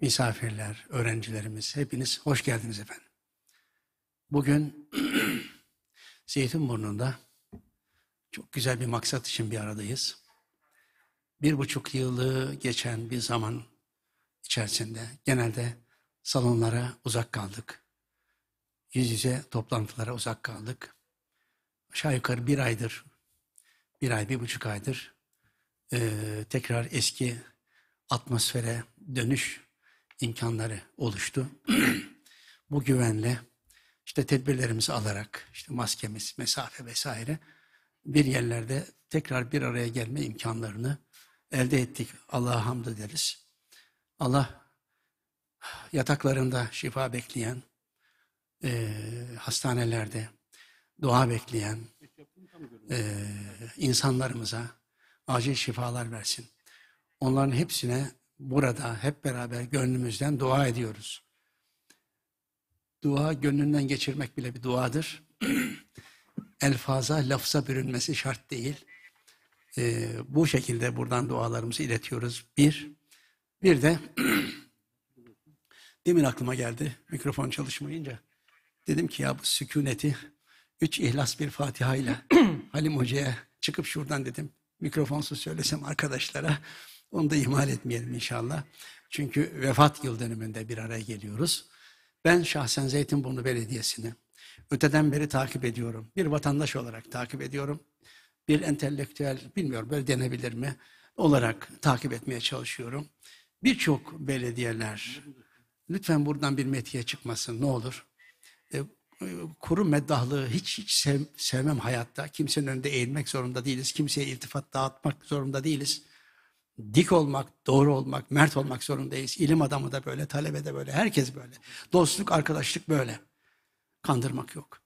misafirler, öğrencilerimiz hepiniz hoş geldiniz efendim. Bugün Zeytinburnu'nda çok güzel bir maksat için bir aradayız. Bir buçuk yılı geçen bir zaman içerisinde genelde salonlara uzak kaldık. Yüz yüze toplantılara uzak kaldık. Aşağı yukarı bir aydır, bir ay, bir buçuk aydır e, tekrar eski atmosfere dönüş imkanları oluştu. Bu güvenle işte tedbirlerimizi alarak işte maskemiz, mesafe vesaire bir yerlerde tekrar bir araya gelme imkanlarını elde ettik. Allah'a hamd ederiz. Allah yataklarında şifa bekleyen, e, hastanelerde dua bekleyen e, insanlarımıza acil şifalar versin. Onların hepsine burada hep beraber gönlümüzden dua ediyoruz. Dua gönlünden geçirmek bile bir duadır. Elfaza, lafza bürünmesi şart değil. Ee, bu şekilde buradan dualarımızı iletiyoruz. Bir, bir de demin aklıma geldi mikrofon çalışmayınca. Dedim ki ya bu sükuneti üç ihlas bir Fatiha ile Halim Hoca'ya çıkıp şuradan dedim mikrofonsuz söylesem arkadaşlara onu da ihmal etmeyelim inşallah. Çünkü vefat yıl dönümünde bir araya geliyoruz. Ben şahsen Zeytinburnu Belediyesi'ni öteden beri takip ediyorum. Bir vatandaş olarak takip ediyorum. Bir entelektüel, bilmiyorum böyle denebilir mi, olarak takip etmeye çalışıyorum. Birçok belediyeler, lütfen buradan bir metiye çıkmasın ne olur. E, e kuru meddahlığı hiç, hiç sev, sevmem hayatta. Kimsenin önünde eğilmek zorunda değiliz. Kimseye iltifat dağıtmak zorunda değiliz dik olmak, doğru olmak, mert olmak zorundayız. İlim adamı da böyle, talebe de böyle, herkes böyle. Dostluk, arkadaşlık böyle. Kandırmak yok.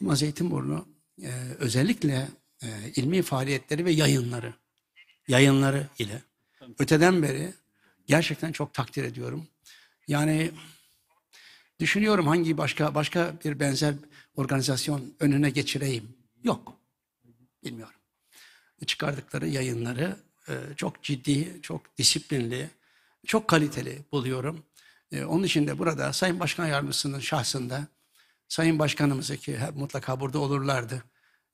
Ama Zeytinburnu e, özellikle e, ilmi faaliyetleri ve yayınları, yayınları ile öteden beri gerçekten çok takdir ediyorum. Yani düşünüyorum hangi başka başka bir benzer organizasyon önüne geçireyim. Yok. Bilmiyorum. Çıkardıkları yayınları ee, çok ciddi, çok disiplinli, çok kaliteli buluyorum. Ee, onun için de burada Sayın Başkan Yardımcısının şahsında Sayın Başkanımızı ki mutlaka burada olurlardı.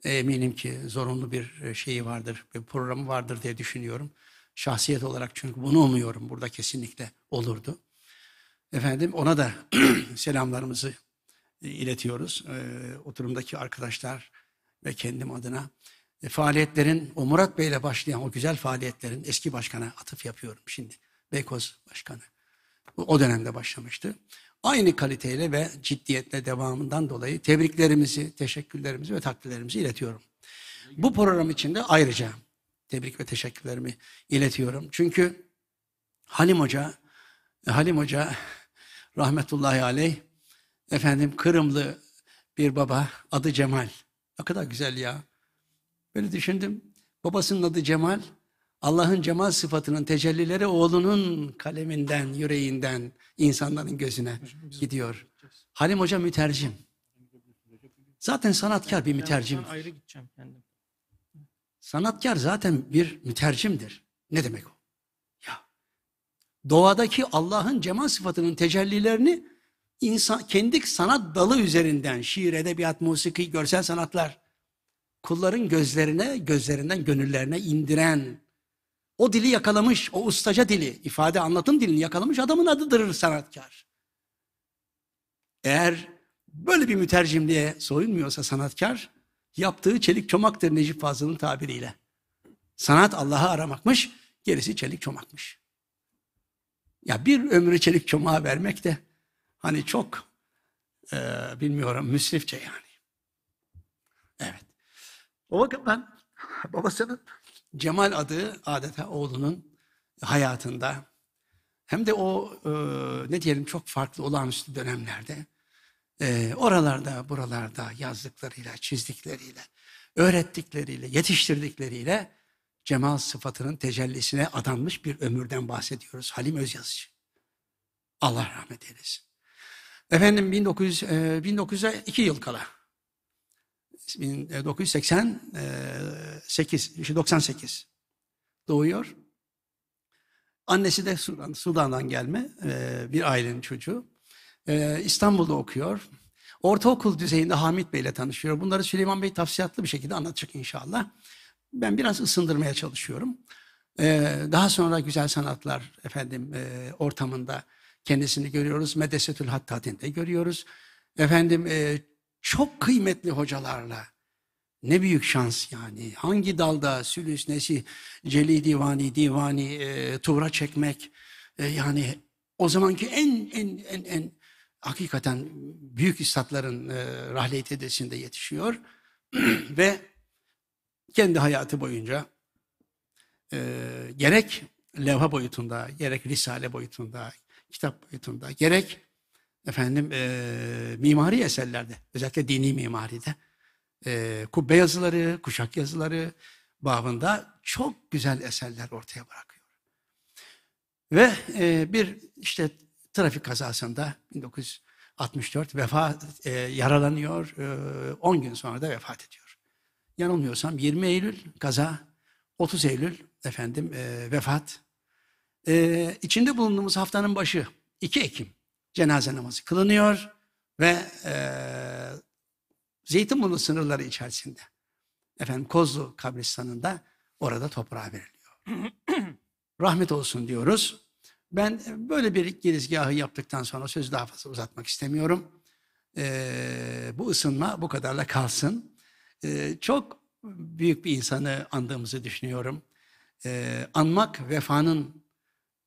Eminim ki zorunlu bir e, şeyi vardır, bir programı vardır diye düşünüyorum. Şahsiyet olarak çünkü bunu umuyorum. Burada kesinlikle olurdu. Efendim ona da selamlarımızı e, iletiyoruz. Ee, oturumdaki arkadaşlar ve kendim adına. E, faaliyetlerin, o Murat Bey'le başlayan o güzel faaliyetlerin eski başkana atıf yapıyorum şimdi. Beykoz Başkanı. O dönemde başlamıştı. Aynı kaliteyle ve ciddiyetle devamından dolayı tebriklerimizi, teşekkürlerimizi ve takdirlerimizi iletiyorum. Bu program içinde ayrıca tebrik ve teşekkürlerimi iletiyorum. Çünkü Halim Hoca, e, Halim Hoca rahmetullahi aleyh, efendim Kırımlı bir baba adı Cemal. Ne kadar güzel ya. Böyle düşündüm. Babasının adı Cemal. Allah'ın cemal sıfatının tecellileri oğlunun kaleminden, yüreğinden, insanların gözüne gidiyor. Halim Hoca mütercim. Zaten sanatkar bir mütercim. Ayrı gideceğim kendim. Sanatkar zaten bir mütercimdir. Ne demek o? Ya doğadaki Allah'ın cemal sıfatının tecellilerini insan kendi sanat dalı üzerinden şiir, edebiyat, musiki, görsel sanatlar kulların gözlerine, gözlerinden gönüllerine indiren, o dili yakalamış, o ustaca dili, ifade anlatım dilini yakalamış adamın adıdır sanatkar. Eğer böyle bir mütercimliğe soyunmuyorsa sanatkar, yaptığı çelik çomaktır Necip Fazıl'ın tabiriyle. Sanat Allah'ı aramakmış, gerisi çelik çomakmış. Ya bir ömrü çelik çomağa vermek de hani çok e, bilmiyorum müsrifçe yani. Evet. O bakımdan babasının Cemal adı adeta oğlunun hayatında hem de o e, ne diyelim çok farklı olağanüstü dönemlerde e, oralarda buralarda yazdıklarıyla, çizdikleriyle, öğrettikleriyle, yetiştirdikleriyle Cemal sıfatının tecellisine adanmış bir ömürden bahsediyoruz. Halim Özyazıcı. Allah rahmet eylesin. Efendim 1900, e, 1902 yıl kala 1988, 98 şey, doğuyor. Annesi de Sudan, Sudan'dan gelme bir ailenin çocuğu. İstanbul'da okuyor. Ortaokul düzeyinde Hamit Bey ile tanışıyor. Bunları Süleyman Bey tavsiyatlı bir şekilde anlatacak inşallah. Ben biraz ısındırmaya çalışıyorum. Daha sonra Güzel Sanatlar efendim ortamında kendisini görüyoruz. Medesetül Hattatin'de görüyoruz. Efendim çok kıymetli hocalarla. Ne büyük şans yani. Hangi dalda sülüs, nesi, celi divani, divani, e, tuğra çekmek. E, yani o zamanki en en en en hakikaten büyük üstadların e, rahliyet edesinde yetişiyor. Ve kendi hayatı boyunca e, gerek levha boyutunda, gerek risale boyutunda, kitap boyutunda, gerek efendim e, mimari eserlerde, özellikle dini mimaride e, kubbe yazıları, kuşak yazıları babında çok güzel eserler ortaya bırakıyor. Ve e, bir işte trafik kazasında 1964 vefat e, yaralanıyor, e, 10 gün sonra da vefat ediyor. Yanılmıyorsam 20 Eylül kaza, 30 Eylül efendim e, vefat. E, içinde bulunduğumuz haftanın başı 2 Ekim cenaze namazı kılınıyor ve e, Zeytinburnu sınırları içerisinde efendim Kozlu kabristanında orada toprağa veriliyor. Rahmet olsun diyoruz. Ben e, böyle bir girizgahı yaptıktan sonra sözü daha fazla uzatmak istemiyorum. Ee, bu ısınma bu kadarla kalsın. Ee, çok büyük bir insanı andığımızı düşünüyorum. Ee, anmak vefanın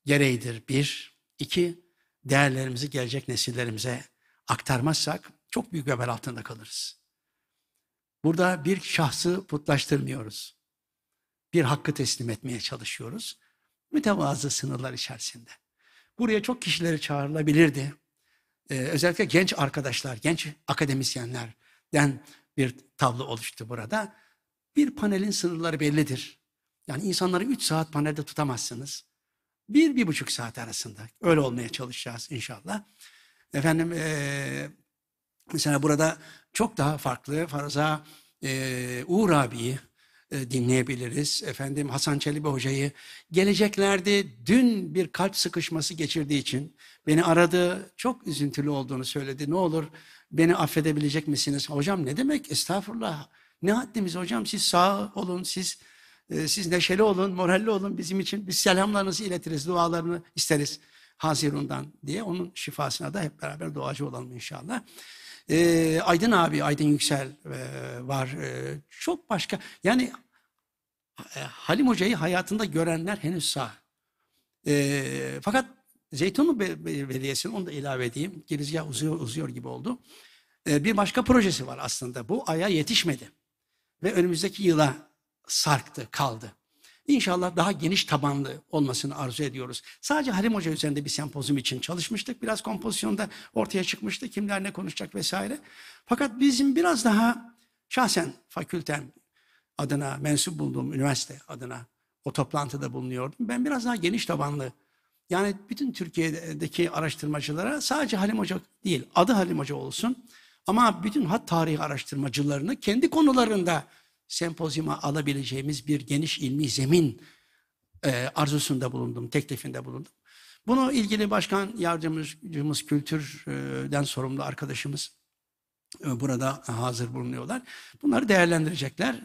gereğidir bir. iki değerlerimizi gelecek nesillerimize aktarmazsak çok büyük vebal altında kalırız. Burada bir şahsı putlaştırmıyoruz. Bir hakkı teslim etmeye çalışıyoruz. Mütevazı sınırlar içerisinde. Buraya çok kişileri çağrılabilirdi. Ee, özellikle genç arkadaşlar, genç akademisyenlerden bir tablo oluştu burada. Bir panelin sınırları bellidir. Yani insanları 3 saat panelde tutamazsınız bir, bir buçuk saat arasında. Öyle olmaya çalışacağız inşallah. Efendim e, mesela burada çok daha farklı Farza e, Uğur abiyi e, dinleyebiliriz. Efendim Hasan Çelebi hocayı geleceklerde dün bir kalp sıkışması geçirdiği için beni aradı. Çok üzüntülü olduğunu söyledi. Ne olur beni affedebilecek misiniz? Hocam ne demek? Estağfurullah. Ne haddimiz hocam siz sağ olun siz ee, siz neşeli olun, moralli olun bizim için. Biz selamlarınızı iletiriz, dualarını isteriz Hazirun'dan diye. Onun şifasına da hep beraber duacı olalım inşallah. E, Aydın abi, Aydın Yüksel e, var. E, çok başka, yani e, Halim Hoca'yı hayatında görenler henüz sağ. E, fakat Zeytinli Belediyesi'nin onu da ilave edeyim. Girizgah uzuyor, uzuyor gibi oldu. E, bir başka projesi var aslında. Bu aya yetişmedi. Ve önümüzdeki yıla sarktı, kaldı. İnşallah daha geniş tabanlı olmasını arzu ediyoruz. Sadece Halim Hoca üzerinde bir sempozum için çalışmıştık. Biraz kompozisyonda ortaya çıkmıştı. Kimler ne konuşacak vesaire. Fakat bizim biraz daha şahsen fakülten adına mensup bulduğum üniversite adına o toplantıda bulunuyordum. Ben biraz daha geniş tabanlı yani bütün Türkiye'deki araştırmacılara sadece Halim Hoca değil adı Halim Hoca olsun ama bütün hat tarihi araştırmacılarını kendi konularında sempozyuma alabileceğimiz bir geniş ilmi zemin e, arzusunda bulundum, teklifinde bulundum. Bunu ilgili başkan yardımcımız, kültürden sorumlu arkadaşımız e, burada hazır bulunuyorlar. Bunları değerlendirecekler.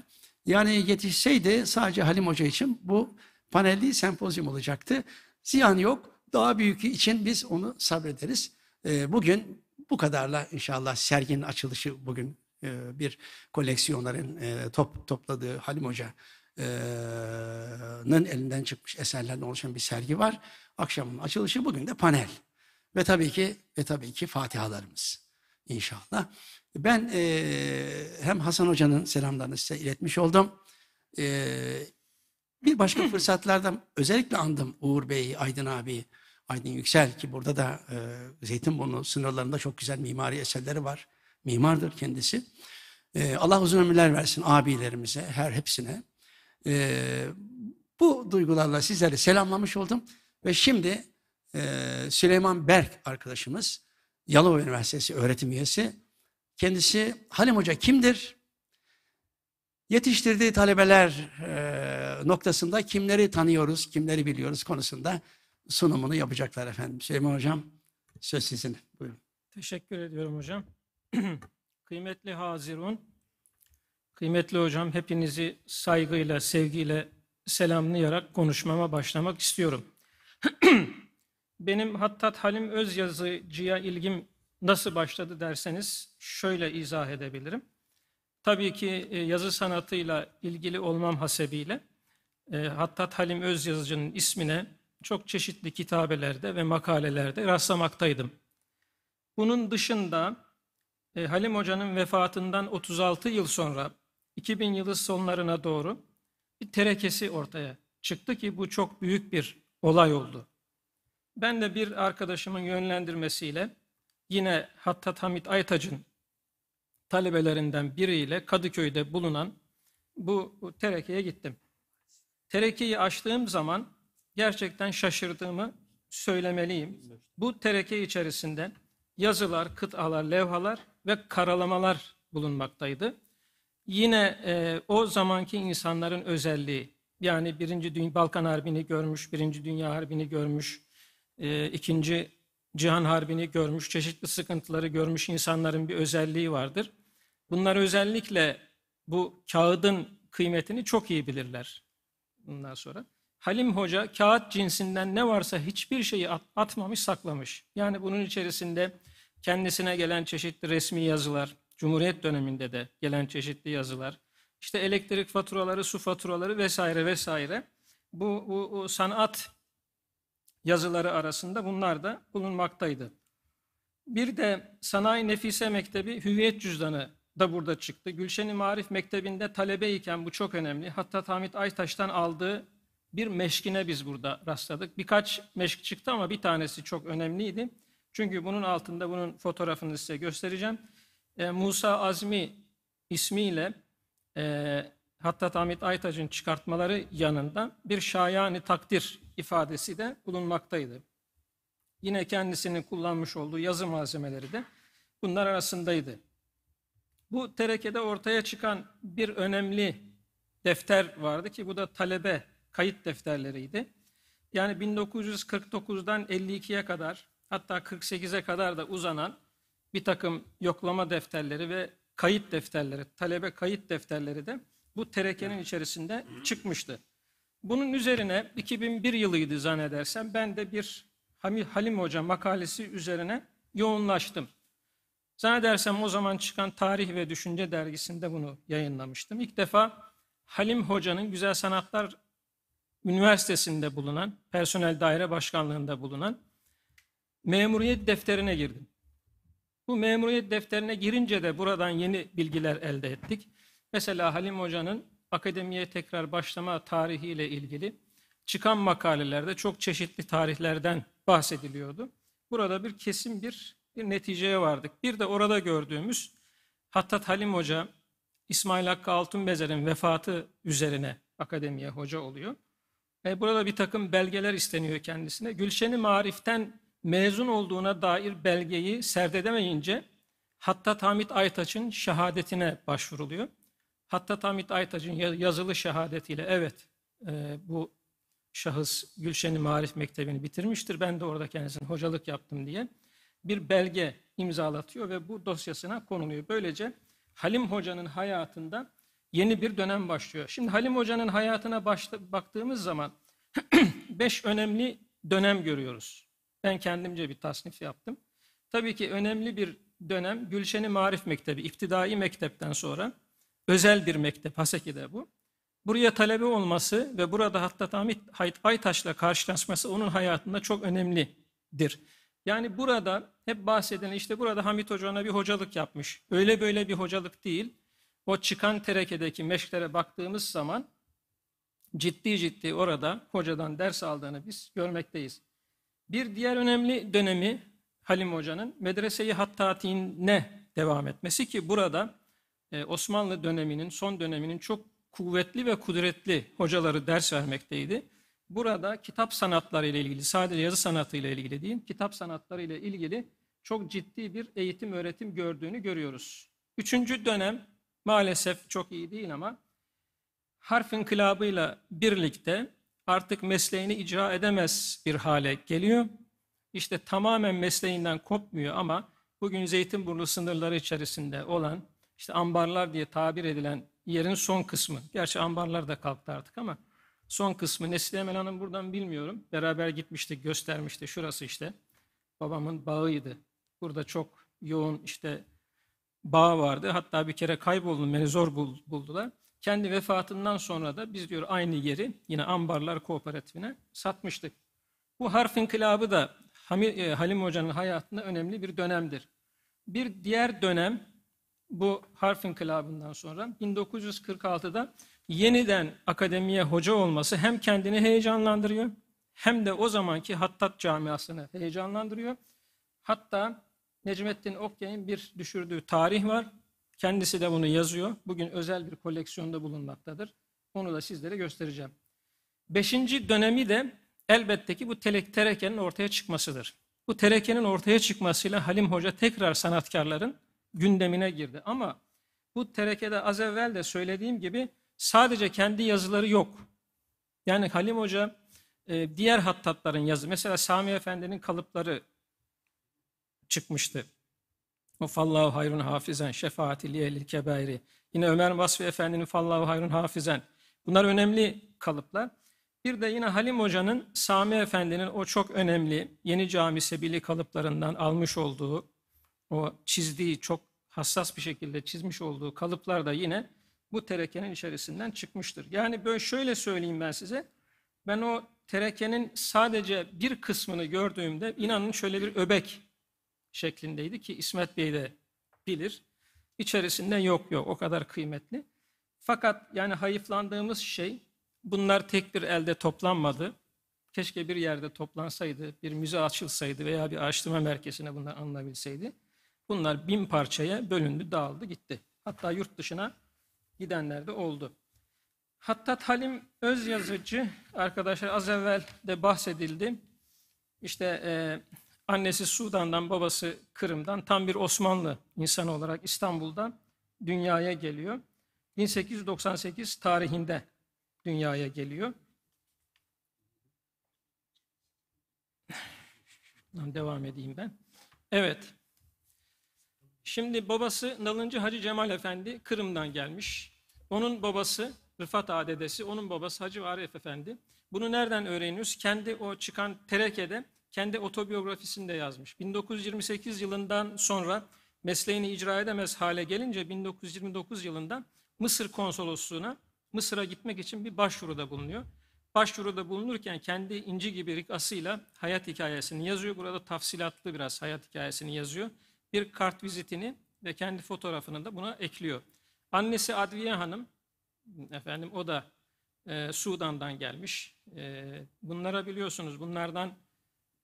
Yani yetişseydi sadece Halim Hoca için bu panelli sempozyum olacaktı. Ziyan yok. Daha büyük için biz onu sabrederiz. E, bugün bu kadarla inşallah serginin açılışı bugün e, bir koleksiyonların e, top, topladığı Halim Hoca'nın e, elinden çıkmış eserlerden oluşan bir sergi var. Akşamın açılışı bugün de panel. Ve tabii ki ve tabii ki fatihalarımız inşallah. Ben e, hem Hasan Hoca'nın selamlarını size iletmiş oldum. E, bir başka hmm. fırsatlardan özellikle andım Uğur Bey'i, Aydın abi, Aydın Yüksel ki burada da e, Zeytinburnu sınırlarında çok güzel mimari eserleri var. Mimardır kendisi. Ee, Allah uzun ömürler versin abilerimize, her hepsine. Ee, bu duygularla sizleri selamlamış oldum. Ve şimdi e, Süleyman Berk arkadaşımız, Yalova Üniversitesi öğretim üyesi. Kendisi Halim Hoca kimdir? Yetiştirdiği talebeler e, noktasında kimleri tanıyoruz, kimleri biliyoruz konusunda sunumunu yapacaklar efendim. Süleyman Hocam söz sizin. Buyurun. Teşekkür ediyorum hocam. kıymetli Hazirun, kıymetli hocam hepinizi saygıyla, sevgiyle selamlayarak konuşmama başlamak istiyorum. Benim Hattat Halim Öz yazıcıya ilgim nasıl başladı derseniz şöyle izah edebilirim. Tabii ki e, yazı sanatıyla ilgili olmam hasebiyle e, Hattat Halim Öz Özyazıcı'nın ismine çok çeşitli kitabelerde ve makalelerde rastlamaktaydım. Bunun dışında e, Halim Hoca'nın vefatından 36 yıl sonra 2000 yılı sonlarına doğru bir terekesi ortaya çıktı ki bu çok büyük bir olay oldu. Ben de bir arkadaşımın yönlendirmesiyle yine Hattat Hamit Aytaç'ın talebelerinden biriyle Kadıköy'de bulunan bu terekeye gittim. Terekeyi açtığım zaman gerçekten şaşırdığımı söylemeliyim. Bu tereke içerisinde yazılar, kıtalar, levhalar ve karalamalar bulunmaktaydı. Yine e, o zamanki insanların özelliği, yani Birinci Dünya, Balkan Harbi'ni görmüş, Birinci Dünya Harbi'ni görmüş, e, İkinci Cihan Harbi'ni görmüş, çeşitli sıkıntıları görmüş insanların bir özelliği vardır. Bunlar özellikle bu kağıdın kıymetini çok iyi bilirler bundan sonra. Halim Hoca kağıt cinsinden ne varsa hiçbir şeyi at, atmamış, saklamış. Yani bunun içerisinde kendisine gelen çeşitli resmi yazılar, Cumhuriyet döneminde de gelen çeşitli yazılar, işte elektrik faturaları, su faturaları vesaire vesaire. Bu, bu, bu sanat yazıları arasında bunlar da bulunmaktaydı. Bir de Sanayi Nefise Mektebi Hüviyet Cüzdanı da burada çıktı. Gülşen-i Marif Mektebi'nde talebeyken bu çok önemli. Hatta Hamit Aytaş'tan aldığı bir meşkine biz burada rastladık. Birkaç meşk çıktı ama bir tanesi çok önemliydi. Çünkü bunun altında bunun fotoğrafını size göstereceğim. E, Musa Azmi ismiyle e, Hattat Ahmet Aytaç'ın çıkartmaları yanında bir şayani takdir ifadesi de bulunmaktaydı. Yine kendisinin kullanmış olduğu yazı malzemeleri de bunlar arasındaydı. Bu terekede ortaya çıkan bir önemli defter vardı ki bu da talebe kayıt defterleriydi. Yani 1949'dan 52'ye kadar hatta 48'e kadar da uzanan bir takım yoklama defterleri ve kayıt defterleri, talebe kayıt defterleri de bu terekenin içerisinde çıkmıştı. Bunun üzerine 2001 yılıydı zannedersem ben de bir Halim Hoca makalesi üzerine yoğunlaştım. Zannedersem o zaman çıkan Tarih ve Düşünce dergisinde bunu yayınlamıştım. İlk defa Halim Hoca'nın Güzel Sanatlar Üniversitesi'nde bulunan, personel daire başkanlığında bulunan memuriyet defterine girdim. Bu memuriyet defterine girince de buradan yeni bilgiler elde ettik. Mesela Halim Hoca'nın akademiye tekrar başlama tarihiyle ilgili çıkan makalelerde çok çeşitli tarihlerden bahsediliyordu. Burada bir kesin bir, bir neticeye vardık. Bir de orada gördüğümüz Hattat Halim Hoca, İsmail Hakkı Altunbezer'in vefatı üzerine akademiye hoca oluyor. E, burada bir takım belgeler isteniyor kendisine. gülşen Marif'ten mezun olduğuna dair belgeyi serdedemeyince Hatta Hamit Aytaç'ın şehadetine başvuruluyor. Hatta Hamit Aytaç'ın yazılı şehadetiyle evet e, bu şahıs Gülşen'in i Marif Mektebi'ni bitirmiştir. Ben de orada kendisine hocalık yaptım diye bir belge imzalatıyor ve bu dosyasına konuluyor. Böylece Halim Hoca'nın hayatında yeni bir dönem başlıyor. Şimdi Halim Hoca'nın hayatına başta, baktığımız zaman beş önemli dönem görüyoruz. Ben kendimce bir tasnif yaptım. Tabii ki önemli bir dönem Gülşen-i Marif Mektebi, İptidai Mektep'ten sonra özel bir mektep, Haseki'de bu. Buraya talebe olması ve burada hatta Hamit Aytaş'la karşılaşması onun hayatında çok önemlidir. Yani burada hep bahsedilen işte burada Hamit Hoca ona bir hocalık yapmış. Öyle böyle bir hocalık değil. O çıkan terekedeki meşklere baktığımız zaman ciddi ciddi orada hocadan ders aldığını biz görmekteyiz. Bir diğer önemli dönemi Halim Hoca'nın medreseyi hattatine devam etmesi ki burada e, Osmanlı döneminin son döneminin çok kuvvetli ve kudretli hocaları ders vermekteydi. Burada kitap sanatları ile ilgili sadece yazı sanatı ile ilgili değil, kitap sanatları ile ilgili çok ciddi bir eğitim öğretim gördüğünü görüyoruz. Üçüncü dönem maalesef çok iyi değil ama harf inkılabıyla birlikte artık mesleğini icra edemez bir hale geliyor. İşte tamamen mesleğinden kopmuyor ama bugün Zeytinburnu sınırları içerisinde olan işte ambarlar diye tabir edilen yerin son kısmı. Gerçi ambarlar da kalktı artık ama son kısmı. Nesliye Hanım buradan bilmiyorum. Beraber gitmiştik, göstermişti. Şurası işte. Babamın bağıydı. Burada çok yoğun işte bağ vardı. Hatta bir kere kayboldum. Beni zor buldular. Kendi vefatından sonra da biz diyor aynı yeri yine Ambarlar Kooperatifine satmıştık. Bu harf inkılabı da e, Halim Hoca'nın hayatında önemli bir dönemdir. Bir diğer dönem bu harf inkılabından sonra 1946'da yeniden akademiye hoca olması hem kendini heyecanlandırıyor hem de o zamanki Hattat camiasını heyecanlandırıyor. Hatta Necmettin Okyay'ın bir düşürdüğü tarih var. Kendisi de bunu yazıyor. Bugün özel bir koleksiyonda bulunmaktadır. Onu da sizlere göstereceğim. Beşinci dönemi de elbette ki bu terekenin ortaya çıkmasıdır. Bu terekenin ortaya çıkmasıyla Halim Hoca tekrar sanatkarların gündemine girdi. Ama bu terekede az evvel de söylediğim gibi sadece kendi yazıları yok. Yani Halim Hoca e, diğer hattatların yazı, mesela Sami Efendi'nin kalıpları çıkmıştı. Fallahu hayrun hafizen, şefaati liyelil kebairi. Yine Ömer Vasfi Efendi'nin fallahu hayrun hafizen. Bunlar önemli kalıplar. Bir de yine Halim Hoca'nın Sami Efendi'nin o çok önemli yeni cami sebili kalıplarından almış olduğu, o çizdiği çok hassas bir şekilde çizmiş olduğu kalıplar da yine bu terekenin içerisinden çıkmıştır. Yani böyle şöyle söyleyeyim ben size. Ben o terekenin sadece bir kısmını gördüğümde inanın şöyle bir öbek şeklindeydi ki İsmet Bey de bilir. İçerisinde yok yok o kadar kıymetli. Fakat yani hayıflandığımız şey bunlar tek bir elde toplanmadı. Keşke bir yerde toplansaydı, bir müze açılsaydı veya bir araştırma merkezine bunlar alınabilseydi. Bunlar bin parçaya bölündü, dağıldı, gitti. Hatta yurt dışına gidenler de oldu. hatta Halim Öz Özyazıcı arkadaşlar az evvel de bahsedildi. İşte e, Annesi Sudan'dan, babası Kırım'dan tam bir Osmanlı insanı olarak İstanbul'da dünyaya geliyor. 1898 tarihinde dünyaya geliyor. Devam edeyim ben. Evet. Şimdi babası Nalıncı Hacı Cemal Efendi Kırım'dan gelmiş. Onun babası Rıfat Adedesi, onun babası Hacı Arif Efendi. Bunu nereden öğreniyoruz? Kendi o çıkan terekede kendi otobiyografisinde yazmış. 1928 yılından sonra mesleğini icra edemez hale gelince 1929 yılında Mısır konsolosluğuna Mısır'a gitmek için bir başvuruda bulunuyor. Başvuruda bulunurken kendi inci gibi rikasıyla hayat hikayesini yazıyor. Burada tafsilatlı biraz hayat hikayesini yazıyor. Bir kart vizitini ve kendi fotoğrafını da buna ekliyor. Annesi Adviye Hanım, efendim o da e, Sudan'dan gelmiş. E, bunlara biliyorsunuz bunlardan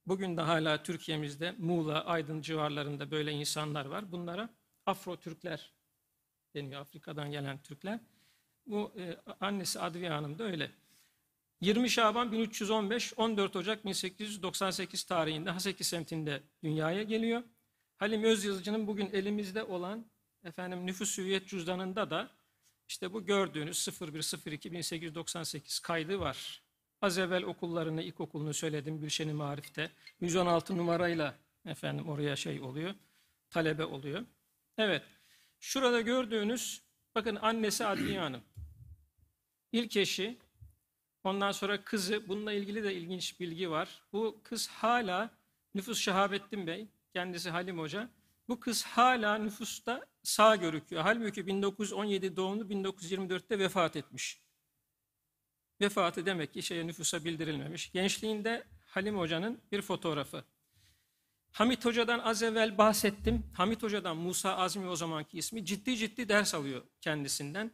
Bugün de hala Türkiye'mizde Muğla, Aydın civarlarında böyle insanlar var. Bunlara Afro-Türkler deniyor, Afrika'dan gelen Türkler. Bu e, annesi Adviye Hanım da öyle. 20 Şaban 1315, 14 Ocak 1898 tarihinde Haseki semtinde dünyaya geliyor. Halim Özyazıcı'nın bugün elimizde olan efendim nüfus hüviyet cüzdanında da işte bu gördüğünüz 0102 1898 kaydı var. Az evvel okullarını, ilkokulunu söyledim Gülşen-i Marif'te. 116 numarayla efendim oraya şey oluyor, talebe oluyor. Evet, şurada gördüğünüz, bakın annesi Adiye Hanım. İlk eşi, ondan sonra kızı, bununla ilgili de ilginç bilgi var. Bu kız hala nüfus Şahabettin Bey, kendisi Halim Hoca. Bu kız hala nüfusta sağ görüküyor. Halbuki 1917 doğumlu 1924'te vefat etmiş. Vefatı demek ki şeye nüfusa bildirilmemiş. Gençliğinde Halim Hoca'nın bir fotoğrafı. Hamit Hoca'dan az evvel bahsettim. Hamit Hoca'dan Musa Azmi o zamanki ismi ciddi ciddi ders alıyor kendisinden.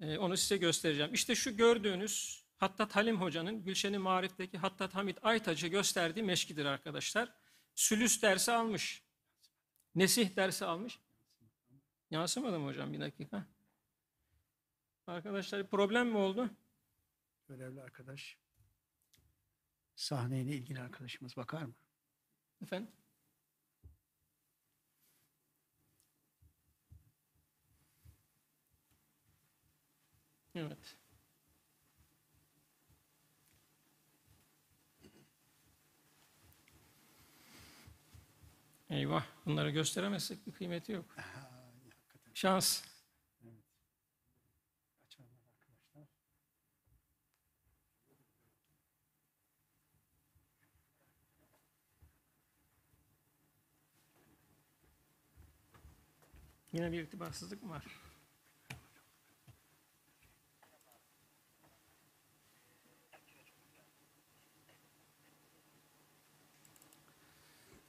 Ee, onu size göstereceğim. İşte şu gördüğünüz Hattat Halim Hoca'nın Gülşen-i Marif'teki Hattat Hamit Aytaç'ı gösterdiği meşkidir arkadaşlar. Sülüs dersi almış. Nesih dersi almış. Yansımadı mı hocam bir dakika? Arkadaşlar problem mi oldu? görevli arkadaş, sahneyle ilgili arkadaşımız bakar mı? Efendim? Evet. Eyvah, bunları gösteremezsek bir kıymeti yok. Şans. Yine bir itibarsızlık mı var?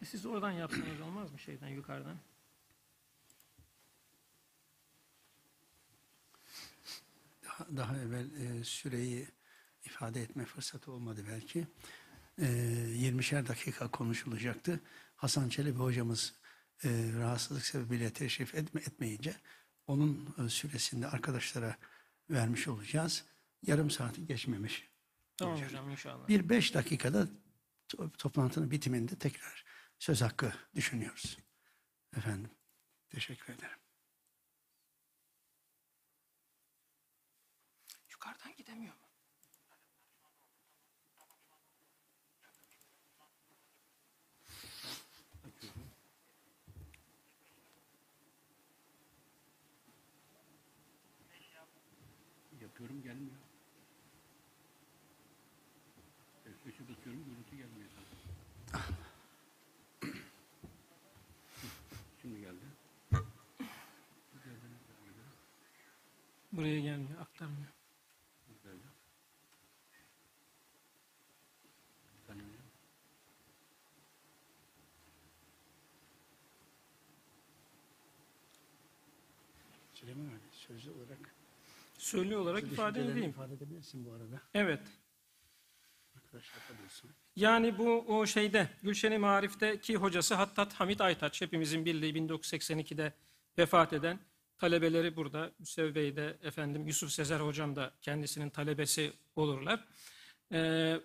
E, siz oradan yapsanız olmaz mı şeyden yukarıdan? Daha, daha evvel e, süreyi ifade etme fırsatı olmadı belki. E, 20'şer dakika konuşulacaktı. Hasan Çelebi hocamız e, rahatsızlık sebebiyle teşrif etme, etmeyince onun e, süresinde arkadaşlara vermiş olacağız. Yarım saati geçmemiş. Tamam olacak. hocam inşallah. Bir beş dakikada to toplantının bitiminde tekrar söz hakkı düşünüyoruz. Efendim teşekkür ederim. Yukarıdan gidemiyor mu? basıyorum gelmiyor. F5'e basıyorum gürültü gelmiyor Şimdi geldi. Buraya gelmiyor. söylü olarak ifade edeyim. ifade edebilirsin bu arada. Evet. Yani bu o şeyde Gülşen-i Marif'teki hocası Hattat Hamit Aytaç hepimizin bildiği 1982'de vefat eden talebeleri burada. Müsev Bey de efendim Yusuf Sezer hocam da kendisinin talebesi olurlar. Ee,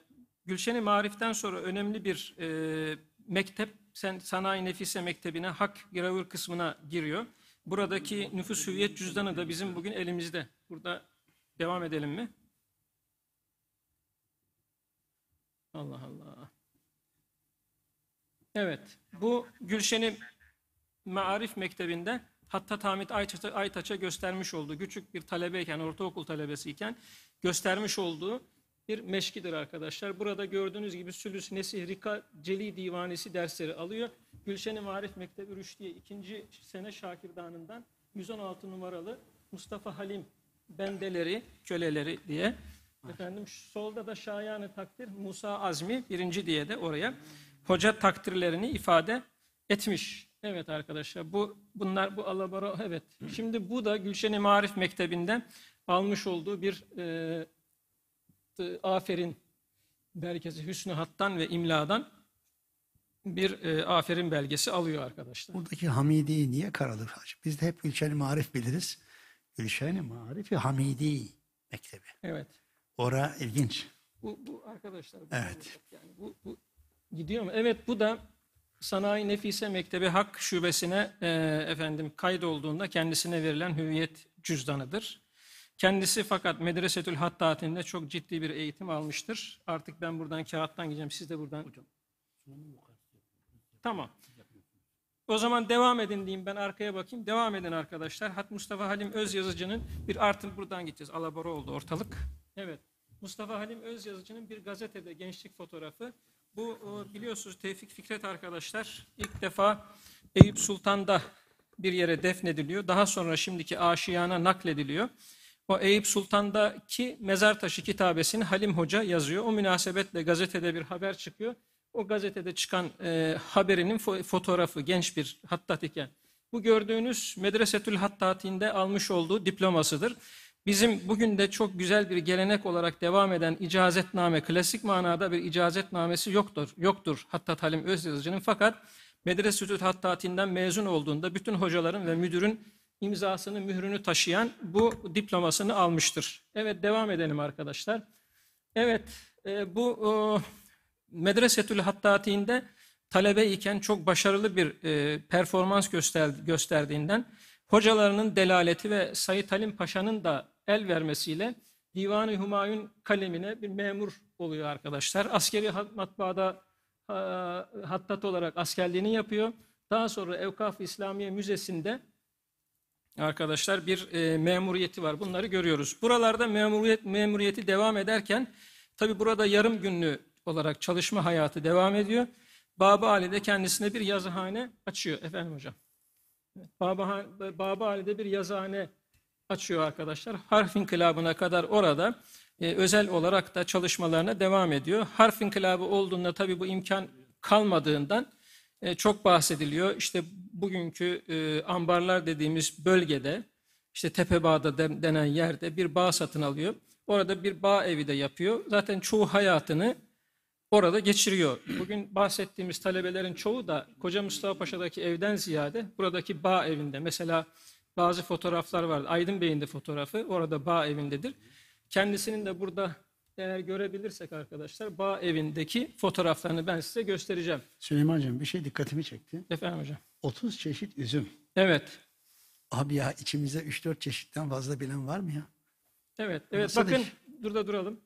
Gülşen-i Marif'ten sonra önemli bir e, mektep sen, Sanayi Nefise Mektebi'ne hak gravür kısmına giriyor. Buradaki nüfus hüviyet cüzdanı da bizim bugün elimizde. Burada devam edelim mi? Allah Allah. Evet, bu Gülşen'i Maarif Mektebi'nde Hatta Hamit Aytaç'a göstermiş olduğu, küçük bir talebeyken, ortaokul talebesiyken göstermiş olduğu bir meşkidir arkadaşlar. Burada gördüğünüz gibi Sülüs Nesih Rika Celi Divanesi dersleri alıyor. Gülşen-i Marif Mektebi Rüşdiye 2. sene şakirdanından 116 numaralı Mustafa Halim bendeleri, köleleri diye. Efendim solda da şayanı takdir Musa Azmi birinci diye de oraya hoca takdirlerini ifade etmiş. Evet arkadaşlar bu bunlar bu alabora evet. Şimdi bu da Gülşen-i Marif Mektebi'nden almış olduğu bir e, Aferin belgesi Hüsnü Hat'tan ve İmla'dan bir e, aferin belgesi alıyor arkadaşlar. Buradaki Hamidi niye karadır hacı? Biz de hep Gülşen-i Marif biliriz. Gülşen-i marif Hamidi Mektebi. Evet. Ora ilginç. Bu, bu arkadaşlar. Bu evet. Yani bu, bu gidiyor mu? Evet bu da Sanayi Nefise Mektebi Hak Şubesi'ne e, efendim olduğunda kendisine verilen hüviyet cüzdanıdır. Kendisi fakat Medresetül Hattat'inde çok ciddi bir eğitim almıştır. Artık ben buradan kağıttan gideceğim, siz de buradan. Hocam, tamam. O zaman devam edin diyeyim ben arkaya bakayım. Devam edin arkadaşlar. Hat Mustafa Halim Öz Yazıcı'nın bir artık buradan gideceğiz. Alabora oldu ortalık. Evet. Mustafa Halim Öz Yazıcı'nın bir gazetede gençlik fotoğrafı. Bu biliyorsunuz Tevfik Fikret arkadaşlar ilk defa Eyüp Sultan'da bir yere defnediliyor. Daha sonra şimdiki Aşiyan'a naklediliyor. O Eyüp Sultan'daki mezar taşı kitabesini Halim Hoca yazıyor. O münasebetle gazetede bir haber çıkıyor. O gazetede çıkan e, haberinin fo fotoğrafı genç bir hattat iken. Bu gördüğünüz Medresetül Hattat'inde almış olduğu diplomasıdır. Bizim bugün de çok güzel bir gelenek olarak devam eden icazetname, klasik manada bir icazetnamesi yoktur. Yoktur Hattat Halim Özyazıcı'nın fakat Medresetül Hattat'inden mezun olduğunda bütün hocaların ve müdürün imzasını, mührünü taşıyan bu diplomasını almıştır. Evet devam edelim arkadaşlar. Evet e, bu e, Medresetül Hattati'nde talebe iken çok başarılı bir e, performans göster, gösterdiğinden hocalarının delaleti ve Sayit Halim Paşa'nın da el vermesiyle Divan-ı Humayun kalemine bir memur oluyor arkadaşlar. Askeri matbaada e, hattat olarak askerliğini yapıyor. Daha sonra Evkaf İslamiye Müzesi'nde arkadaşlar bir e, memuriyeti var. Bunları görüyoruz. Buralarda memuriyet memuriyeti devam ederken tabi burada yarım günlü olarak çalışma hayatı devam ediyor. Baba Ali de kendisine bir yazıhane açıyor efendim hocam. Baba, Baba Ali de bir yazıhane açıyor arkadaşlar. Harf inkılabına kadar orada e, özel olarak da çalışmalarına devam ediyor. Harf inkılabı olduğunda tabi bu imkan kalmadığından e, çok bahsediliyor. İşte bugünkü e, ambarlar dediğimiz bölgede işte Tepebağ'da de, denen yerde bir bağ satın alıyor. Orada bir bağ evi de yapıyor. Zaten çoğu hayatını orada geçiriyor. Bugün bahsettiğimiz talebelerin çoğu da Koca Mustafa Paşa'daki evden ziyade buradaki bağ evinde. Mesela bazı fotoğraflar var Aydın Bey'in de fotoğrafı orada bağ evindedir. Kendisinin de burada eğer görebilirsek arkadaşlar bağ evindeki fotoğraflarını ben size göstereceğim. Süleyman'cığım bir şey dikkatimi çekti. Efendim hocam. 30 çeşit üzüm. Evet. Abi ya içimizde 3-4 çeşitten fazla bilen var mı ya? Evet. evet Nasıl bakın iş? da duralım.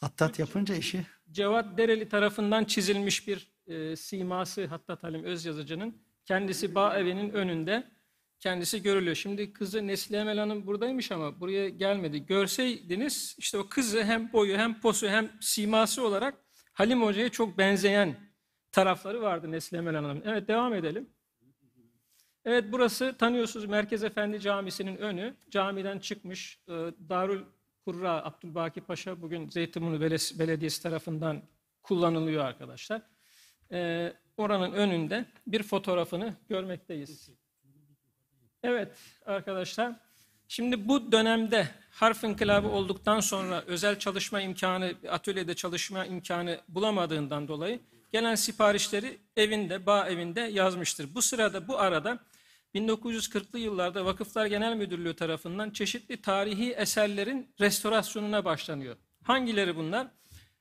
Hattat yapınca işi. Cevat Dereli tarafından çizilmiş bir e, siması Hattat Halim Özyazıcı'nın. Kendisi bağ evinin önünde kendisi görülüyor. Şimdi kızı Neslihan Hanım buradaymış ama buraya gelmedi. Görseydiniz işte o kızı hem boyu hem posu hem siması olarak Halim Hoca'ya çok benzeyen tarafları vardı Neslihan Hanım Evet devam edelim. Evet burası tanıyorsunuz Merkez Efendi Camisi'nin önü. Camiden çıkmış e, Darül Kurra Abdülbaki Paşa bugün Zeytinburnu Belediyesi tarafından kullanılıyor arkadaşlar. E, oranın önünde bir fotoğrafını görmekteyiz. Evet arkadaşlar. Şimdi bu dönemde harf inkılabı olduktan sonra özel çalışma imkanı, atölyede çalışma imkanı bulamadığından dolayı gelen siparişleri evinde, bağ evinde yazmıştır. Bu sırada, bu arada 1940'lı yıllarda Vakıflar Genel Müdürlüğü tarafından çeşitli tarihi eserlerin restorasyonuna başlanıyor. Hangileri bunlar?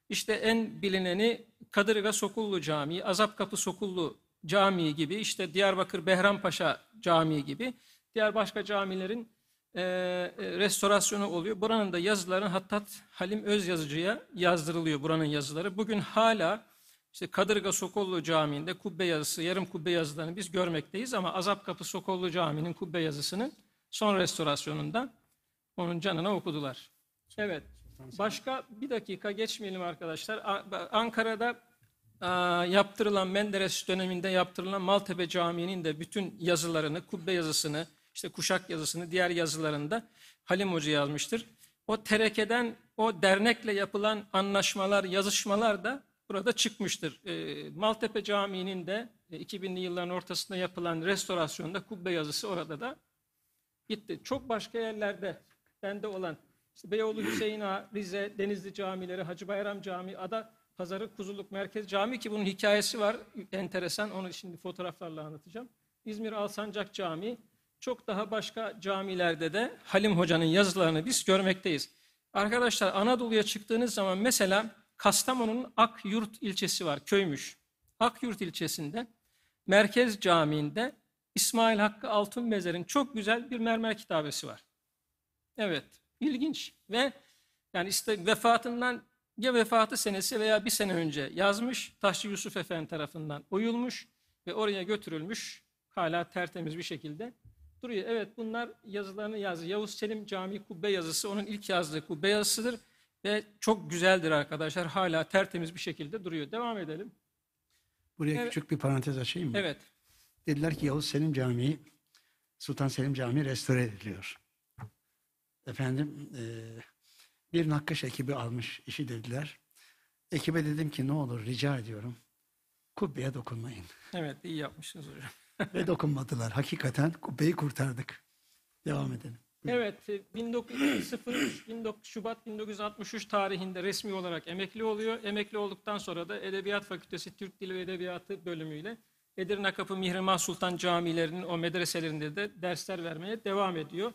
İşte en bilineni Kadırga Sokullu Camii, Azapkapı Sokullu Camii gibi, işte Diyarbakır Behrampaşa Camii gibi diğer başka camilerin e, e restorasyonu oluyor. Buranın da yazıların Hattat Halim Öz yazıcıya yazdırılıyor buranın yazıları. Bugün hala işte Kadırga Sokollu Camii'nde kubbe yazısı, yarım kubbe yazılarını biz görmekteyiz ama Azap Kapı Sokollu Camii'nin kubbe yazısının son restorasyonunda onun canına okudular. Evet. Başka bir dakika geçmeyelim arkadaşlar. Ankara'da yaptırılan Menderes döneminde yaptırılan Maltepe Camii'nin de bütün yazılarını, kubbe yazısını, işte kuşak yazısını, diğer yazılarında Halim Hoca yazmıştır. O terekeden, o dernekle yapılan anlaşmalar, yazışmalar da burada çıkmıştır. Ee, Maltepe Camii'nin de 2000'li e, yılların ortasında yapılan restorasyonda kubbe yazısı orada da gitti. Çok başka yerlerde bende olan işte Beyoğlu Hüseyin Ağa, Rize, Denizli camileri, Hacı Bayram Camii, Ada Pazarı Kuzuluk Merkez cami ki bunun hikayesi var. Enteresan onu şimdi fotoğraflarla anlatacağım. İzmir Alsancak Camii. Çok daha başka camilerde de Halim Hoca'nın yazılarını biz görmekteyiz. Arkadaşlar Anadolu'ya çıktığınız zaman mesela Kastamonu'nun Akyurt ilçesi var, köymüş. Akyurt ilçesinde Merkez Camii'nde İsmail Hakkı Altın Mezer'in çok güzel bir mermer kitabesi var. Evet, ilginç ve yani işte vefatından ya vefatı senesi veya bir sene önce yazmış, Taşçı Yusuf Efendi tarafından oyulmuş ve oraya götürülmüş. Hala tertemiz bir şekilde duruyor. Evet bunlar yazılarını yazdı. Yavuz Selim Cami Kubbe yazısı onun ilk yazdığı kubbe yazısıdır. Ve çok güzeldir arkadaşlar. Hala tertemiz bir şekilde duruyor. Devam edelim. Buraya evet. küçük bir parantez açayım mı? Evet. Dediler ki Yavuz Selim Camii, Sultan Selim Camii restore ediliyor. Efendim, e, bir nakkaş ekibi almış işi dediler. Ekibe dedim ki ne olur rica ediyorum. Kubbeye dokunmayın. Evet iyi yapmışsınız hocam. Ve dokunmadılar. Hakikaten kubbeyi kurtardık. Devam edelim. Evet, 1903 e, Şubat 1963 tarihinde resmi olarak emekli oluyor. Emekli olduktan sonra da Edebiyat Fakültesi Türk Dili ve Edebiyatı bölümüyle Edirne Kapı Mihrimah Sultan camilerinin o medreselerinde de dersler vermeye devam ediyor.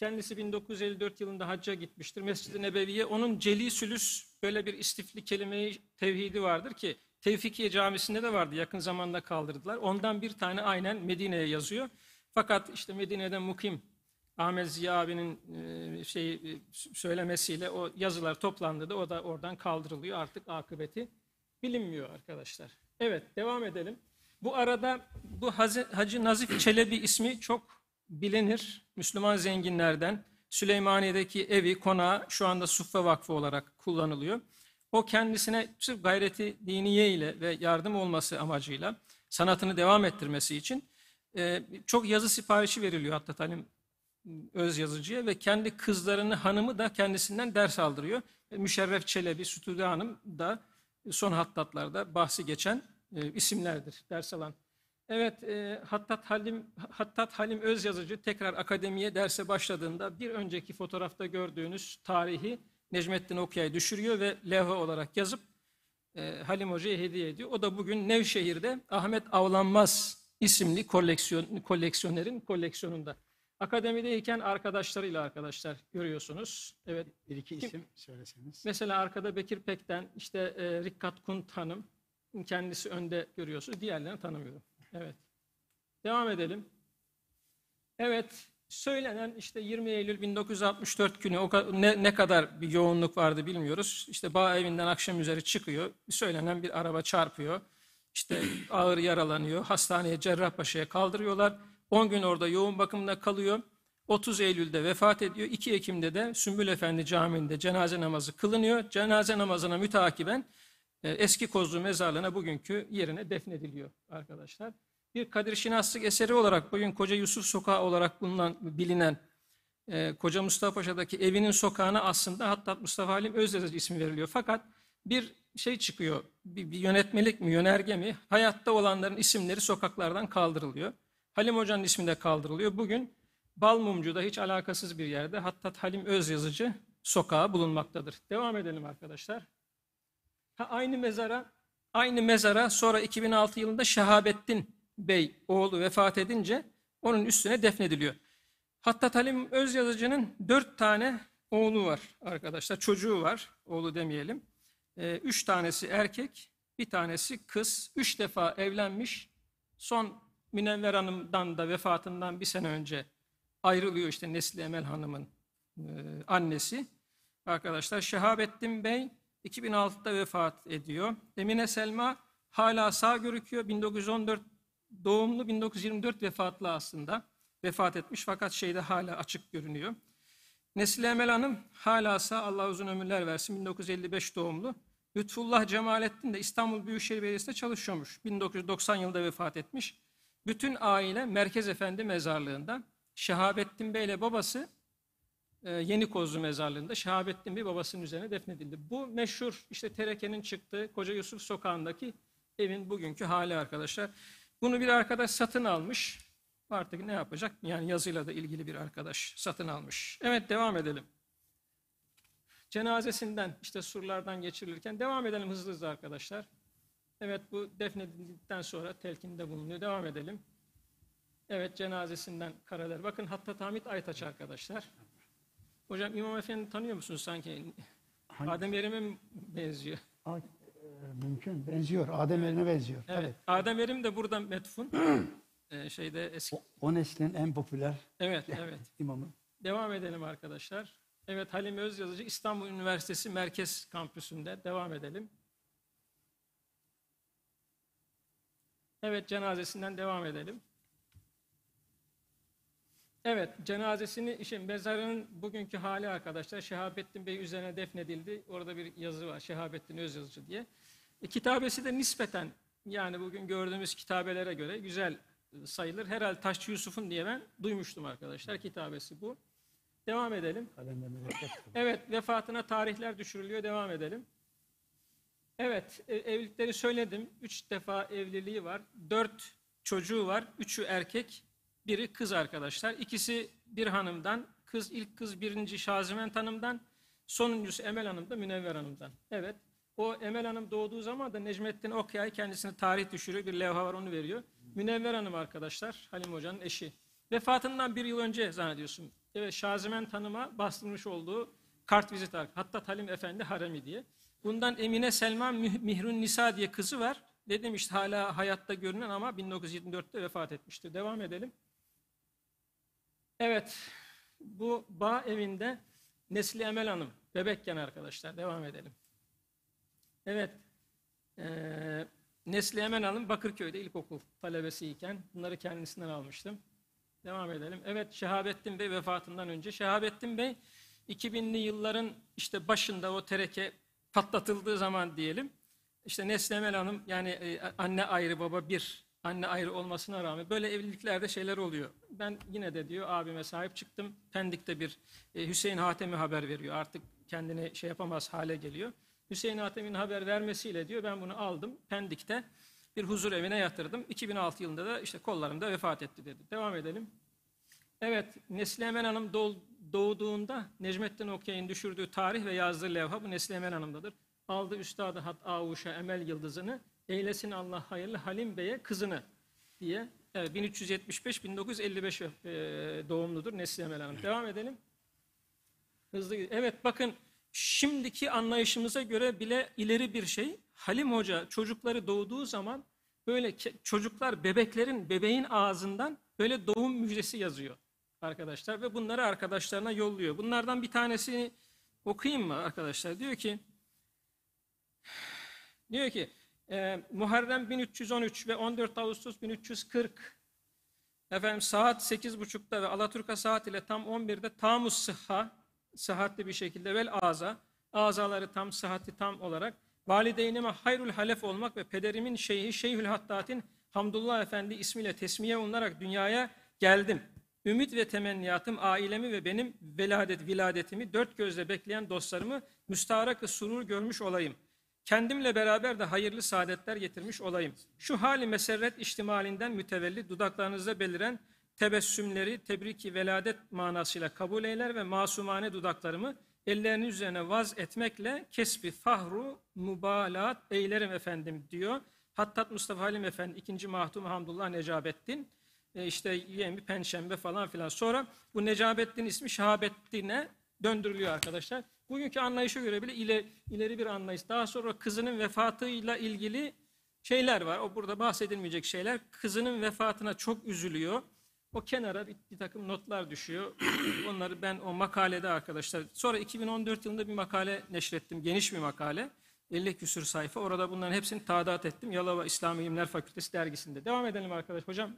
Kendisi 1954 yılında hacca gitmiştir. Mescid-i Nebevi'ye onun Celi Sülüs böyle bir istifli kelimeyi tevhidi vardır ki Tevfikiye Camisi'nde de vardı yakın zamanda kaldırdılar. Ondan bir tane aynen Medine'ye yazıyor. Fakat işte Medine'de mukim Ahmet Ziya abinin e, şey e, söylemesiyle o yazılar toplandı da o da oradan kaldırılıyor. Artık akıbeti bilinmiyor arkadaşlar. Evet devam edelim. Bu arada bu Hacı Nazif Çelebi ismi çok bilinir. Müslüman zenginlerden Süleymaniye'deki evi, konağı şu anda Suffe Vakfı olarak kullanılıyor. O kendisine sırf gayreti diniye ile ve yardım olması amacıyla sanatını devam ettirmesi için e, çok yazı siparişi veriliyor hatta Talim öz yazıcıya ve kendi kızlarını, hanımı da kendisinden ders aldırıyor. E, Müşerref Çelebi, Sütüde Hanım da son hattatlarda bahsi geçen e, isimlerdir ders alan. Evet, e, Hattat Halim Hattat Halim Öz yazıcı tekrar akademiye derse başladığında bir önceki fotoğrafta gördüğünüz tarihi Necmettin Okyay düşürüyor ve levha olarak yazıp e, Halim Hoca'ya hediye ediyor. O da bugün Nevşehir'de Ahmet Avlanmaz isimli koleksiyon, koleksiyonerin koleksiyonunda. Akademideyken arkadaşlarıyla arkadaşlar görüyorsunuz. Evet. Bir iki isim Kim? söyleseniz. Mesela arkada Bekir Pek'ten işte e, Rikkat Kunt Hanım kendisi önde görüyorsunuz. Diğerlerini tanımıyorum. Evet. Devam edelim. Evet, söylenen işte 20 Eylül 1964 günü o ne, ne kadar bir yoğunluk vardı bilmiyoruz. İşte bağ evinden akşam üzeri çıkıyor. Söylenen bir araba çarpıyor. İşte ağır yaralanıyor. Hastaneye Cerrahpaşa'ya kaldırıyorlar. 10 gün orada yoğun bakımda kalıyor. 30 Eylül'de vefat ediyor. 2 Ekim'de de Sümbül Efendi Camii'nde cenaze namazı kılınıyor. Cenaze namazına mütakiben e, eski Kozlu mezarlığına bugünkü yerine defnediliyor arkadaşlar. Bir Kadir Şinaslık eseri olarak bugün Koca Yusuf Sokağı olarak bulunan, bilinen e, Koca Mustafa Paşa'daki evinin sokağına aslında hatta Mustafa Halim Özdeniz ismi veriliyor. Fakat bir şey çıkıyor, bir, bir yönetmelik mi, yönerge mi? Hayatta olanların isimleri sokaklardan kaldırılıyor. Halim Hoca'nın ismi de kaldırılıyor. Bugün Balmumcu'da hiç alakasız bir yerde Hattat Halim Özyazıcı sokağı bulunmaktadır. Devam edelim arkadaşlar aynı mezara aynı mezara sonra 2006 yılında Şehabettin Bey oğlu vefat edince onun üstüne defnediliyor. Hatta Halim Yazıcı'nın dört tane oğlu var arkadaşlar. Çocuğu var. Oğlu demeyelim. E, üç tanesi erkek, bir tanesi kız. Üç defa evlenmiş. Son Münevver Hanım'dan da vefatından bir sene önce ayrılıyor işte Nesli Emel Hanım'ın e, annesi. Arkadaşlar Şehabettin Bey 2006'da vefat ediyor. Emine Selma hala sağ görüküyor. 1914 doğumlu 1924 vefatlı aslında. Vefat etmiş fakat şeyde hala açık görünüyor. Nesile Emel Hanım hala sağ Allah uzun ömürler versin 1955 doğumlu. Lütfullah Cemalettin de İstanbul Büyükşehir Belediyesi'nde çalışıyormuş. 1990 yılında vefat etmiş. Bütün aile Merkez Efendi mezarlığında. Şehabettin Bey ile babası ee, Yeni Kozlu Mezarlığı'nda Şahabettin bir babasının üzerine defnedildi. Bu meşhur işte terekenin çıktığı Koca Yusuf Sokağı'ndaki evin bugünkü hali arkadaşlar. Bunu bir arkadaş satın almış. Artık ne yapacak? Yani yazıyla da ilgili bir arkadaş satın almış. Evet devam edelim. Cenazesinden işte surlardan geçirilirken devam edelim hızlı hızlı arkadaşlar. Evet bu defnedildikten sonra telkinde bulunuyor. Devam edelim. Evet cenazesinden kareler. Bakın Hatta Hamit Aytaç arkadaşlar. Hocam İmam Efendi tanıyor musunuz sanki? Hangi? Adem Yerim'e benziyor? A, e, mümkün. Benziyor. Adem Yerim'e benziyor. Evet. evet. Adem Yerim de buradan metfun. E, şeyde eski. O, o neslin en popüler evet, evet. İmamı. Devam edelim arkadaşlar. Evet Halim Özyazıcı İstanbul Üniversitesi Merkez Kampüsü'nde. Devam edelim. Evet cenazesinden devam edelim. Evet, cenazesini, işin mezarının bugünkü hali arkadaşlar Şehabettin Bey üzerine defnedildi. Orada bir yazı var, Şehabettin Özyazıcı diye. E, kitabesi de nispeten, yani bugün gördüğümüz kitabelere göre güzel e, sayılır. Herhalde Taşçı Yusuf'un diye ben duymuştum arkadaşlar, kitabesi bu. Devam edelim. Evet, vefatına tarihler düşürülüyor, devam edelim. Evet, e, evlilikleri söyledim. Üç defa evliliği var, dört çocuğu var, üçü erkek, biri kız arkadaşlar. İkisi bir hanımdan. Kız ilk kız birinci Şaziment Hanım'dan. Sonuncusu Emel Hanım da Münevver Hanım'dan. Evet. O Emel Hanım doğduğu zaman da Necmettin Okyay kendisine tarih düşürüyor. Bir levha var onu veriyor. Münevver Hanım arkadaşlar. Halim Hoca'nın eşi. Vefatından bir yıl önce zannediyorsun. Evet Şaziment Hanım'a bastırmış olduğu kart vizit Hatta Halim Efendi Haremi diye. Bundan Emine Selma Mihrun Nisa diye kızı var. Dedim işte hala hayatta görünen ama 1924'te vefat etmişti. Devam edelim. Evet, bu bağ evinde Nesli Emel Hanım, bebekken arkadaşlar devam edelim. Evet, ee, Nesli Emel Hanım Bakırköy'de ilkokul talebesiyken bunları kendisinden almıştım. Devam edelim. Evet, Şehabettin Bey vefatından önce. Şehabettin Bey 2000'li yılların işte başında o tereke patlatıldığı zaman diyelim. işte Nesli Emel Hanım yani anne ayrı baba bir anne ayrı olmasına rağmen böyle evliliklerde şeyler oluyor. Ben yine de diyor abime sahip çıktım. Pendik'te bir e, Hüseyin Hatemi haber veriyor. Artık kendini şey yapamaz hale geliyor. Hüseyin Hatem'in haber vermesiyle diyor ben bunu aldım Pendik'te bir huzur evine yatırdım. 2006 yılında da işte kollarımda vefat etti dedi. Devam edelim. Evet Neslihemen Hanım doğduğunda Necmettin Okyay'ın düşürdüğü tarih ve yazdığı levha bu Neslihemen Hanım'dadır. Aldı Üstadı Hat Avuş'a Emel Yıldız'ını Eylesin Allah hayırlı Halim Bey'e kızını diye. Evet 1375-1955 e, doğumludur Nesliye Emel Hanım. Devam edelim. Hızlı. Evet bakın şimdiki anlayışımıza göre bile ileri bir şey. Halim Hoca çocukları doğduğu zaman böyle çocuklar bebeklerin bebeğin ağzından böyle doğum müjdesi yazıyor arkadaşlar ve bunları arkadaşlarına yolluyor. Bunlardan bir tanesini okuyayım mı arkadaşlar? Diyor ki diyor ki e, Muharrem 1313 ve 14 Ağustos 1340 efendim saat 8.30'da ve Alaturka saat ile tam 11'de tamus sıhha sıhhatli bir şekilde vel aza azaları tam sıhhati tam olarak valideynime hayrul halef olmak ve pederimin şeyhi Şeyhül Hattat'in Hamdullah Efendi ismiyle tesmiye olunarak dünyaya geldim. Ümit ve temenniyatım ailemi ve benim veladet viladetimi dört gözle bekleyen dostlarımı müstaharak surur görmüş olayım.'' Kendimle beraber de hayırlı saadetler getirmiş olayım. Şu hali meserret ihtimalinden mütevelli dudaklarınızda beliren tebessümleri tebriki veladet manasıyla kabul eyler ve masumane dudaklarımı ellerinin üzerine vaz etmekle kesbi fahru mübalat eylerim efendim diyor. Hattat Mustafa Halim Efendi ikinci Mahtum Hamdullah Necabettin e işte yemi penşembe falan filan. Sonra bu Necabettin ismi Şahabettin'e döndürülüyor arkadaşlar. Bugünkü anlayışa göre bile ile, ileri bir anlayış. Daha sonra kızının vefatıyla ilgili şeyler var. O burada bahsedilmeyecek şeyler. Kızının vefatına çok üzülüyor. O kenara bir, bir takım notlar düşüyor. Onları ben o makalede arkadaşlar. Sonra 2014 yılında bir makale neşrettim. Geniş bir makale. 50 küsür sayfa. Orada bunların hepsini tadat ettim. Yalova İslam İlimler Fakültesi dergisinde. Devam edelim arkadaş hocam.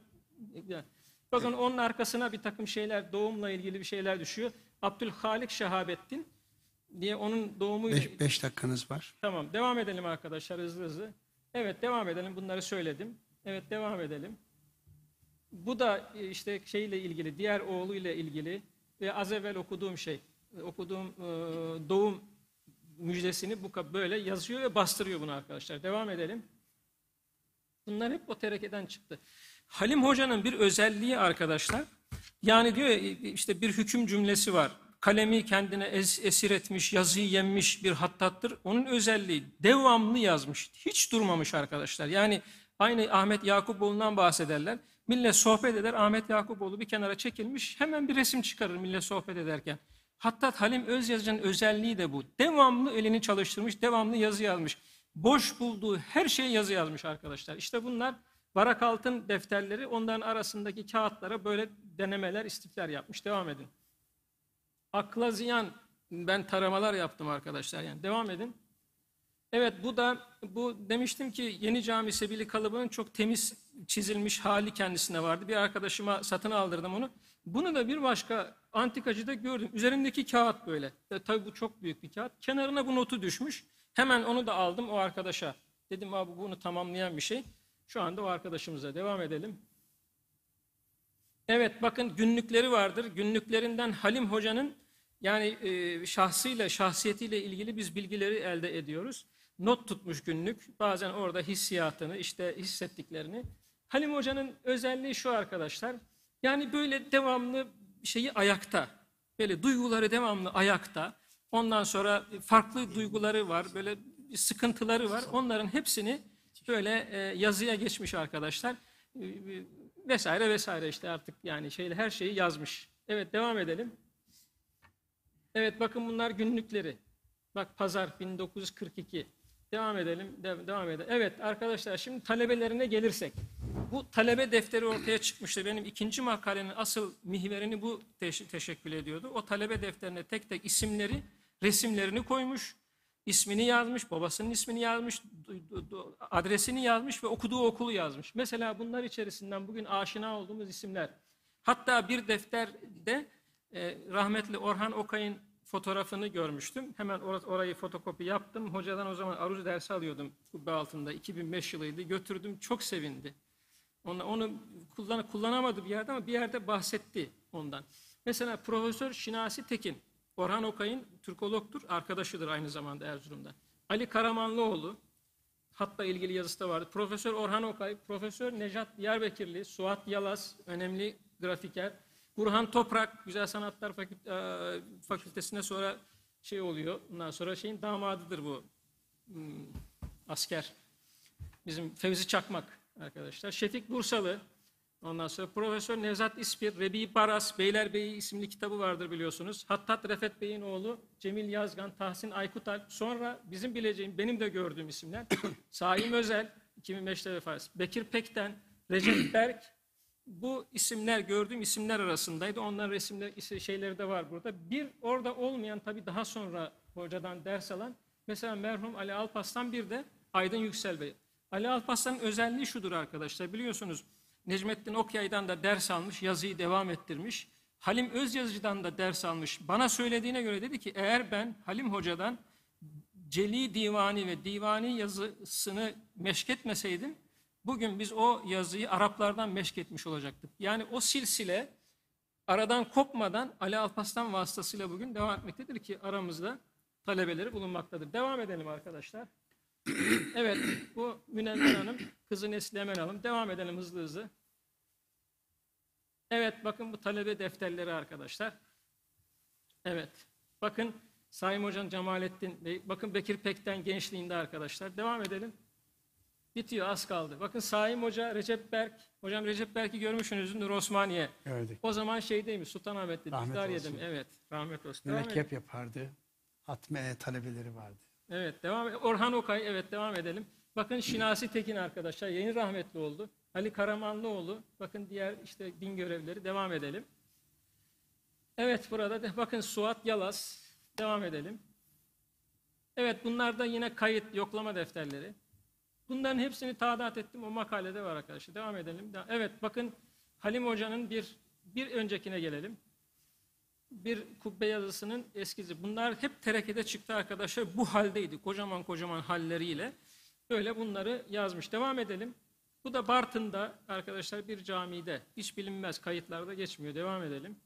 Bakın onun arkasına bir takım şeyler, doğumla ilgili bir şeyler düşüyor. Abdülhalik Şehabettin diye onun doğumu... 5 dakikanız var. Tamam devam edelim arkadaşlar hızlı hızlı. Evet devam edelim bunları söyledim. Evet devam edelim. Bu da e, işte şeyle ilgili diğer oğlu ile ilgili ve az evvel okuduğum şey e, okuduğum e, doğum müjdesini bu böyle yazıyor ve bastırıyor bunu arkadaşlar. Devam edelim. Bunlar hep o terekeden çıktı. Halim Hoca'nın bir özelliği arkadaşlar. Yani diyor işte bir hüküm cümlesi var kalemi kendine es esir etmiş, yazıyı yenmiş bir hattattır. Onun özelliği devamlı yazmış, hiç durmamış arkadaşlar. Yani aynı Ahmet Yakuboğlu'ndan bahsederler. Millet sohbet eder, Ahmet Yakuboğlu bir kenara çekilmiş, hemen bir resim çıkarır millet sohbet ederken. Hattat Halim Özyazıcı'nın özelliği de bu. Devamlı elini çalıştırmış, devamlı yazı yazmış. Boş bulduğu her şeyi yazı yazmış arkadaşlar. İşte bunlar Barak Altın defterleri, onların arasındaki kağıtlara böyle denemeler, istifler yapmış. Devam edin akla ziyan ben taramalar yaptım arkadaşlar yani devam edin. Evet bu da bu demiştim ki yeni cami sebili kalıbının çok temiz çizilmiş hali kendisine vardı. Bir arkadaşıma satın aldırdım onu. Bunu da bir başka antikacıda gördüm. Üzerindeki kağıt böyle. E, tabii bu çok büyük bir kağıt. Kenarına bu notu düşmüş. Hemen onu da aldım o arkadaşa. Dedim abi bunu tamamlayan bir şey. Şu anda o arkadaşımıza devam edelim. Evet bakın günlükleri vardır. Günlüklerinden Halim Hoca'nın yani e, şahsıyla, şahsiyetiyle ilgili biz bilgileri elde ediyoruz. Not tutmuş günlük, bazen orada hissiyatını, işte hissettiklerini. Halim Hoca'nın özelliği şu arkadaşlar, yani böyle devamlı şeyi ayakta, böyle duyguları devamlı ayakta, ondan sonra farklı duyguları var, böyle sıkıntıları var. Onların hepsini böyle e, yazıya geçmiş arkadaşlar. E, e vesaire vesaire işte artık yani şeyle her şeyi yazmış. Evet devam edelim. Evet bakın bunlar günlükleri. Bak pazar 1942. Devam edelim. De devam edelim. Evet arkadaşlar şimdi talebelerine gelirsek. Bu talebe defteri ortaya çıkmıştı. Benim ikinci makalenin asıl mihverini bu teş teşekkül ediyordu. O talebe defterine tek tek isimleri, resimlerini koymuş. ismini yazmış, babasının ismini yazmış, adresini yazmış ve okuduğu okulu yazmış. Mesela bunlar içerisinden bugün aşina olduğumuz isimler. Hatta bir defterde ee, rahmetli Orhan Okay'ın fotoğrafını görmüştüm. Hemen orayı fotokopi yaptım. Hocadan o zaman aruz dersi alıyordum kubbe altında. 2005 yılıydı. Götürdüm. Çok sevindi. Onu, onu kullan kullanamadı bir yerde ama bir yerde bahsetti ondan. Mesela Profesör Şinasi Tekin, Orhan Okay'ın Türkologtur, arkadaşıdır aynı zamanda Erzurum'da. Ali Karamanlıoğlu, hatta ilgili yazısı da vardı. Profesör Orhan Okay, Profesör Necat Yerbekirli, Suat Yalaz, önemli grafiker. Burhan Toprak Güzel Sanatlar e, Fakültesi'ne sonra şey oluyor. Ondan sonra şeyin damadıdır bu hmm, asker. Bizim Fevzi Çakmak arkadaşlar. Şefik Bursalı. Ondan sonra Profesör Nevzat İspir, Rebi Paras, Beylerbeyi isimli kitabı vardır biliyorsunuz. Hattat Refet Bey'in oğlu, Cemil Yazgan, Tahsin Aykutal. Sonra bizim bileceğim, benim de gördüğüm isimler. Saim Özel, 2005'te vefat Bekir Pekten, Recep Berk, bu isimler gördüğüm isimler arasındaydı. Onların resimleri şeyleri de var burada. Bir orada olmayan tabii daha sonra hocadan ders alan mesela merhum Ali Alpaslan bir de Aydın Yüksel Bey. Ali Alpaslan'ın özelliği şudur arkadaşlar biliyorsunuz Necmettin Okyay'dan da ders almış yazıyı devam ettirmiş. Halim Özyazıcı'dan da ders almış. Bana söylediğine göre dedi ki eğer ben Halim Hoca'dan Celi Divani ve Divani yazısını meşketmeseydim Bugün biz o yazıyı Araplardan meşk etmiş olacaktık. Yani o silsile aradan kopmadan Ali Alpaslan vasıtasıyla bugün devam etmektedir ki aramızda talebeleri bulunmaktadır. Devam edelim arkadaşlar. evet bu Münevver Hanım, kızı Neslihan Hanım. Devam edelim hızlı hızlı. Evet bakın bu talebe defterleri arkadaşlar. Evet bakın Sayın Hocam Cemalettin Bey, bakın Bekir Pek'ten gençliğinde arkadaşlar. Devam edelim. Bitiyor az kaldı. Bakın Saim Hoca, Recep Berk. Hocam Recep Berk'i görmüşsünüzdür Osmaniye. Gördük. O zaman şey şeydeymiş Sultanahmet'te. Rahmet mi? Evet. Rahmet olsun. Mürekkep yapardı. Atme talebeleri vardı. Evet devam e- Orhan Okay evet devam edelim. Bakın Şinasi Tekin arkadaşlar yeni rahmetli oldu. Ali Karamanlıoğlu bakın diğer işte din görevleri devam edelim. Evet burada de, bakın Suat Yalas devam edelim. Evet bunlar da yine kayıt yoklama defterleri. Bunların hepsini tadat ettim. O makalede var arkadaşlar. Devam edelim. Evet bakın Halim Hoca'nın bir bir öncekine gelelim. Bir kubbe yazısının eskizi. Bunlar hep terekede çıktı arkadaşlar. Bu haldeydi. Kocaman kocaman halleriyle. Böyle bunları yazmış. Devam edelim. Bu da Bartın'da arkadaşlar bir camide. Hiç bilinmez kayıtlarda geçmiyor. Devam edelim.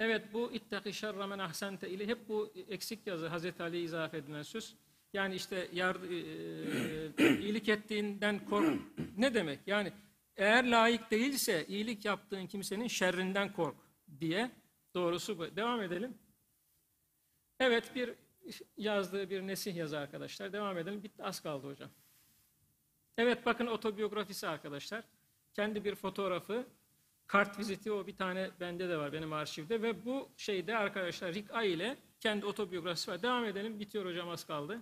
Evet bu ittaki şerra ahsente ile hep bu eksik yazı Hazreti Ali'ye izafe edilen söz. Yani işte yar, e, e iyilik ettiğinden kork. Ne demek? Yani eğer layık değilse iyilik yaptığın kimsenin şerrinden kork diye doğrusu bu. Devam edelim. Evet bir yazdığı bir nesih yazı arkadaşlar. Devam edelim. Bitti az kaldı hocam. Evet bakın otobiyografisi arkadaşlar. Kendi bir fotoğrafı kart viziti o bir tane bende de var benim arşivde ve bu şeyde arkadaşlar Rick A ile kendi otobiyografisi var. Devam edelim. Bitiyor hocam az kaldı.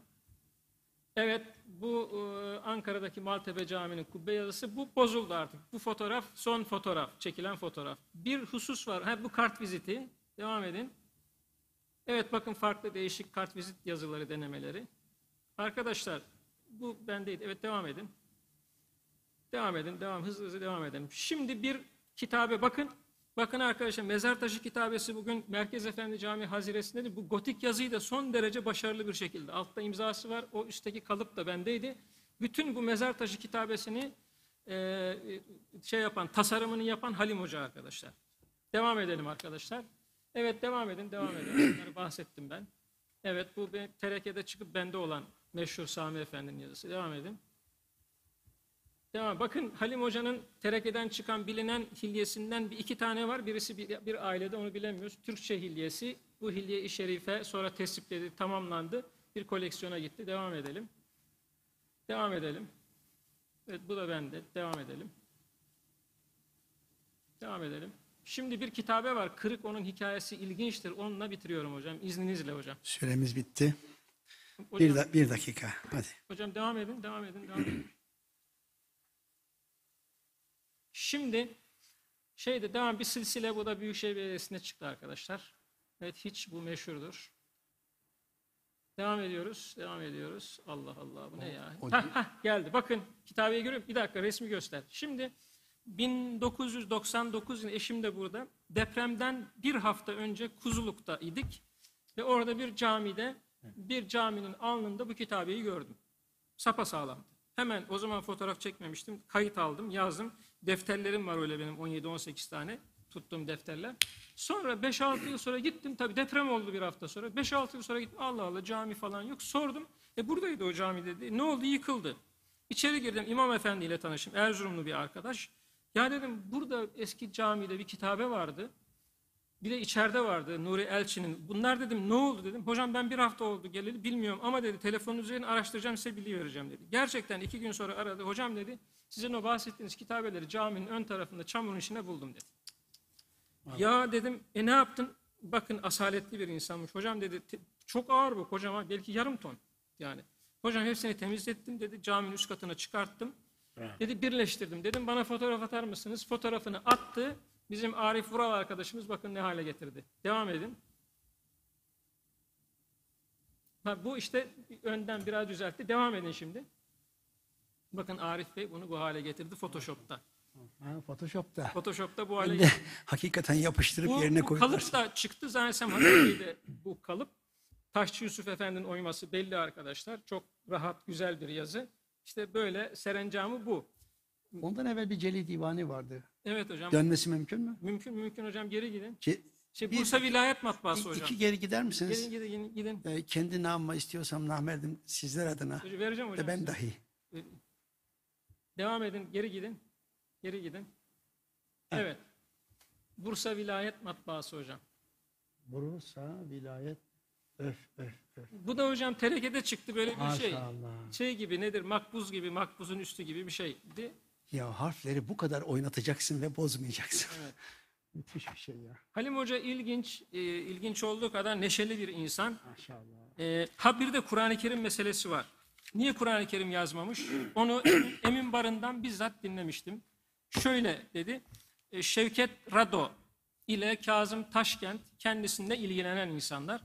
Evet bu e, Ankara'daki Maltepe Camii'nin kubbe yazısı bu bozuldu artık. Bu fotoğraf son fotoğraf, çekilen fotoğraf. Bir husus var. Ha, bu kart viziti. Devam edin. Evet bakın farklı değişik kart vizit yazıları denemeleri. Arkadaşlar bu bendeydi. Evet devam edin. Devam edin. Devam hızlı hızlı devam edelim. Şimdi bir kitabe bakın. Bakın arkadaşlar mezar taşı Kitabesi bugün Merkez Efendi Camii Haziresi'nde bu gotik yazıyı da son derece başarılı bir şekilde. Altta imzası var, o üstteki kalıp da bendeydi. Bütün bu mezar taşı Kitabesi'ni e, e şey yapan, tasarımını yapan Halim Hoca arkadaşlar. Devam edelim arkadaşlar. Evet devam edin, devam edin. Bunları bahsettim ben. Evet bu TRK'de çıkıp bende olan meşhur Sami Efendi'nin yazısı. Devam edin. Devam. Bakın Halim Hoca'nın terekeden çıkan bilinen hilyesinden bir iki tane var. Birisi bir, bir ailede onu bilemiyoruz. Türkçe hilyesi. Bu hilye-i şerife sonra tespitledi, tamamlandı. Bir koleksiyona gitti. Devam edelim. Devam edelim. Evet bu da bende. Devam edelim. Devam edelim. Şimdi bir kitabe var. Kırık onun hikayesi ilginçtir. Onunla bitiriyorum hocam. İzninizle hocam. Süremiz bitti. Hocam, bir, da, bir dakika. Hadi. Hocam devam edin. Devam edin. Devam edin. Şimdi şeyde devam bir silsile bu da Büyükşehir Belediyesi'ne çıktı arkadaşlar. Evet hiç bu meşhurdur. Devam ediyoruz, devam ediyoruz. Allah Allah bu ne ya? O geldi. Bakın kitabeyi görüyorum. Bir dakika resmi göster. Şimdi 1999 eşim de burada. Depremden bir hafta önce Kuzuluk'ta idik. Ve orada bir camide, bir caminin alnında bu kitabeyi gördüm. Sapa sağlamdı. Hemen o zaman fotoğraf çekmemiştim. Kayıt aldım, yazdım defterlerim var öyle benim 17-18 tane tuttum defterler. Sonra 5-6 yıl sonra gittim tabii deprem oldu bir hafta sonra. 5-6 yıl sonra gittim Allah Allah cami falan yok. Sordum e buradaydı o cami dedi. Ne oldu yıkıldı. İçeri girdim imam efendiyle tanıştım. Erzurumlu bir arkadaş. Ya dedim burada eski camide bir kitabe vardı. Bir de içeride vardı Nuri Elçi'nin. Bunlar dedim ne oldu dedim. Hocam ben bir hafta oldu geleli bilmiyorum ama dedi telefonun üzerine araştıracağım size bilgi vereceğim dedi. Gerçekten iki gün sonra aradı. Hocam dedi sizin o bahsettiğiniz kitabeleri caminin ön tarafında çamurun içine buldum dedi. Anladım. Ya dedim e ne yaptın? Bakın asaletli bir insanmış. Hocam dedi çok ağır bu kocaman belki yarım ton yani. Hocam hepsini temizlettim dedi. Caminin üst katına çıkarttım. Ha. Dedi birleştirdim. Dedim bana fotoğraf atar mısınız? Fotoğrafını attı. Bizim Arif Vural arkadaşımız bakın ne hale getirdi. Devam edin. Ha, bu işte önden biraz düzeltti. Devam edin şimdi. Bakın Arif Bey bunu bu hale getirdi Photoshop'ta. Ha, Photoshop'ta. Photoshop'ta bu hale Hakikaten yapıştırıp bu, yerine koydular. Bu kalıp da çıktı zannetsem Hakkari'de bu kalıp. Taşçı Yusuf Efendi'nin oyması belli arkadaşlar. Çok rahat, güzel bir yazı. İşte böyle serencamı bu. Ondan evvel bir Celi Divani vardı. Evet hocam. Dönmesi mümkün mü? Mümkün mümkün hocam geri gidin. Ce şey, bir, Bursa Vilayet Matbaası iki, hocam. İki geri gider misiniz? Gelin gidin. gidin. Ee, kendi namıma istiyorsam nahmerdim sizler adına. Vereceğim hocam. Ve ben size. dahi. Devam edin geri gidin. Geri gidin. Evet. evet. Bursa Vilayet Matbaası hocam. Bursa Vilayet Öf, öf, öf. Bu da hocam terekede çıktı böyle bir şey. Maşallah. şey. Şey gibi nedir? Makbuz gibi, makbuzun üstü gibi bir şeydi. Ya harfleri bu kadar oynatacaksın ve bozmayacaksın. Evet. Müthiş bir şey ya. Halim Hoca ilginç, e, ilginç olduğu kadar neşeli bir insan. Maşallah. E, ha bir de Kur'an-ı Kerim meselesi var. Niye Kur'an-ı Kerim yazmamış? Onu Emin, Barın'dan bizzat dinlemiştim. Şöyle dedi, e, Şevket Rado ile Kazım Taşkent kendisinde ilgilenen insanlar.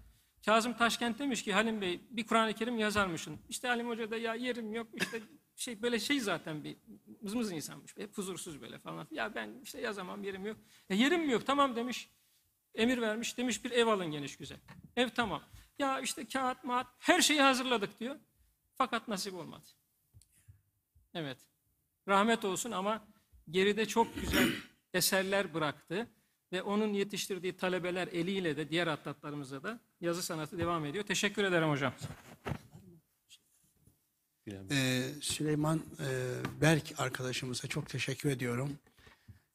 Kazım Taşkent demiş ki Halim Bey bir Kur'an-ı Kerim yazarmışsın. İşte Halim Hoca da ya yerim yok işte şey böyle şey zaten bir mızmız insanmış. Hep huzursuz böyle falan. Ya ben işte yazamam yerim yok. E, yerim mi yok tamam demiş. Emir vermiş demiş bir ev alın geniş güzel. Ev tamam. Ya işte kağıt maat her şeyi hazırladık diyor. Fakat nasip olmadı. Evet. Rahmet olsun ama geride çok güzel eserler bıraktı. Ve onun yetiştirdiği talebeler eliyle de diğer atlatlarımıza da yazı sanatı devam ediyor. Teşekkür ederim hocam. Ee, Süleyman e, Berk arkadaşımıza çok teşekkür ediyorum.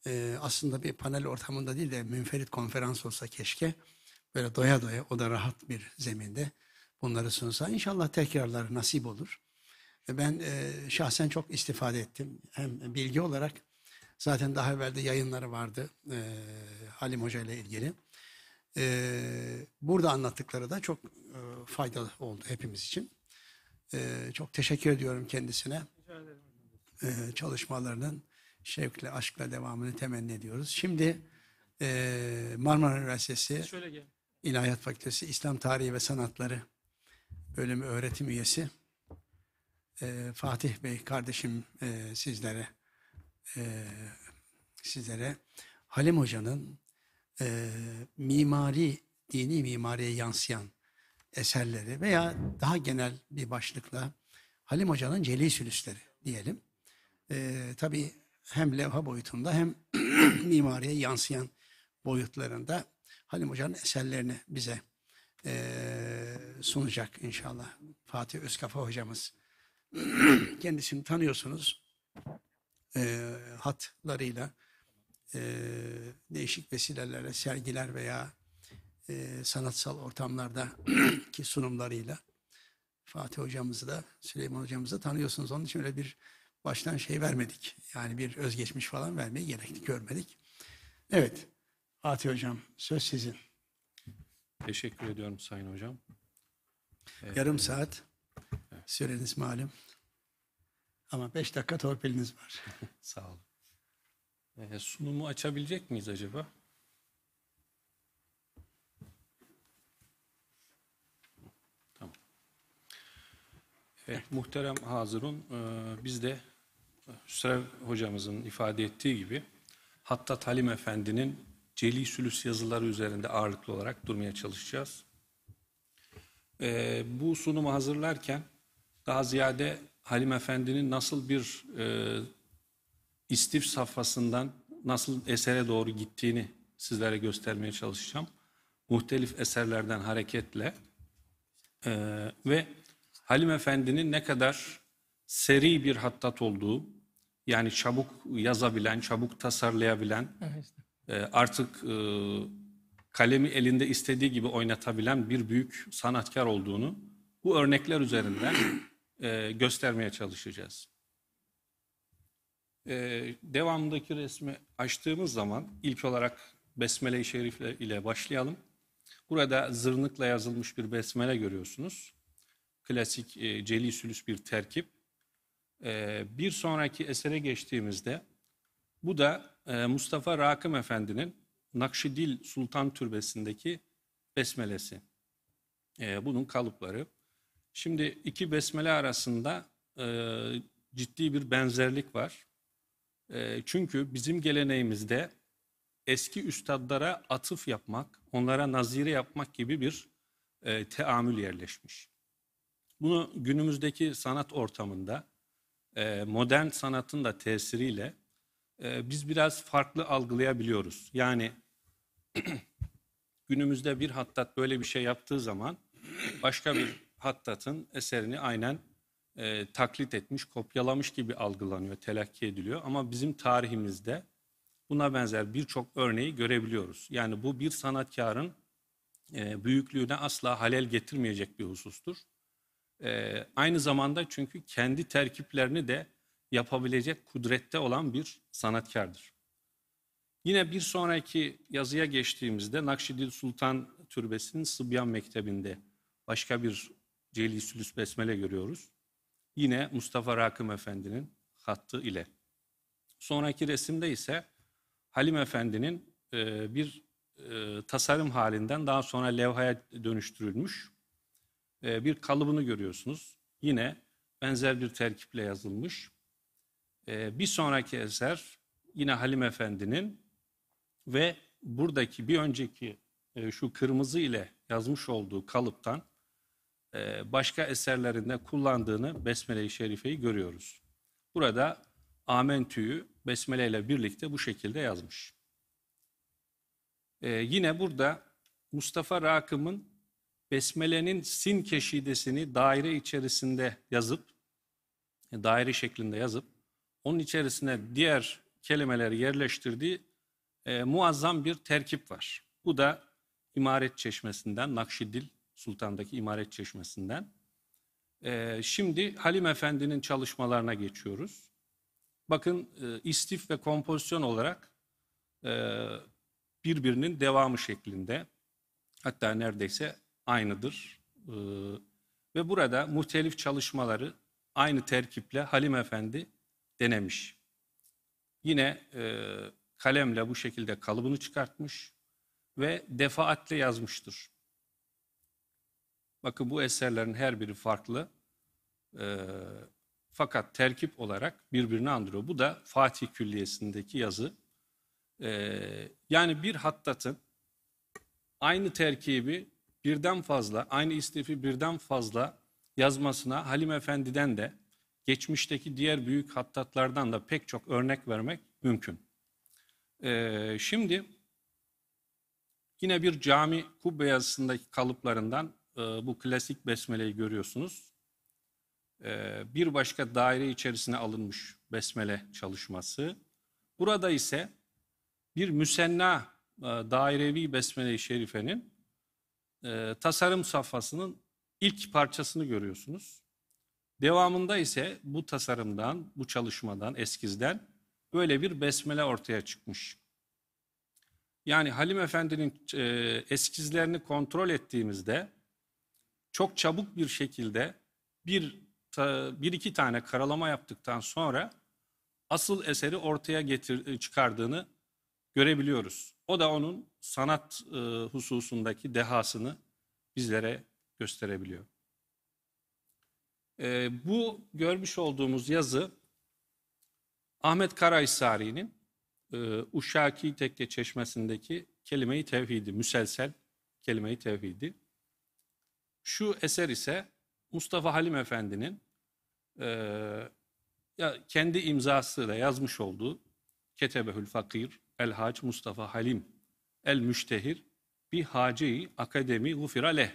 Ee, aslında bir panel ortamında değil de münferit konferans olsa keşke. Böyle doya doya o da rahat bir zeminde bunları sunsa. İnşallah tekrarlar nasip olur. Ben e, şahsen çok istifade ettim. Hem bilgi olarak zaten daha evvel de yayınları vardı e, Halim Hoca ile ilgili. E, burada anlattıkları da çok e, faydalı oldu hepimiz için. Ee, çok teşekkür ediyorum kendisine. Ee, çalışmalarının şevkle, aşkla devamını temenni ediyoruz. Şimdi e, Marmara Üniversitesi İlahiyat Fakültesi İslam Tarihi ve Sanatları Bölümü öğretim üyesi e, Fatih Bey kardeşim e, sizlere e, sizlere Halim Hoca'nın e, mimari, dini mimariye yansıyan eserleri veya daha genel bir başlıkla Halim Hoca'nın Celilsülüsleri diyelim. Ee, tabii hem levha boyutunda hem mimariye yansıyan boyutlarında Halim Hoca'nın eserlerini bize e, sunacak inşallah. Fatih Özkafa hocamız. Kendisini tanıyorsunuz. E, hatlarıyla e, değişik vesilelerle sergiler veya e, sanatsal ortamlarda ki sunumlarıyla. Fatih hocamızı da Süleyman hocamızı da tanıyorsunuz. Onun için öyle bir baştan şey vermedik. Yani bir özgeçmiş falan vermeyi gerekli görmedik. Evet Fatih hocam söz sizin. Teşekkür ediyorum Sayın Hocam. Evet, Yarım ee, evet. saat süreniz malum. Ama beş dakika torpiliniz var. Sağ olun. Ee, sunumu açabilecek miyiz acaba? Evet, muhterem Hazırun, e, biz de e, Hüsrev hocamızın ifade ettiği gibi Hattat Halim Efendi'nin Celi Sülüs yazıları üzerinde ağırlıklı olarak durmaya çalışacağız. E, bu sunumu hazırlarken daha ziyade Halim Efendi'nin nasıl bir e, istif safhasından nasıl esere doğru gittiğini sizlere göstermeye çalışacağım. Muhtelif eserlerden hareketle ve Halim Efendi'nin ne kadar seri bir hattat olduğu, yani çabuk yazabilen, çabuk tasarlayabilen, e, artık e, kalemi elinde istediği gibi oynatabilen bir büyük sanatkar olduğunu bu örnekler üzerinden e, göstermeye çalışacağız. Devamındaki resmi açtığımız zaman ilk olarak Besmele-i Şerif ile başlayalım. Burada zırnıkla yazılmış bir besmele görüyorsunuz klasik e, celi sülüs bir terkip. E, bir sonraki esere geçtiğimizde bu da e, Mustafa Rakım Efendi'nin Nakşidil Sultan Türbesi'ndeki besmelesi. E, bunun kalıpları. Şimdi iki besmele arasında e, ciddi bir benzerlik var. E, çünkü bizim geleneğimizde eski üstadlara atıf yapmak, onlara nazire yapmak gibi bir e, teamül yerleşmiş. Bunu günümüzdeki sanat ortamında e, modern sanatın da tesiriyle e, biz biraz farklı algılayabiliyoruz. Yani günümüzde bir hattat böyle bir şey yaptığı zaman başka bir hattatın eserini aynen e, taklit etmiş, kopyalamış gibi algılanıyor, telakki ediliyor. Ama bizim tarihimizde buna benzer birçok örneği görebiliyoruz. Yani bu bir sanatkarın e, büyüklüğüne asla halel getirmeyecek bir husustur. E, aynı zamanda çünkü kendi terkiplerini de yapabilecek kudrette olan bir sanatkardır. Yine bir sonraki yazıya geçtiğimizde Nakşidil Sultan Türbesi'nin Sıbyan Mektebi'nde başka bir Celisülüs Besmele görüyoruz. Yine Mustafa Rakım Efendi'nin hattı ile. Sonraki resimde ise Halim Efendi'nin e, bir e, tasarım halinden daha sonra levhaya dönüştürülmüş e, bir kalıbını görüyorsunuz. Yine benzer bir terkiple yazılmış. E, bir sonraki eser yine Halim Efendi'nin ve buradaki bir önceki e, şu kırmızı ile yazmış olduğu kalıptan başka eserlerinde kullandığını Besmele-i Şerife'yi görüyoruz. Burada Amentü'yü Besmele ile birlikte bu şekilde yazmış. E, yine burada Mustafa Rakım'ın Besmele'nin sin keşidesini daire içerisinde yazıp, e, daire şeklinde yazıp, onun içerisine diğer kelimeleri yerleştirdiği e, muazzam bir terkip var. Bu da İmaret Çeşmesi'nden, Nakşidil Sultan'daki İmaret Çeşmesi'nden. E, şimdi Halim Efendi'nin çalışmalarına geçiyoruz. Bakın e, istif ve kompozisyon olarak e, birbirinin devamı şeklinde. Hatta neredeyse aynıdır. Ee, ve burada muhtelif çalışmaları aynı terkiple Halim Efendi denemiş. Yine e, kalemle bu şekilde kalıbını çıkartmış ve defaatle yazmıştır. Bakın bu eserlerin her biri farklı. Ee, fakat terkip olarak birbirini andırıyor. Bu da Fatih Külliyesi'ndeki yazı. E, yani bir hattatın aynı terkibi birden fazla, aynı istifi birden fazla yazmasına Halim Efendi'den de geçmişteki diğer büyük hattatlardan da pek çok örnek vermek mümkün. Ee, şimdi yine bir cami kubbe yazısındaki kalıplarından e, bu klasik besmeleyi görüyorsunuz. Ee, bir başka daire içerisine alınmış besmele çalışması. Burada ise bir müsenna e, dairevi besmele-i şerifenin e, tasarım safhasının ilk parçasını görüyorsunuz. Devamında ise bu tasarımdan, bu çalışmadan, eskizden böyle bir besmele ortaya çıkmış. Yani Halim Efendi'nin e, eskizlerini kontrol ettiğimizde çok çabuk bir şekilde bir, bir iki tane karalama yaptıktan sonra asıl eseri ortaya getir, çıkardığını görebiliyoruz. O da onun sanat e, hususundaki dehasını bizlere gösterebiliyor. E, bu görmüş olduğumuz yazı Ahmet Karahisari'nin e, Uşaki Tekke Çeşmesi'ndeki kelimeyi tevhidi, müselsel kelimeyi tevhidi. Şu eser ise Mustafa Halim Efendi'nin e, ya kendi imzasıyla yazmış olduğu Ketebehül Fakir El Hac Mustafa Halim el müştehir bir haceyi akademi gufiraleh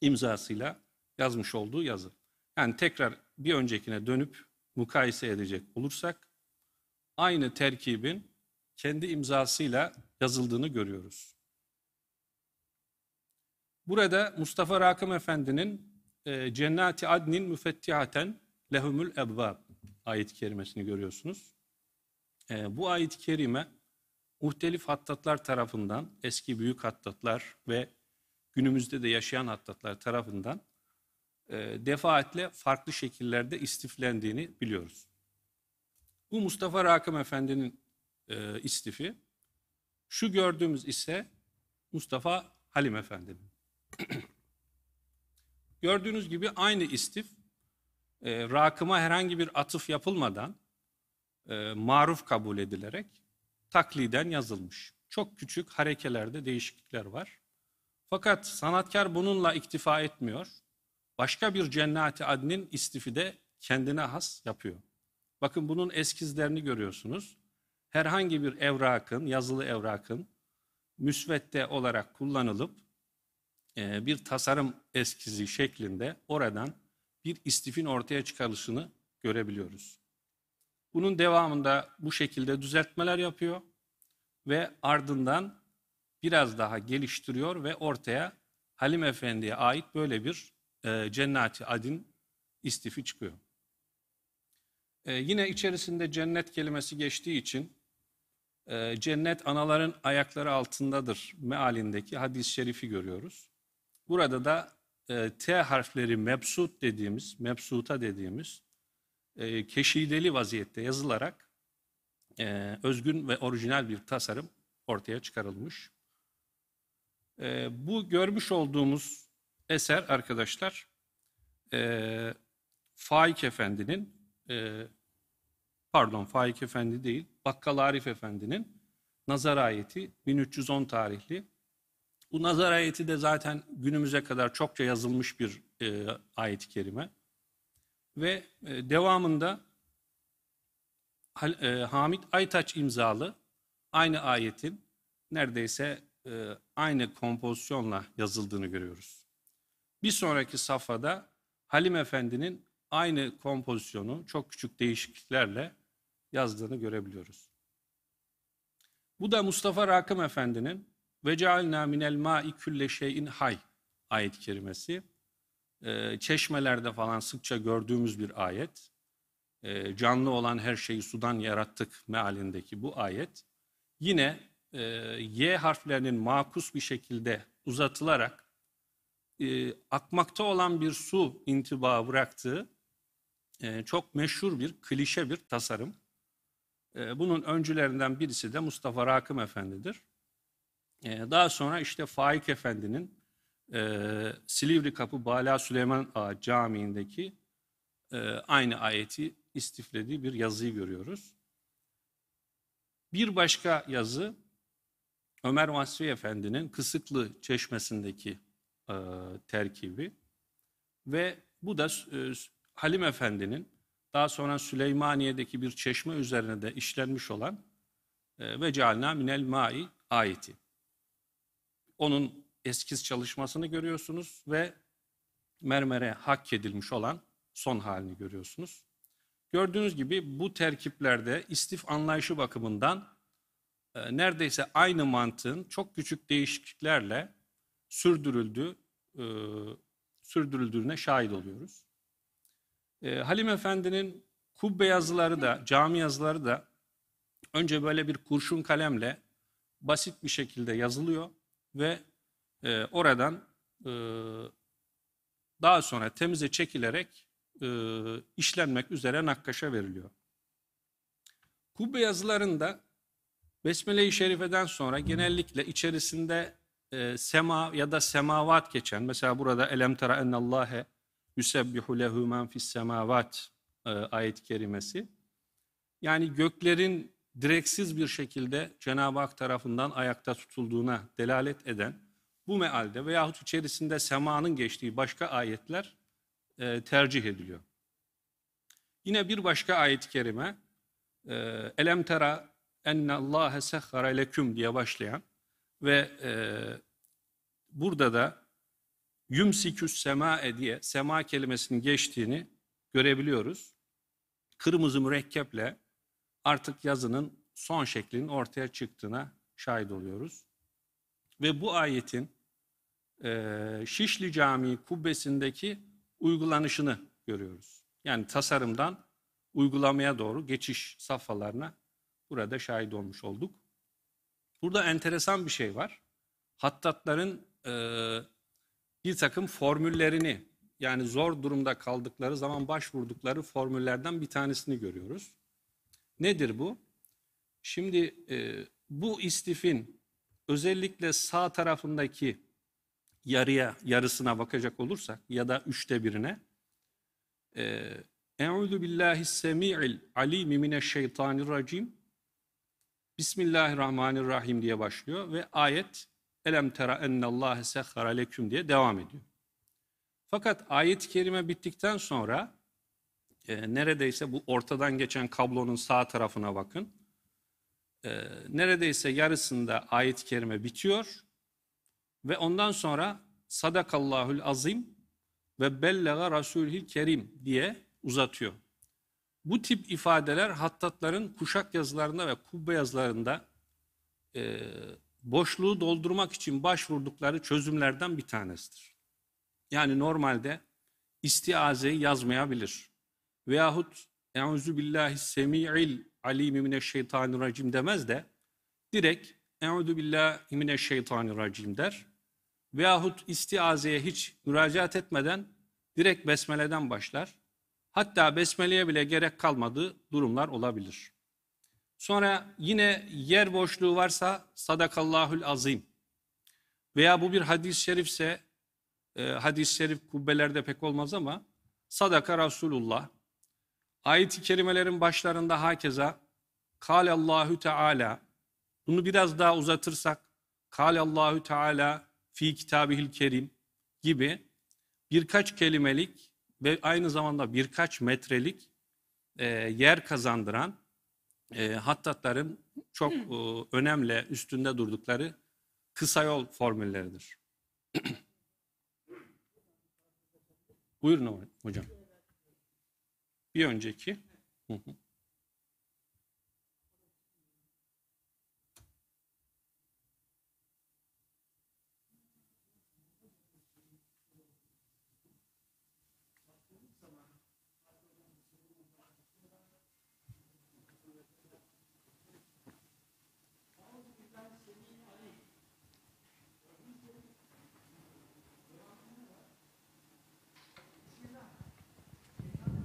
imzasıyla yazmış olduğu yazı. Yani tekrar bir öncekine dönüp mukayese edecek olursak aynı terkibin kendi imzasıyla yazıldığını görüyoruz. Burada Mustafa Rakım Efendi'nin e, Cennati Adnin müfettihaten Lehumül ebvab ayet-i kerimesini görüyorsunuz. E, bu ayet-i kerime muhtelif hattatlar tarafından, eski büyük hattatlar ve günümüzde de yaşayan hattatlar tarafından e, defaatle farklı şekillerde istiflendiğini biliyoruz. Bu Mustafa Rakım Efendi'nin e, istifi. Şu gördüğümüz ise Mustafa Halim Efendi'nin. Gördüğünüz gibi aynı istif e, Rakım'a herhangi bir atıf yapılmadan e, maruf kabul edilerek takliden yazılmış. Çok küçük harekelerde değişiklikler var. Fakat sanatkar bununla iktifa etmiyor. Başka bir cennati adnin istifide kendine has yapıyor. Bakın bunun eskizlerini görüyorsunuz. Herhangi bir evrakın, yazılı evrakın müsvedde olarak kullanılıp e, bir tasarım eskizi şeklinde oradan bir istifin ortaya çıkarılışını görebiliyoruz. Bunun devamında bu şekilde düzeltmeler yapıyor ve ardından biraz daha geliştiriyor ve ortaya Halim Efendi'ye ait böyle bir e, Cennati Adin istifi çıkıyor. E, yine içerisinde cennet kelimesi geçtiği için e, cennet anaların ayakları altındadır mealindeki hadis-i şerifi görüyoruz. Burada da e, T harfleri mebsut dediğimiz, mebsuta dediğimiz e, keşideli vaziyette yazılarak e, özgün ve orijinal bir tasarım ortaya çıkarılmış. E, bu görmüş olduğumuz eser arkadaşlar e, Faik Efendi'nin e, pardon Faik Efendi değil Bakkal Arif Efendi'nin Nazar ayeti 1310 tarihli. Bu Nazar ayeti de zaten günümüze kadar çokça yazılmış bir e, ayet-i kerime ve e, devamında e, Hamit Aytaç imzalı aynı ayetin neredeyse e, aynı kompozisyonla yazıldığını görüyoruz. Bir sonraki safhada Halim Efendi'nin aynı kompozisyonu çok küçük değişikliklerle yazdığını görebiliyoruz. Bu da Mustafa Rakım Efendi'nin ve cealna minel ma'i külle şeyin hay ayet-i kerimesi e, çeşmelerde falan sıkça gördüğümüz bir ayet. Ee, canlı olan her şeyi sudan yarattık mealindeki bu ayet. Yine e, Y harflerinin makus bir şekilde uzatılarak e, akmakta olan bir su intiba bıraktığı e, çok meşhur bir klişe bir tasarım. bunun öncülerinden birisi de Mustafa Rakım Efendi'dir. daha sonra işte Faik Efendi'nin e, Silivri Kapı Bala Süleyman Ağa Camii'ndeki e, aynı ayeti istiflediği bir yazıyı görüyoruz. Bir başka yazı Ömer Vasfi Efendi'nin Kısıklı Çeşmesi'ndeki e, terkibi ve bu da e, Halim Efendi'nin daha sonra Süleymaniye'deki bir çeşme üzerine de işlenmiş olan e, ve cealna minel mai ayeti. Onun eskiz çalışmasını görüyorsunuz ve mermere hak edilmiş olan son halini görüyorsunuz. Gördüğünüz gibi bu terkiplerde istif anlayışı bakımından e, neredeyse aynı mantığın çok küçük değişikliklerle sürdürüldü, e, sürdürüldüğüne şahit oluyoruz. E, Halim Efendi'nin kubbe yazıları da, cami yazıları da önce böyle bir kurşun kalemle basit bir şekilde yazılıyor ve e, oradan e, daha sonra temize çekilerek e, işlenmek üzere nakkaşa veriliyor. Kubbe yazılarında Besmele-i Şerife'den sonra genellikle içerisinde e, sema ya da semavat geçen, mesela burada elem tera ennallâhe yusebbihu lehu men fis semavat e, ayet-i kerimesi. Yani göklerin direksiz bir şekilde Cenab-ı Hak tarafından ayakta tutulduğuna delalet eden bu mealde veyahut içerisinde semanın geçtiği başka ayetler e, tercih ediliyor. Yine bir başka ayet-i kerime e, Elem tera enne Allahe sehhara leküm diye başlayan ve e, burada da yumsiküs sema diye sema kelimesinin geçtiğini görebiliyoruz. Kırmızı mürekkeple artık yazının son şeklinin ortaya çıktığına şahit oluyoruz. Ve bu ayetin e, Şişli Camii kubbesindeki uygulanışını görüyoruz. Yani tasarımdan uygulamaya doğru geçiş safhalarına burada şahit olmuş olduk. Burada enteresan bir şey var. Hattatların e, bir takım formüllerini yani zor durumda kaldıkları zaman başvurdukları formüllerden bir tanesini görüyoruz. Nedir bu? Şimdi e, bu istifin özellikle sağ tarafındaki yarıya yarısına bakacak olursak ya da üçte birine Euzu billahi semi'il alimi mineşşeytanirracim Bismillahirrahmanirrahim diye başlıyor ve ayet Elem tera ennallâhe sekhara leküm diye devam ediyor. Fakat ayet-i kerime bittikten sonra e, neredeyse bu ortadan geçen kablonun sağ tarafına bakın. E, neredeyse yarısında ayet-i kerime bitiyor ve ondan sonra sadakallahul azim ve bellega rasulhil kerim diye uzatıyor. Bu tip ifadeler hattatların kuşak yazılarında ve kubbe yazılarında e, boşluğu doldurmak için başvurdukları çözümlerden bir tanesidir. Yani normalde istiazeyi yazmayabilir. Veyahut Euzu billahi semi'il alimi mineşşeytanirracim demez de direkt Euzu billahi mineşşeytanirracim der veyahut istiazeye hiç müracaat etmeden direkt besmeleden başlar. Hatta besmeleye bile gerek kalmadığı durumlar olabilir. Sonra yine yer boşluğu varsa sadakallahül azim veya bu bir hadis-i şerifse e, hadis-i şerif kubbelerde pek olmaz ama sadaka Resulullah ayet-i kerimelerin başlarında hakeza Kâlellâhu Teala bunu biraz daha uzatırsak Kâlellâhu Teala fi kitabihil kerim gibi birkaç kelimelik ve aynı zamanda birkaç metrelik e, yer kazandıran e, hattatların çok hmm. e, önemli üstünde durdukları kısa yol formülleridir. Buyurun hocam. Bir önceki. Hı hı.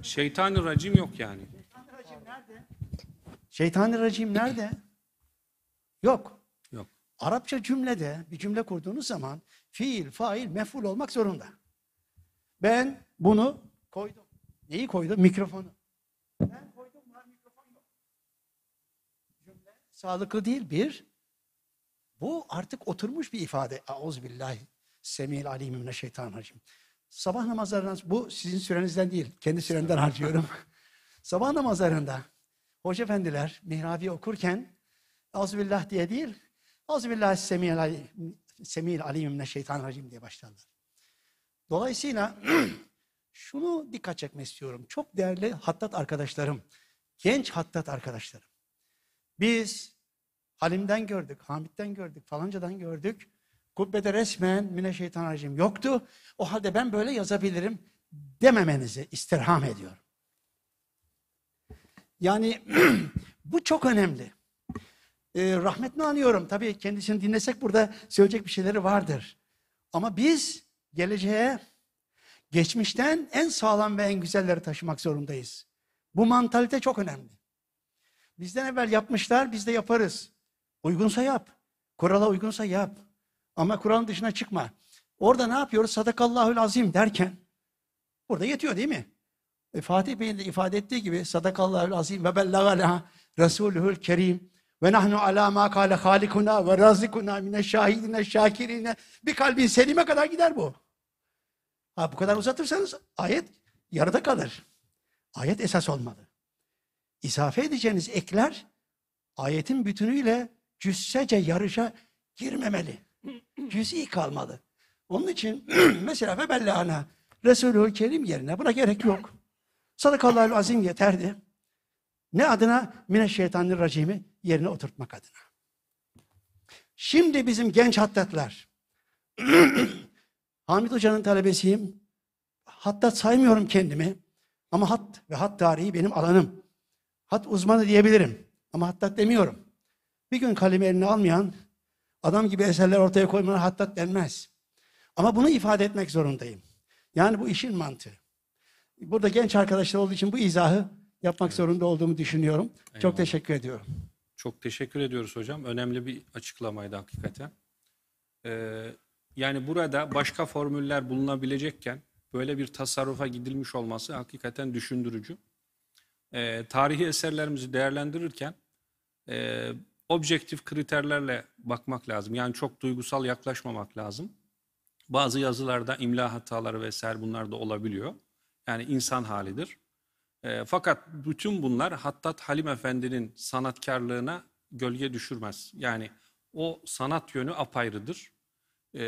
Şeytani racim yok yani. Şeytani racim nerede? Yok. Yok. Arapça cümlede bir cümle kurduğunuz zaman fiil, fail, meful olmak zorunda. Ben bunu koydum. Neyi koydum? Mikrofonu. Ben koydum var mikrofon yok. Cümle sağlıklı değil bir. Bu artık oturmuş bir ifade. Auzubillahi semil alimimne şeytan racim. Sabah namazlarında bu sizin sürenizden değil, kendi süremden harcıyorum. Sabah namazlarında hoca efendiler mihrabi okurken azbillah diye değil, azbillah semil, alim, ne şeytan racim diye başlarlar. Dolayısıyla şunu dikkat çekmek istiyorum. Çok değerli hattat arkadaşlarım, genç hattat arkadaşlarım. Biz Halim'den gördük, Hamit'ten gördük, falancadan gördük. Kubbede resmen Mine şeytan mineşşeytanirracim yoktu. O halde ben böyle yazabilirim dememenizi istirham ediyorum. Yani bu çok önemli. Ee, rahmetini anıyorum. Tabii kendisini dinlesek burada söyleyecek bir şeyleri vardır. Ama biz geleceğe geçmişten en sağlam ve en güzelleri taşımak zorundayız. Bu mantalite çok önemli. Bizden evvel yapmışlar, biz de yaparız. Uygunsa yap. Kurala uygunsa yap. Ama Kur'an dışına çıkma. Orada ne yapıyoruz? Sadakallahül azim derken burada yetiyor değil mi? E, Fatih Bey'in de ifade ettiği gibi sadakallahül azim ve bellagala rasulühül kerim ve nahnu ala ma kale halikuna ve razikuna mine şahidine şakirine bir kalbin selime kadar gider bu. Ha, bu kadar uzatırsanız ayet yarıda kalır. Ayet esas olmalı. İsafe edeceğiniz ekler ayetin bütünüyle cüssece yarışa girmemeli. Cüz'i kalmadı. Onun için mesela ve bellana Resulü Kerim yerine buna gerek yok. Sadakallahu azim yeterdi. Ne adına? Mine Mineşşeytanirracimi yerine oturtmak adına. Şimdi bizim genç hattatlar. Hamit Hoca'nın talebesiyim. Hattat saymıyorum kendimi. Ama hat ve hat tarihi benim alanım. Hat uzmanı diyebilirim. Ama hattat demiyorum. Bir gün kalemi eline almayan adam gibi eserler ortaya koymana hattat denmez. Ama bunu ifade etmek zorundayım. Yani bu işin mantığı. Burada genç arkadaşlar olduğu için bu izahı yapmak evet. zorunda olduğumu düşünüyorum. Eyvallah. Çok teşekkür ediyorum. Çok teşekkür ediyoruz hocam. Önemli bir açıklamaydı hakikaten. Ee, yani burada başka formüller bulunabilecekken böyle bir tasarrufa gidilmiş olması hakikaten düşündürücü. Ee, tarihi eserlerimizi değerlendirirken e, objektif kriterlerle bakmak lazım. Yani çok duygusal yaklaşmamak lazım. Bazı yazılarda imla hataları vesaire bunlar da olabiliyor. Yani insan halidir. E, fakat bütün bunlar Hattat Halim Efendi'nin sanatkarlığına gölge düşürmez. Yani o sanat yönü apayrıdır. E,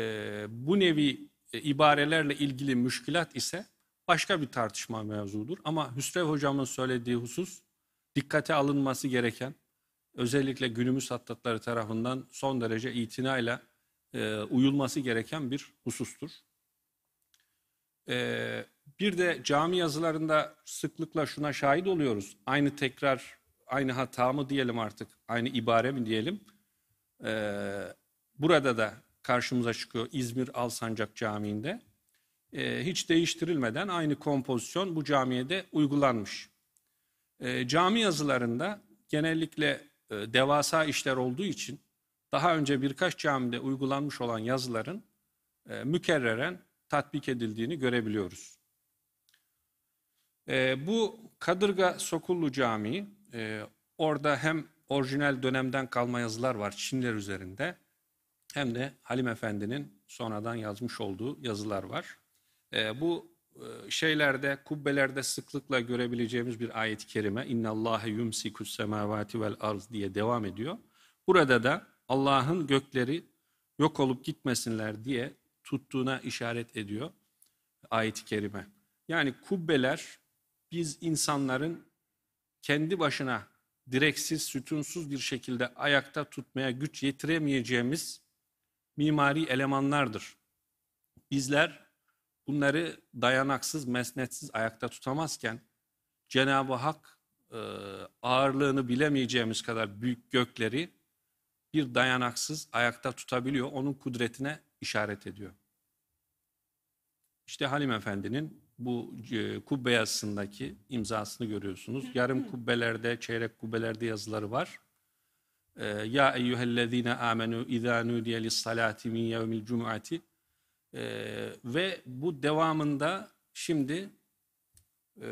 bu nevi e, ibarelerle ilgili müşkilat ise başka bir tartışma mevzudur. Ama Hüsrev hocamın söylediği husus dikkate alınması gereken özellikle günümüz hattatları tarafından son derece itinayla e, uyulması gereken bir husustur. E, bir de cami yazılarında sıklıkla şuna şahit oluyoruz. Aynı tekrar, aynı hata mı diyelim artık, aynı ibare mi diyelim. E, burada da karşımıza çıkıyor İzmir Alsancak Camii'nde. E, hiç değiştirilmeden aynı kompozisyon bu camiye de uygulanmış. E, cami yazılarında genellikle e, devasa işler olduğu için daha önce birkaç camide uygulanmış olan yazıların e, mükerreren tatbik edildiğini görebiliyoruz. E, bu Kadırga Sokullu Camii, orada hem orijinal dönemden kalma yazılar var Çinler üzerinde, hem de Halim Efendi'nin sonradan yazmış olduğu yazılar var. Bu e, şeylerde, kubbelerde sıklıkla görebileceğimiz bir ayet-i kerime. İnna Allahe yumsikus semavati vel arz diye devam ediyor. Burada da Allah'ın gökleri yok olup gitmesinler diye tuttuğuna işaret ediyor ayet-i kerime. Yani kubbeler biz insanların kendi başına direksiz, sütunsuz bir şekilde ayakta tutmaya güç yetiremeyeceğimiz mimari elemanlardır. Bizler bunları dayanaksız, mesnetsiz ayakta tutamazken Cenab-ı Hak e, ağırlığını bilemeyeceğimiz kadar büyük gökleri bir dayanaksız ayakta tutabiliyor. Onun kudretine işaret ediyor. İşte Halim Efendi'nin bu e, kubbe yazısındaki imzasını görüyorsunuz. Yarım kubbelerde, çeyrek kubbelerde yazıları var. E, ya eyyühellezine amenu izâ nûdiye lissalâti min yevmil cum'ati e, ve bu devamında şimdi e,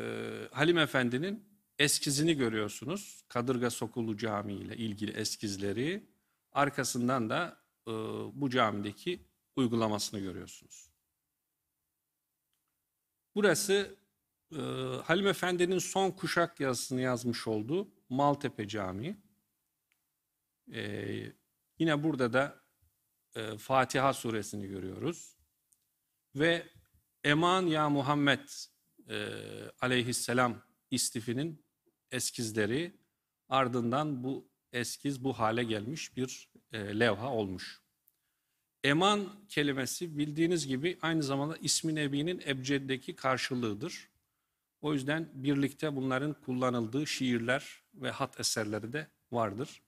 Halim Efendi'nin eskizini görüyorsunuz. Kadırga Sokulu Camii ile ilgili eskizleri. Arkasından da e, bu camideki uygulamasını görüyorsunuz. Burası e, Halim Efendi'nin son kuşak yazısını yazmış olduğu Maltepe Camii. E, yine burada da e, Fatiha suresini görüyoruz ve Eman ya Muhammed e, aleyhisselam istifinin eskizleri ardından bu eskiz bu hale gelmiş bir e, levha olmuş. Eman kelimesi bildiğiniz gibi aynı zamanda ismin ebinin ebceddeki karşılığıdır. O yüzden birlikte bunların kullanıldığı şiirler ve hat eserleri de vardır.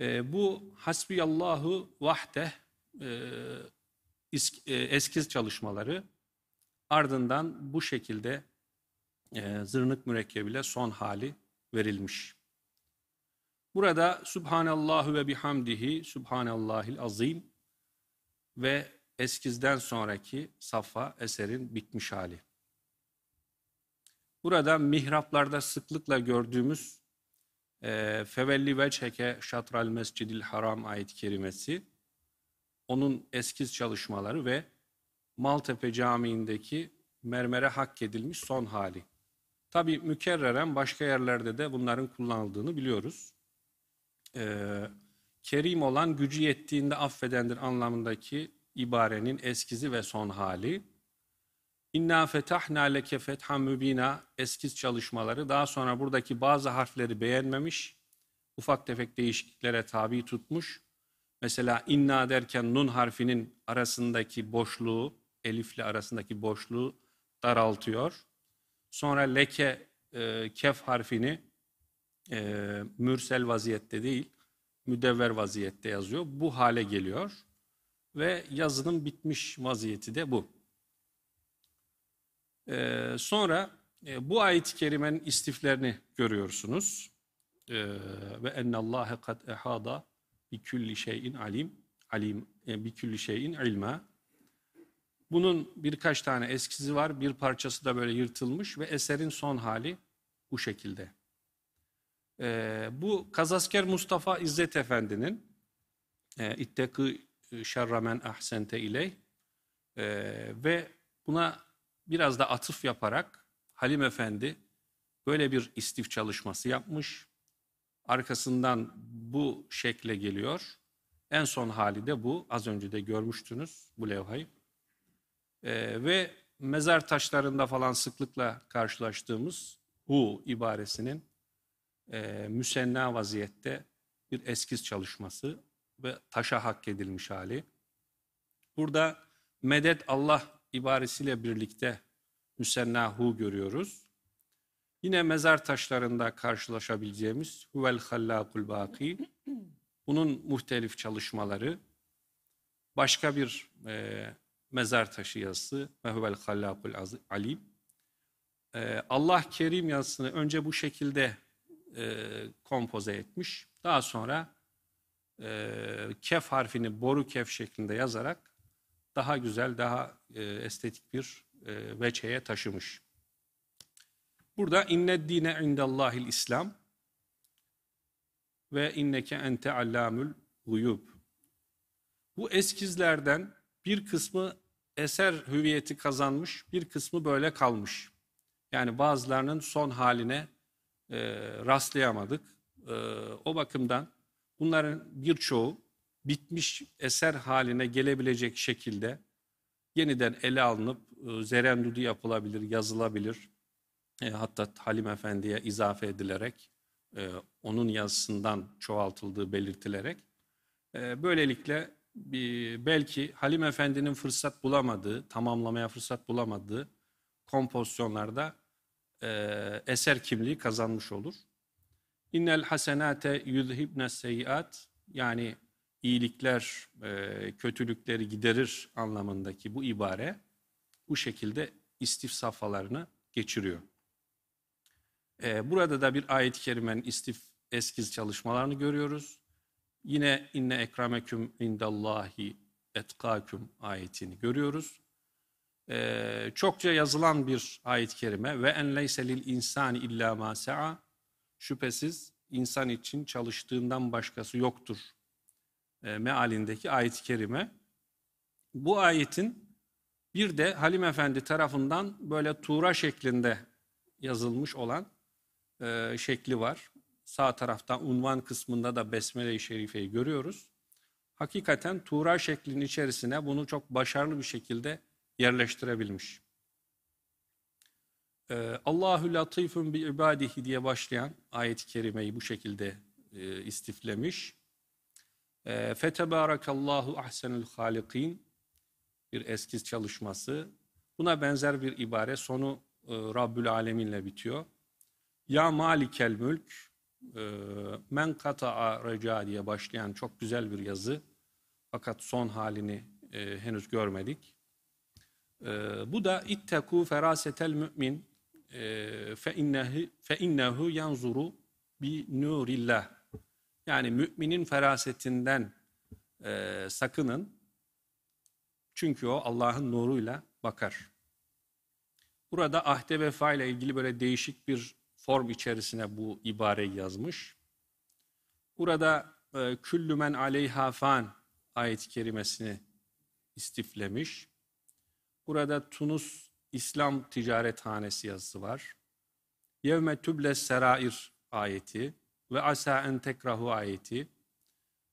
E, bu hasbiyallahu vahdeh e, e, eskiz çalışmaları ardından bu şekilde e, zırnık mürekkebiyle son hali verilmiş. Burada Subhanallahu ve bihamdihi, Subhanallahil azim ve eskizden sonraki safa eserin bitmiş hali. Burada mihraplarda sıklıkla gördüğümüz e, Fevelli ve Çeke Şatral Mescidil Haram ayet kerimesi onun eskiz çalışmaları ve Maltepe Camii'ndeki mermere hak edilmiş son hali. Tabi mükerreren başka yerlerde de bunların kullanıldığını biliyoruz. Ee, kerim olan gücü yettiğinde affedendir anlamındaki ibarenin eskizi ve son hali. İnna fetahna leke fethan mübina eskiz çalışmaları daha sonra buradaki bazı harfleri beğenmemiş, ufak tefek değişikliklere tabi tutmuş Mesela inna derken nun harfinin arasındaki boşluğu, elifle arasındaki boşluğu daraltıyor. Sonra leke, e, kef harfini e, mürsel vaziyette değil, müdevver vaziyette yazıyor. Bu hale geliyor ve yazının bitmiş vaziyeti de bu. E, sonra e, bu ayet-i kerimenin istiflerini görüyorsunuz. E, ve ennallâhe kad ehada bir külli şeyin alim, alim e, bir külli şeyin ilma. Bunun birkaç tane eskizi var, bir parçası da böyle yırtılmış ve eserin son hali bu şekilde. E, bu Kazasker Mustafa İzzet Efendi'nin e, İttekı e, Şerramen Ahsente İley e, ve buna biraz da atıf yaparak Halim Efendi böyle bir istif çalışması yapmış. Arkasından bu şekle geliyor. En son hali de bu. Az önce de görmüştünüz bu levhayı. Ee, ve mezar taşlarında falan sıklıkla karşılaştığımız hu ibaresinin e, müsenna vaziyette bir eskiz çalışması ve taşa hak edilmiş hali. Burada medet Allah ibaresiyle birlikte müsenna hu görüyoruz. Yine mezar taşlarında karşılaşabileceğimiz Huvel Hallakul Baki, bunun muhtelif çalışmaları, başka bir e, mezar taşı yazısı ve Huvel Hallakul Alim. E, Allah Kerim yazısını önce bu şekilde e, kompoze etmiş. Daha sonra e, kef harfini boru kef şeklinde yazarak daha güzel, daha e, estetik bir e, veçeye taşımış. Burada inne dine indallahil İslam ve inneke ente allamül guyub. Bu eskizlerden bir kısmı eser hüviyeti kazanmış, bir kısmı böyle kalmış. Yani bazılarının son haline e, rastlayamadık. E, o bakımdan bunların birçoğu bitmiş eser haline gelebilecek şekilde yeniden ele alınıp e, zerendudu yapılabilir, yazılabilir. E, hatta Halim Efendi'ye izafe edilerek e, onun yazısından çoğaltıldığı belirtilerek e, böylelikle bir, belki Halim Efendi'nin fırsat bulamadığı, tamamlamaya fırsat bulamadığı kompozisyonlarda e, eser kimliği kazanmış olur. İnnel hasenate yudhibne seyyiat yani iyilikler e, kötülükleri giderir anlamındaki bu ibare bu şekilde istif safhalarını geçiriyor. E, burada da bir ayet-i kerimenin istif eskiz çalışmalarını görüyoruz. Yine inne ekrameküm indallahi etkaküm ayetini görüyoruz. E, çokça yazılan bir ayet-i kerime ve en leyse lil insani illa ma sa'a şüphesiz insan için çalıştığından başkası yoktur e, mealindeki ayet-i kerime. Bu ayetin bir de Halim Efendi tarafından böyle tuğra şeklinde yazılmış olan e, şekli var. Sağ taraftan unvan kısmında da Besmele-i Şerife'yi görüyoruz. Hakikaten Tuğra şeklinin içerisine bunu çok başarılı bir şekilde yerleştirebilmiş. E, Allahu latifun bi ibadihi diye başlayan ayet-i kerimeyi bu şekilde e, istiflemiş. E, Fetebarakallahu ahsenül halikin bir eskiz çalışması. Buna benzer bir ibare sonu e, Rabbül Alemin'le bitiyor. Ya malikel mülk e, men kata'a reca diye başlayan çok güzel bir yazı. Fakat son halini e, henüz görmedik. E, bu da itteku ferasetel mümin e, fe innehu yanzuru bi nurillah. Yani müminin ferasetinden e, sakının. Çünkü o Allah'ın nuruyla bakar. Burada ahde vefa ile ilgili böyle değişik bir form içerisine bu ibareyi yazmış. Burada e, küllümen aleyha fan ayet-i kerimesini istiflemiş. Burada Tunus İslam Ticarethanesi yazısı var. Yevme tüble serair ayeti ve asa en tekrahu ayeti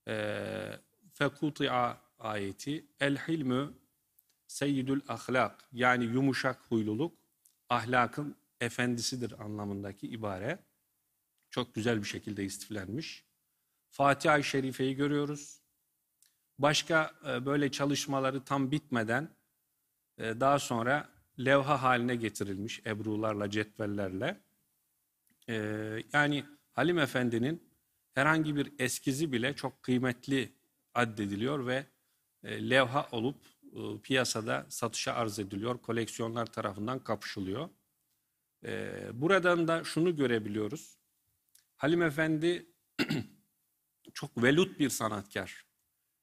e, fekuti'a ayeti el hilmü seyyidül ahlak yani yumuşak huyluluk ahlakın efendisidir anlamındaki ibare çok güzel bir şekilde istiflenmiş. Fatiha-i Şerife'yi görüyoruz. Başka e, böyle çalışmaları tam bitmeden e, daha sonra levha haline getirilmiş ebrularla, cetvellerle. E, yani Halim Efendi'nin herhangi bir eskizi bile çok kıymetli addediliyor ve levha olup piyasada satışa arz ediliyor, koleksiyonlar tarafından kapışılıyor. Ee, buradan da şunu görebiliyoruz. Halim Efendi çok velut bir sanatkar.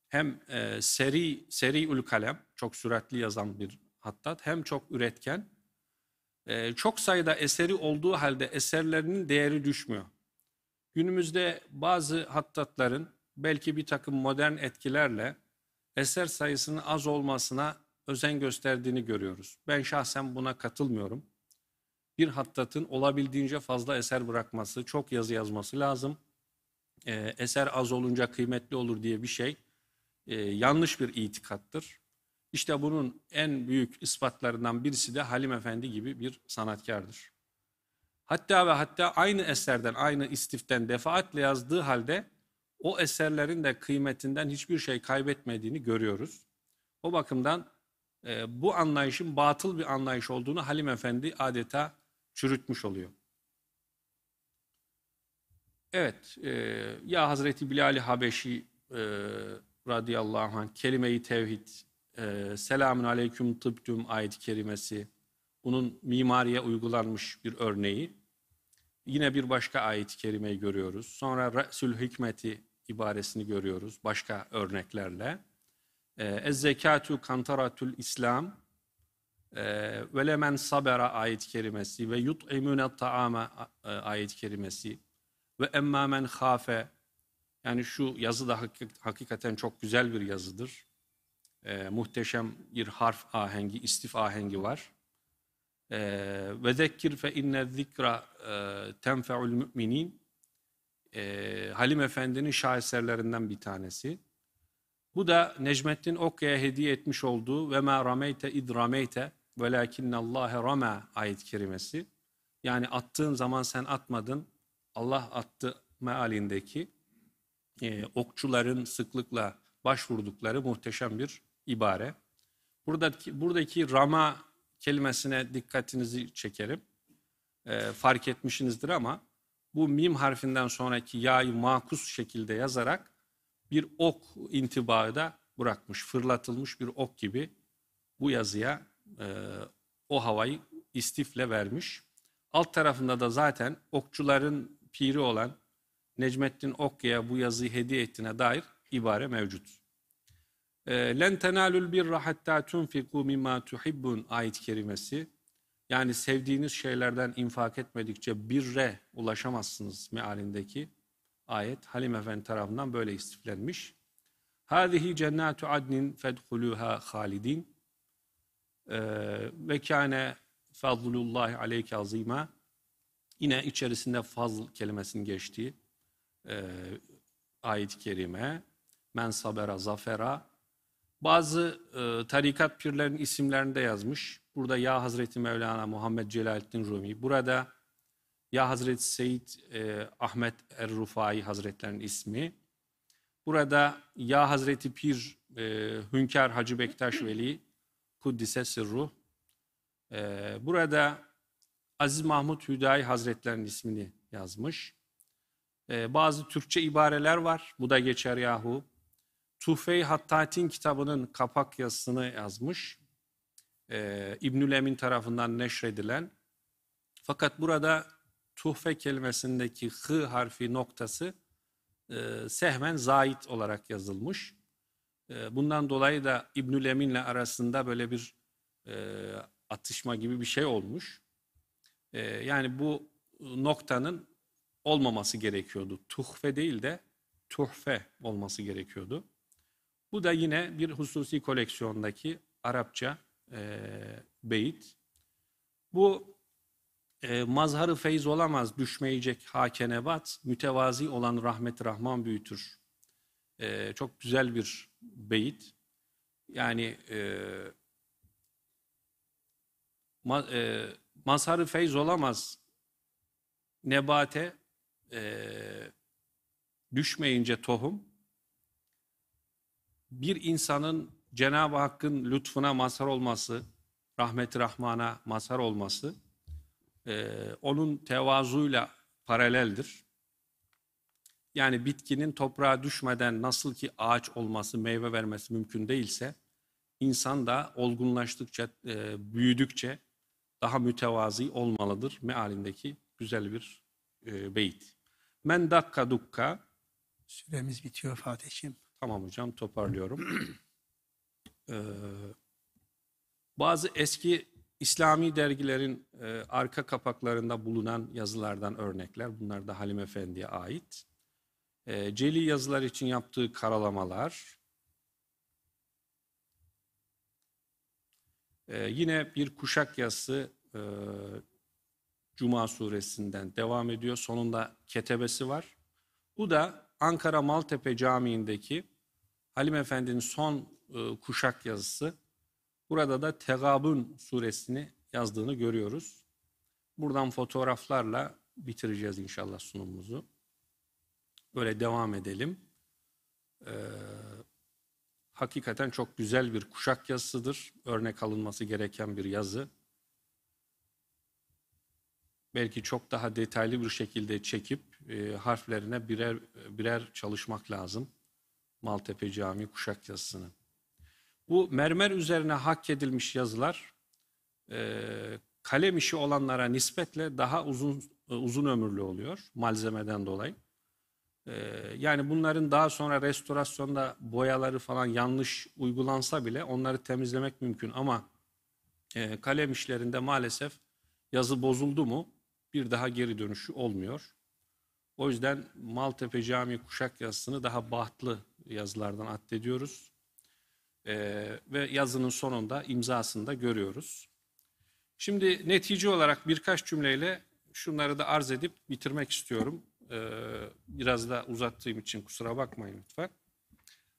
Hem e, seri seri ül kalem, çok süratli yazan bir hattat, hem çok üretken. E, çok sayıda eseri olduğu halde eserlerinin değeri düşmüyor. Günümüzde bazı hattatların belki bir takım modern etkilerle eser sayısının az olmasına özen gösterdiğini görüyoruz. Ben şahsen buna katılmıyorum bir hattatın olabildiğince fazla eser bırakması, çok yazı yazması lazım. E, eser az olunca kıymetli olur diye bir şey e, yanlış bir itikattır. İşte bunun en büyük ispatlarından birisi de Halim Efendi gibi bir sanatkardır. Hatta ve hatta aynı eserden, aynı istiften defaatle yazdığı halde o eserlerin de kıymetinden hiçbir şey kaybetmediğini görüyoruz. O bakımdan e, bu anlayışın batıl bir anlayış olduğunu Halim Efendi adeta çürütmüş oluyor. Evet, e, ya Hazreti Bilal-i Habeşi e, radıyallahu anh, kelime-i tevhid, e, selamun aleyküm tıbtüm ayet-i kerimesi, bunun mimariye uygulanmış bir örneği. Yine bir başka ayet-i kerimeyi görüyoruz. Sonra Resul hikmeti ibaresini görüyoruz başka örneklerle. E, Ez zekatü kantaratül İslam, ee, Velemen lemen sabera ayet kerimesi ve yut'imune taame ayet-i kerimesi ve e, emma men yani şu yazı da hakikaten çok güzel bir yazıdır. E, muhteşem bir harf ahengi, istif ahengi var. E, ve zekkir fe inne zikra e, tenfe'ul müminin. E, Halim Efendi'nin şaheserlerinden bir tanesi. Bu da Necmettin Okya'ya hediye etmiş olduğu ve ma rameyte id rameyte Allah'e rama ayet-i kerimesi. Yani attığın zaman sen atmadın. Allah attı mealindeki e, okçuların sıklıkla başvurdukları muhteşem bir ibare. Buradaki, buradaki rama kelimesine dikkatinizi çekerim. E, fark etmişsinizdir ama bu mim harfinden sonraki ya'yı makus şekilde yazarak bir ok intibağı da bırakmış, fırlatılmış bir ok gibi bu yazıya e, o havayı istifle vermiş. Alt tarafında da zaten okçuların piri olan Necmettin Okya'ya bu yazıyı hediye ettiğine dair ibare mevcut. E, Len tenalul birra hatta tunfiku mimma tuhibbun ayet kerimesi. Yani sevdiğiniz şeylerden infak etmedikçe birre ulaşamazsınız mealindeki ayet Halim Efendi tarafından böyle istiflenmiş. Hâzihi cennâtu adnin fedhulûhâ halidin. Ee, ve kâne fadlullahi aleyke azîme, yine içerisinde fazl kelimesinin geçtiği e, ayet-i kerime men sabera zafera bazı e, tarikat pirlerin isimlerini de yazmış. Burada ya Hazreti Mevlana Muhammed Celaleddin Rumi, burada ya Hazreti Seyit e, Ahmet Er-Rufai Hazretlerinin ismi, burada ya Hazreti Pir e, Hünkar Hacı Bektaş Veli, Kuddise Sırruh. E, ee, burada Aziz Mahmut Hüdayi Hazretlerinin ismini yazmış. E, bazı Türkçe ibareler var. Bu da geçer yahu. Tuhfe-i Hattatin kitabının kapak yazısını yazmış. E, İbnül Emin tarafından neşredilen. Fakat burada tuhfe kelimesindeki hı harfi noktası e, sehven zait olarak yazılmış. Ee, bundan dolayı da İbnül Emin'le arasında böyle bir e, atışma gibi bir şey olmuş. Ee, yani bu noktanın olmaması gerekiyordu. Tuhfe değil de tuhfe olması gerekiyordu. Bu da yine bir hususi koleksiyondaki Arapça e, beyit. Bu e, mazharı feyz olamaz düşmeyecek hakene bat, mütevazi olan rahmet rahman büyütür e, çok güzel bir beyit. Yani e, ma, e, mazharı feyz olamaz nebate e, düşmeyince tohum bir insanın Cenab-ı Hakk'ın lütfuna mazhar olması, rahmeti rahmana mazhar olması e, onun tevazuyla paraleldir yani bitkinin toprağa düşmeden nasıl ki ağaç olması, meyve vermesi mümkün değilse, insan da olgunlaştıkça, e, büyüdükçe daha mütevazi olmalıdır mealindeki güzel bir e, beyit. Men dakka dukka. Süremiz bitiyor Fatih'im. Tamam hocam toparlıyorum. ee, bazı eski İslami dergilerin e, arka kapaklarında bulunan yazılardan örnekler. Bunlar da Halim Efendi'ye ait e, celi yazılar için yaptığı karalamalar, e, yine bir kuşak yazısı e, Cuma suresinden devam ediyor. Sonunda ketebesi var. Bu da Ankara Maltepe Camii'ndeki Halim Efendi'nin son e, kuşak yazısı. Burada da Tegabun suresini yazdığını görüyoruz. Buradan fotoğraflarla bitireceğiz inşallah sunumumuzu. Böyle devam edelim. Ee, hakikaten çok güzel bir kuşak yazısıdır. Örnek alınması gereken bir yazı. Belki çok daha detaylı bir şekilde çekip e, harflerine birer birer çalışmak lazım. Maltepe Camii kuşak yazısını. Bu mermer üzerine hak edilmiş yazılar e, kalem işi olanlara nispetle daha uzun e, uzun ömürlü oluyor malzemeden dolayı. Ee, yani bunların daha sonra restorasyonda boyaları falan yanlış uygulansa bile onları temizlemek mümkün ama e, kalem işlerinde maalesef yazı bozuldu mu bir daha geri dönüşü olmuyor. O yüzden Maltepe Camii kuşak yazısını daha bahtlı yazılardan addediyoruz. E, ve yazının sonunda imzasını da görüyoruz. Şimdi netice olarak birkaç cümleyle şunları da arz edip bitirmek istiyorum e, biraz da uzattığım için kusura bakmayın lütfen.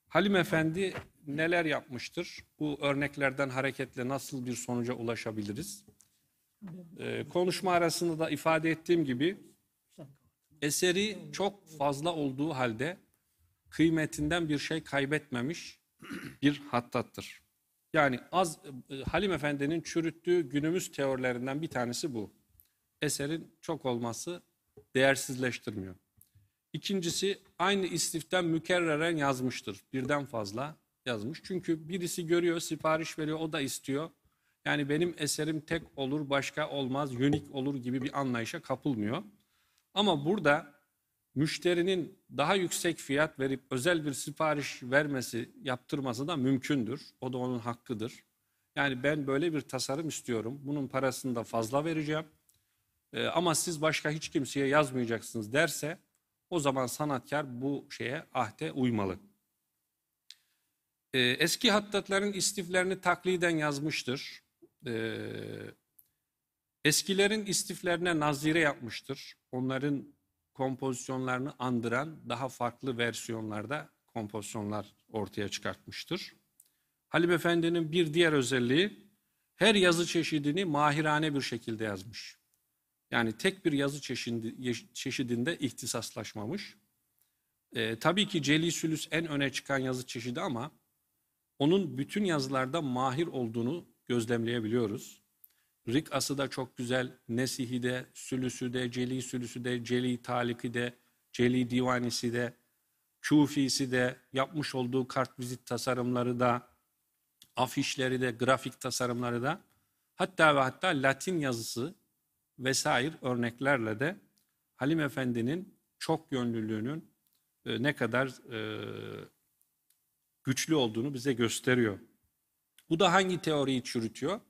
Halim Efendi neler yapmıştır? Bu örneklerden hareketle nasıl bir sonuca ulaşabiliriz? E, konuşma arasında da ifade ettiğim gibi eseri çok fazla olduğu halde kıymetinden bir şey kaybetmemiş bir hattattır. Yani az e, Halim Efendi'nin çürüttüğü günümüz teorilerinden bir tanesi bu. Eserin çok olması değersizleştirmiyor. İkincisi aynı istiften mükerreren yazmıştır. Birden fazla yazmış. Çünkü birisi görüyor, sipariş veriyor, o da istiyor. Yani benim eserim tek olur, başka olmaz, unik olur gibi bir anlayışa kapılmıyor. Ama burada müşterinin daha yüksek fiyat verip özel bir sipariş vermesi, yaptırması da mümkündür. O da onun hakkıdır. Yani ben böyle bir tasarım istiyorum. Bunun parasını da fazla vereceğim e, ama siz başka hiç kimseye yazmayacaksınız derse o zaman sanatkar bu şeye ahde uymalı. E, eski hattatların istiflerini takliden yazmıştır. E, eskilerin istiflerine nazire yapmıştır. Onların kompozisyonlarını andıran daha farklı versiyonlarda kompozisyonlar ortaya çıkartmıştır. Halim Efendi'nin bir diğer özelliği her yazı çeşidini mahirane bir şekilde yazmış. Yani tek bir yazı çeşidi, çeşidinde ihtisaslaşmamış. E, tabii ki Celisülüs en öne çıkan yazı çeşidi ama onun bütün yazılarda mahir olduğunu gözlemleyebiliyoruz. Rikası da çok güzel, Nesihi de, Sülüsü de, Celi Sülüsü de, Celi Taliki de, Celi Divanisi de, Kufi'si de, yapmış olduğu kartvizit tasarımları da, afişleri de, grafik tasarımları da, hatta ve hatta Latin yazısı vesaire örneklerle de Halim Efendi'nin çok yönlülüğünün e, ne kadar e, güçlü olduğunu bize gösteriyor. Bu da hangi teoriyi çürütüyor?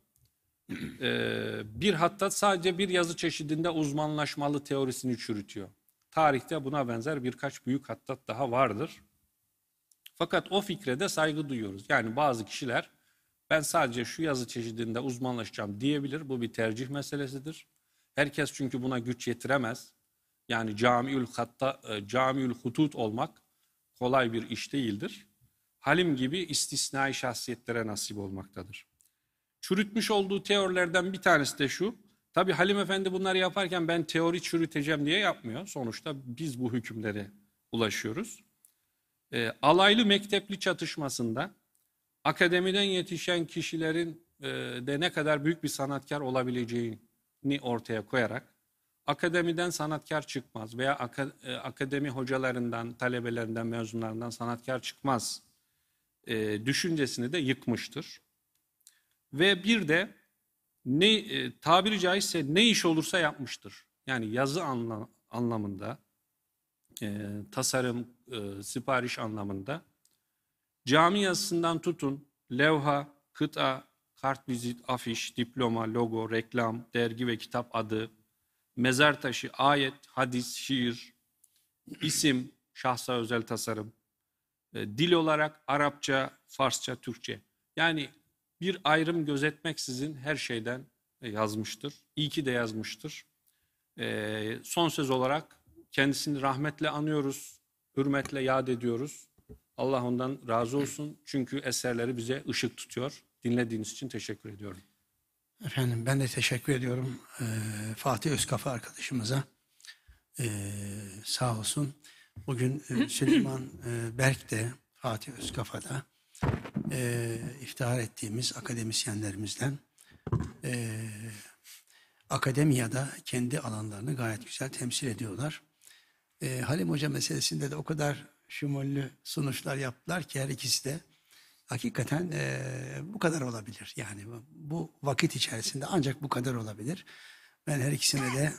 Ee, bir hatta sadece bir yazı çeşidinde uzmanlaşmalı teorisini çürütüyor. Tarihte buna benzer birkaç büyük hattat daha vardır. Fakat o fikre de saygı duyuyoruz. Yani bazı kişiler ben sadece şu yazı çeşidinde uzmanlaşacağım diyebilir. Bu bir tercih meselesidir. Herkes çünkü buna güç yetiremez. Yani camiül hatta e, camiül hutut olmak kolay bir iş değildir. Halim gibi istisnai şahsiyetlere nasip olmaktadır. Çürütmüş olduğu teorilerden bir tanesi de şu. Tabii Halim Efendi bunları yaparken ben teori çürüteceğim diye yapmıyor. Sonuçta biz bu hükümlere ulaşıyoruz. E, alaylı mektepli çatışmasında akademiden yetişen kişilerin e, de ne kadar büyük bir sanatkar olabileceği ni ortaya koyarak akademiden sanatkar çıkmaz veya e, akademi hocalarından, talebelerinden, mezunlarından sanatkar çıkmaz e, düşüncesini de yıkmıştır. Ve bir de ne e, tabiri caizse ne iş olursa yapmıştır. Yani yazı anla, anlamında, e, tasarım, sipariş anlamında cami yazısından tutun, levha, kıta, Kart, kartvizit, afiş, diploma, logo, reklam, dergi ve kitap adı, mezar taşı, ayet, hadis, şiir, isim, şahsa özel tasarım, e, dil olarak Arapça, Farsça, Türkçe. Yani bir ayrım gözetmeksizin her şeyden e, yazmıştır. İyi ki de yazmıştır. E, son söz olarak kendisini rahmetle anıyoruz, hürmetle yad ediyoruz. Allah ondan razı olsun çünkü eserleri bize ışık tutuyor. Dinlediğiniz için teşekkür ediyorum. Efendim ben de teşekkür ediyorum ee, Fatih Özkafa arkadaşımıza. Ee, sağ olsun. Bugün e, Süleyman Berk de Fatih Özkafa'da e, iftihar ettiğimiz akademisyenlerimizden e, akademiyada kendi alanlarını gayet güzel temsil ediyorlar. E, Halim Hoca meselesinde de o kadar şumullü sunuşlar yaptılar ki her ikisi de hakikaten e, bu kadar olabilir. Yani bu vakit içerisinde ancak bu kadar olabilir. Ben her ikisine de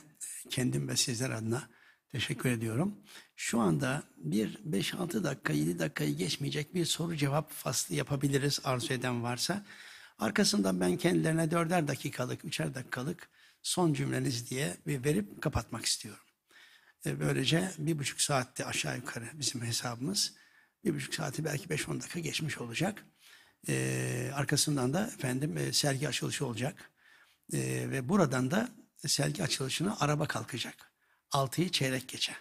kendim ve sizler adına teşekkür ediyorum. Şu anda bir 5-6 dakika, 7 dakikayı geçmeyecek bir soru cevap faslı yapabiliriz arzu eden varsa. Arkasından ben kendilerine 4'er dakikalık, 3'er dakikalık son cümleniz diye bir verip kapatmak istiyorum. Böylece bir buçuk saatte aşağı yukarı bizim hesabımız bir buçuk saati belki beş on dakika geçmiş olacak. E, arkasından da efendim e, sergi açılışı olacak. E, ve buradan da sergi açılışına araba kalkacak. 6'yı çeyrek geçe.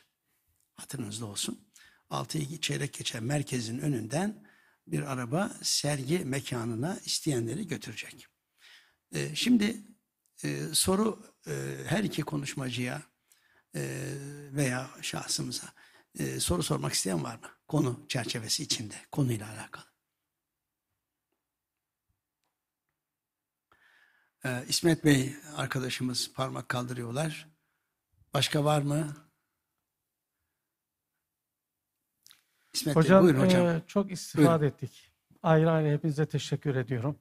Hatırınızda olsun. 6'yı çeyrek geçe merkezin önünden bir araba sergi mekanına isteyenleri götürecek. E, şimdi e, soru e, her iki konuşmacıya e, veya şahsımıza e, soru sormak isteyen var mı? Konu çerçevesi içinde, konuyla alakalı. E, İsmet Bey arkadaşımız parmak kaldırıyorlar. Başka var mı? İsmet hocam, Bey buyurun hocam. E, çok istifade buyurun. ettik. Ayrı ayrı hepinize teşekkür ediyorum.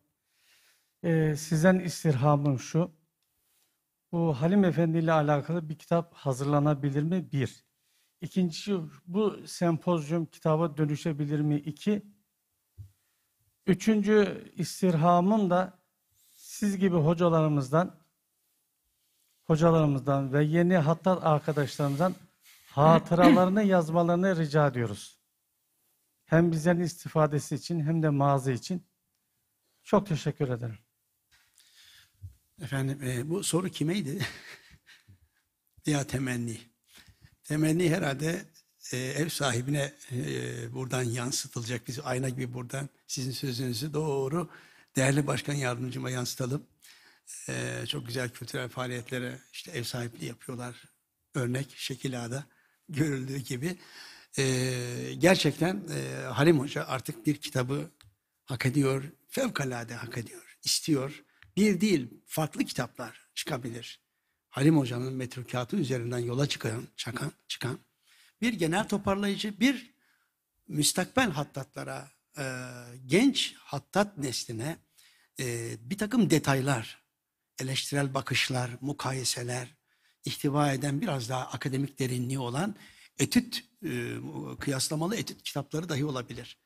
E, sizden istirhamım şu. Bu Halim Efendi ile alakalı bir kitap hazırlanabilir mi? Bir. İkinci bu sempozyum kitaba dönüşebilir mi? İki. Üçüncü istirhamım da siz gibi hocalarımızdan hocalarımızdan ve yeni hattat arkadaşlarımızdan hatıralarını yazmalarını rica ediyoruz. Hem bizlerin istifadesi için hem de mağaza için. Çok teşekkür ederim. Efendim e, bu soru kimeydi? ya temenni temenni herhalde e, ev sahibine e, buradan yansıtılacak. Biz ayna gibi buradan sizin sözünüzü doğru değerli başkan yardımcıma yansıtalım. E, çok güzel kültürel faaliyetlere işte ev sahipliği yapıyorlar. Örnek Şekila'da görüldüğü gibi. E, gerçekten e, Halim Hoca artık bir kitabı hak ediyor. Fevkalade hak ediyor. istiyor. Bir değil farklı kitaplar çıkabilir. Halim Hoca'nın metrikatı üzerinden yola çıkan, çakan, çıkan bir genel toparlayıcı, bir müstakbel hattatlara, e, genç hattat nesline e, bir takım detaylar, eleştirel bakışlar, mukayeseler ihtiva eden biraz daha akademik derinliği olan etüt, e, kıyaslamalı etüt kitapları dahi olabilir.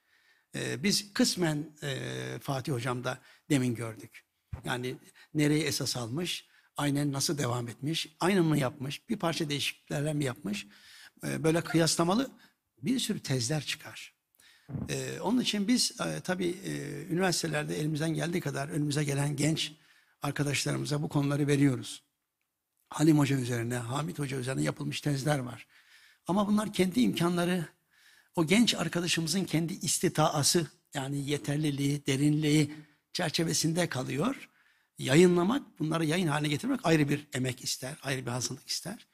E, biz kısmen e, Fatih Hocam'da demin gördük. Yani nereyi esas almış, aynen nasıl devam etmiş, aynı mı yapmış, bir parça değişikliklerle mi yapmış? E, böyle kıyaslamalı bir sürü tezler çıkar. E, onun için biz e, tabii e, üniversitelerde elimizden geldiği kadar önümüze gelen genç arkadaşlarımıza bu konuları veriyoruz. Halim Hoca üzerine, Hamit Hoca üzerine yapılmış tezler var. Ama bunlar kendi imkanları, o genç arkadaşımızın kendi istitaası yani yeterliliği, derinliği çerçevesinde kalıyor yayınlamak, bunları yayın haline getirmek ayrı bir emek ister, ayrı bir hazırlık ister.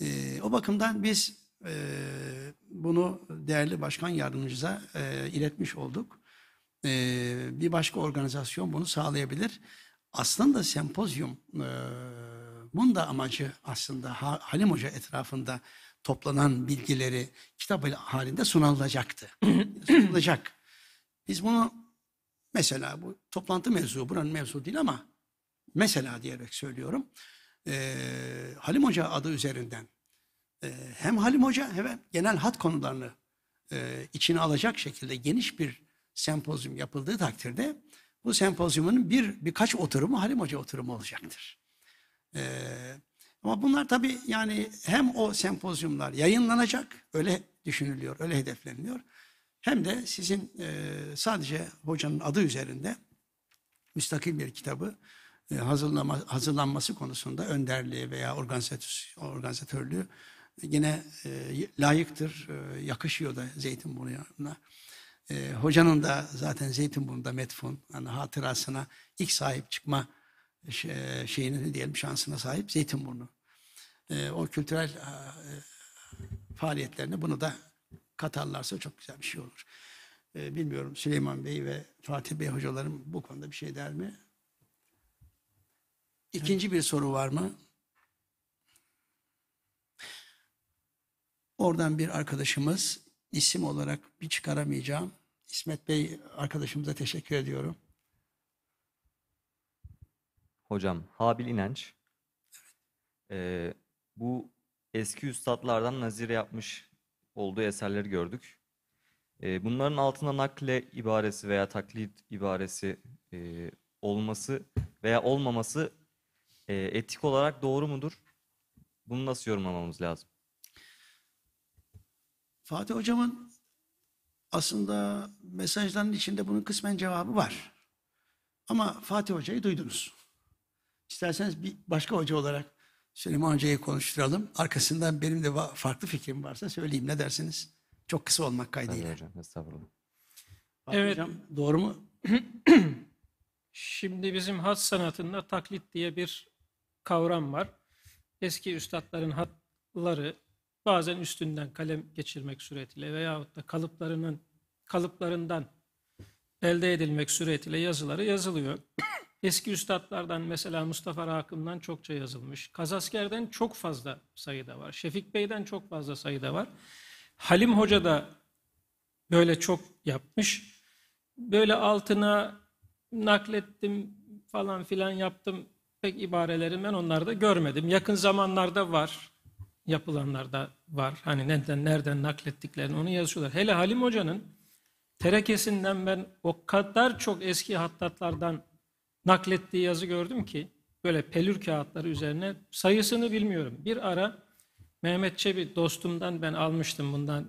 E, o bakımdan biz e, bunu değerli başkan yardımcımıza e, iletmiş olduk. E, bir başka organizasyon bunu sağlayabilir. Aslında sempozyum e, bunun da amacı aslında Halim Hoca etrafında toplanan bilgileri kitap halinde sunulacaktı. sunulacak. Biz bunu mesela bu toplantı mevzu buranın mevzu değil ama Mesela diyerek söylüyorum. E, Halim Hoca adı üzerinden e, hem Halim Hoca hem genel hat konularını e, içine alacak şekilde geniş bir sempozyum yapıldığı takdirde bu sempozyumun bir birkaç oturumu Halim Hoca oturumu olacaktır. E, ama bunlar tabii yani hem o sempozyumlar yayınlanacak öyle düşünülüyor, öyle hedefleniliyor. Hem de sizin e, sadece hocanın adı üzerinde müstakil bir kitabı e, hazırlanması konusunda önderliği veya organizatör, organizatörlüğü yine e, layıktır, e, yakışıyor da Zeytinburnu'na. hocanın da zaten Zeytinburnu'da metfun yani hatırasına ilk sahip çıkma şey, şeyini diyelim şansına sahip Zeytinburnu. o kültürel faaliyetlerini bunu da katarlarsa çok güzel bir şey olur. bilmiyorum Süleyman Bey ve Fatih Bey hocalarım bu konuda bir şey der mi? İkinci bir soru var mı? Oradan bir arkadaşımız isim olarak bir çıkaramayacağım. İsmet Bey arkadaşımıza teşekkür ediyorum. Hocam Habil İnanç. Ee, bu eski üstadlardan nazire yapmış olduğu eserleri gördük. Ee, bunların altında nakle ibaresi veya taklit ibaresi e, olması veya olmaması e, etik olarak doğru mudur? Bunu nasıl yorumlamamız lazım? Fatih Hocam'ın aslında mesajların içinde bunun kısmen cevabı var. Ama Fatih Hoca'yı duydunuz. İsterseniz bir başka hoca olarak Süleyman Hoca'yı konuşturalım. Arkasından benim de farklı fikrim varsa söyleyeyim. Ne dersiniz? Çok kısa olmak kaydıyla. Tabii hocam, estağfurullah. Fatih evet. Hocam doğru mu? Şimdi bizim has sanatında taklit diye bir kavram var. Eski üstadların hatları bazen üstünden kalem geçirmek suretiyle veyahut da kalıplarının kalıplarından elde edilmek suretiyle yazıları yazılıyor. Eski üstadlardan mesela Mustafa Rakım'dan çokça yazılmış. Kazasker'den çok fazla sayıda var. Şefik Bey'den çok fazla sayıda var. Halim Hoca da böyle çok yapmış. Böyle altına naklettim falan filan yaptım pek ibareleri ben onlarda görmedim. Yakın zamanlarda var, yapılanlarda var. Hani nereden, nereden naklettiklerini onu yazıyorlar. Hele Halim Hoca'nın terekesinden ben o kadar çok eski hattatlardan naklettiği yazı gördüm ki böyle pelür kağıtları üzerine sayısını bilmiyorum. Bir ara Mehmet Çebi dostumdan ben almıştım bundan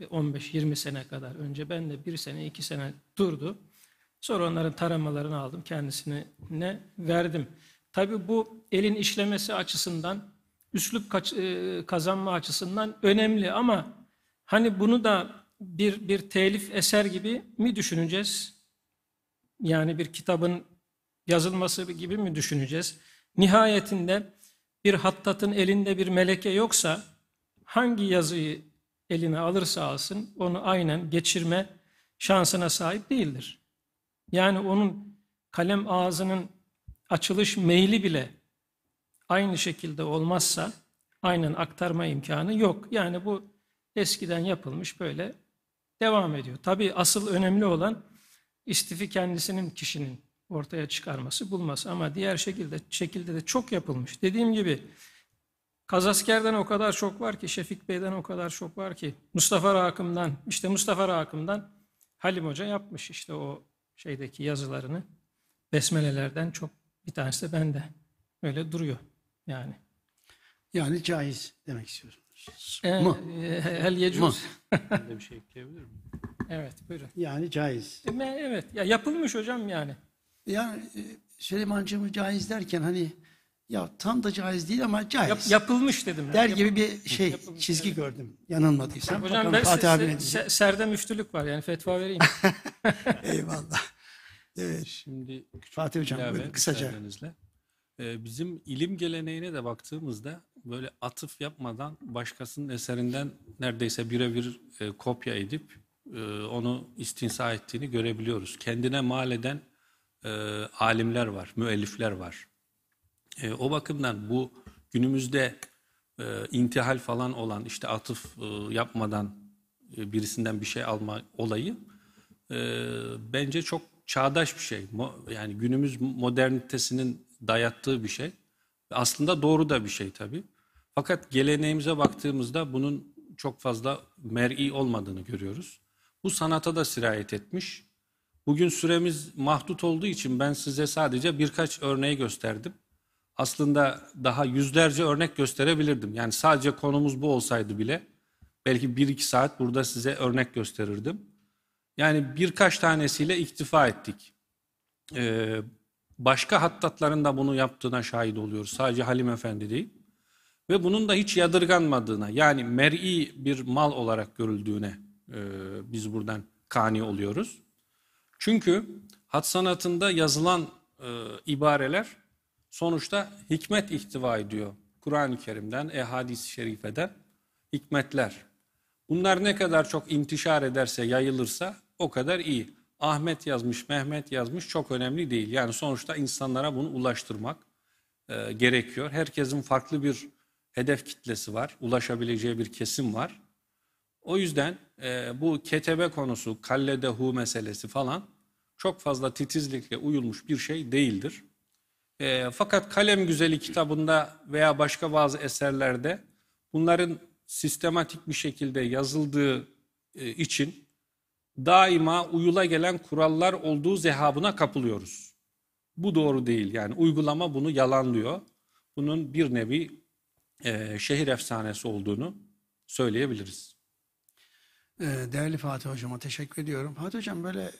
15-20 sene kadar önce. Ben de bir sene iki sene durdu. Sonra onların taramalarını aldım kendisine verdim. Tabi bu elin işlemesi açısından, üslup e, kazanma açısından önemli ama hani bunu da bir, bir telif eser gibi mi düşüneceğiz? Yani bir kitabın yazılması gibi mi düşüneceğiz? Nihayetinde bir hattatın elinde bir meleke yoksa hangi yazıyı eline alırsa alsın onu aynen geçirme şansına sahip değildir. Yani onun kalem ağzının açılış maili bile aynı şekilde olmazsa aynen aktarma imkanı yok. Yani bu eskiden yapılmış böyle devam ediyor. Tabi asıl önemli olan istifi kendisinin kişinin ortaya çıkarması bulması ama diğer şekilde şekilde de çok yapılmış. Dediğim gibi Kazasker'den o kadar çok var ki, Şefik Bey'den o kadar çok var ki, Mustafa Rakım'dan, işte Mustafa Rakım'dan Halim Hoca yapmış işte o şeydeki yazılarını. Besmelelerden çok bir tanesi de bende. Öyle duruyor yani. Yani caiz demek istiyorsunuz. Ee, Mı? e, Hel yecuz. Ben de bir şey ekleyebilir miyim? Evet buyurun. Yani caiz. E, evet ya yapılmış hocam yani. Yani e, Süleymancığımı caiz derken hani ya tam da caiz değil ama caiz. Yap- yapılmış dedim. der Yap- gibi bir şey Yapılmış, çizgi evet. gördüm. Yanılmadıysam. Hocam Bakalım ben se- Fatih abi se- se- serde müftülük var yani fetva vereyim. Eyvallah. Evet. Şimdi küçük Fatih Hocam ilave, buyurun, kısaca. Ee, bizim ilim geleneğine de baktığımızda böyle atıf yapmadan başkasının eserinden neredeyse birebir e, kopya edip e, onu istinsa ettiğini görebiliyoruz. Kendine mal eden e, alimler var, müellifler var. o bakımdan bu günümüzde intihal falan olan işte atıf yapmadan birisinden bir şey alma olayı bence çok çağdaş bir şey. Yani günümüz modernitesinin dayattığı bir şey. Aslında doğru da bir şey tabii. Fakat geleneğimize baktığımızda bunun çok fazla mer'i olmadığını görüyoruz. Bu sanata da sirayet etmiş. Bugün süremiz mahdut olduğu için ben size sadece birkaç örneği gösterdim. Aslında daha yüzlerce örnek gösterebilirdim. Yani sadece konumuz bu olsaydı bile belki bir iki saat burada size örnek gösterirdim. Yani birkaç tanesiyle iktifa ettik. Ee, başka hattatların da bunu yaptığına şahit oluyoruz. Sadece Halim Efendi değil. Ve bunun da hiç yadırganmadığına yani mer'i bir mal olarak görüldüğüne e, biz buradan kani oluyoruz. Çünkü hat sanatında yazılan e, ibareler sonuçta hikmet ihtiva ediyor. Kur'an-ı Kerim'den, ehadis-i şerifeden hikmetler. Bunlar ne kadar çok intişar ederse, yayılırsa o kadar iyi. Ahmet yazmış, Mehmet yazmış çok önemli değil. Yani sonuçta insanlara bunu ulaştırmak e, gerekiyor. Herkesin farklı bir hedef kitlesi var, ulaşabileceği bir kesim var. O yüzden e, bu ketebe konusu, kallede hu meselesi falan çok fazla titizlikle uyulmuş bir şey değildir. E, fakat Kalem Güzeli kitabında veya başka bazı eserlerde bunların sistematik bir şekilde yazıldığı e, için daima uyula gelen kurallar olduğu zehabına kapılıyoruz. Bu doğru değil yani uygulama bunu yalanlıyor. Bunun bir nevi e, şehir efsanesi olduğunu söyleyebiliriz. E, değerli Fatih Hocam'a teşekkür ediyorum. Fatih Hocam böyle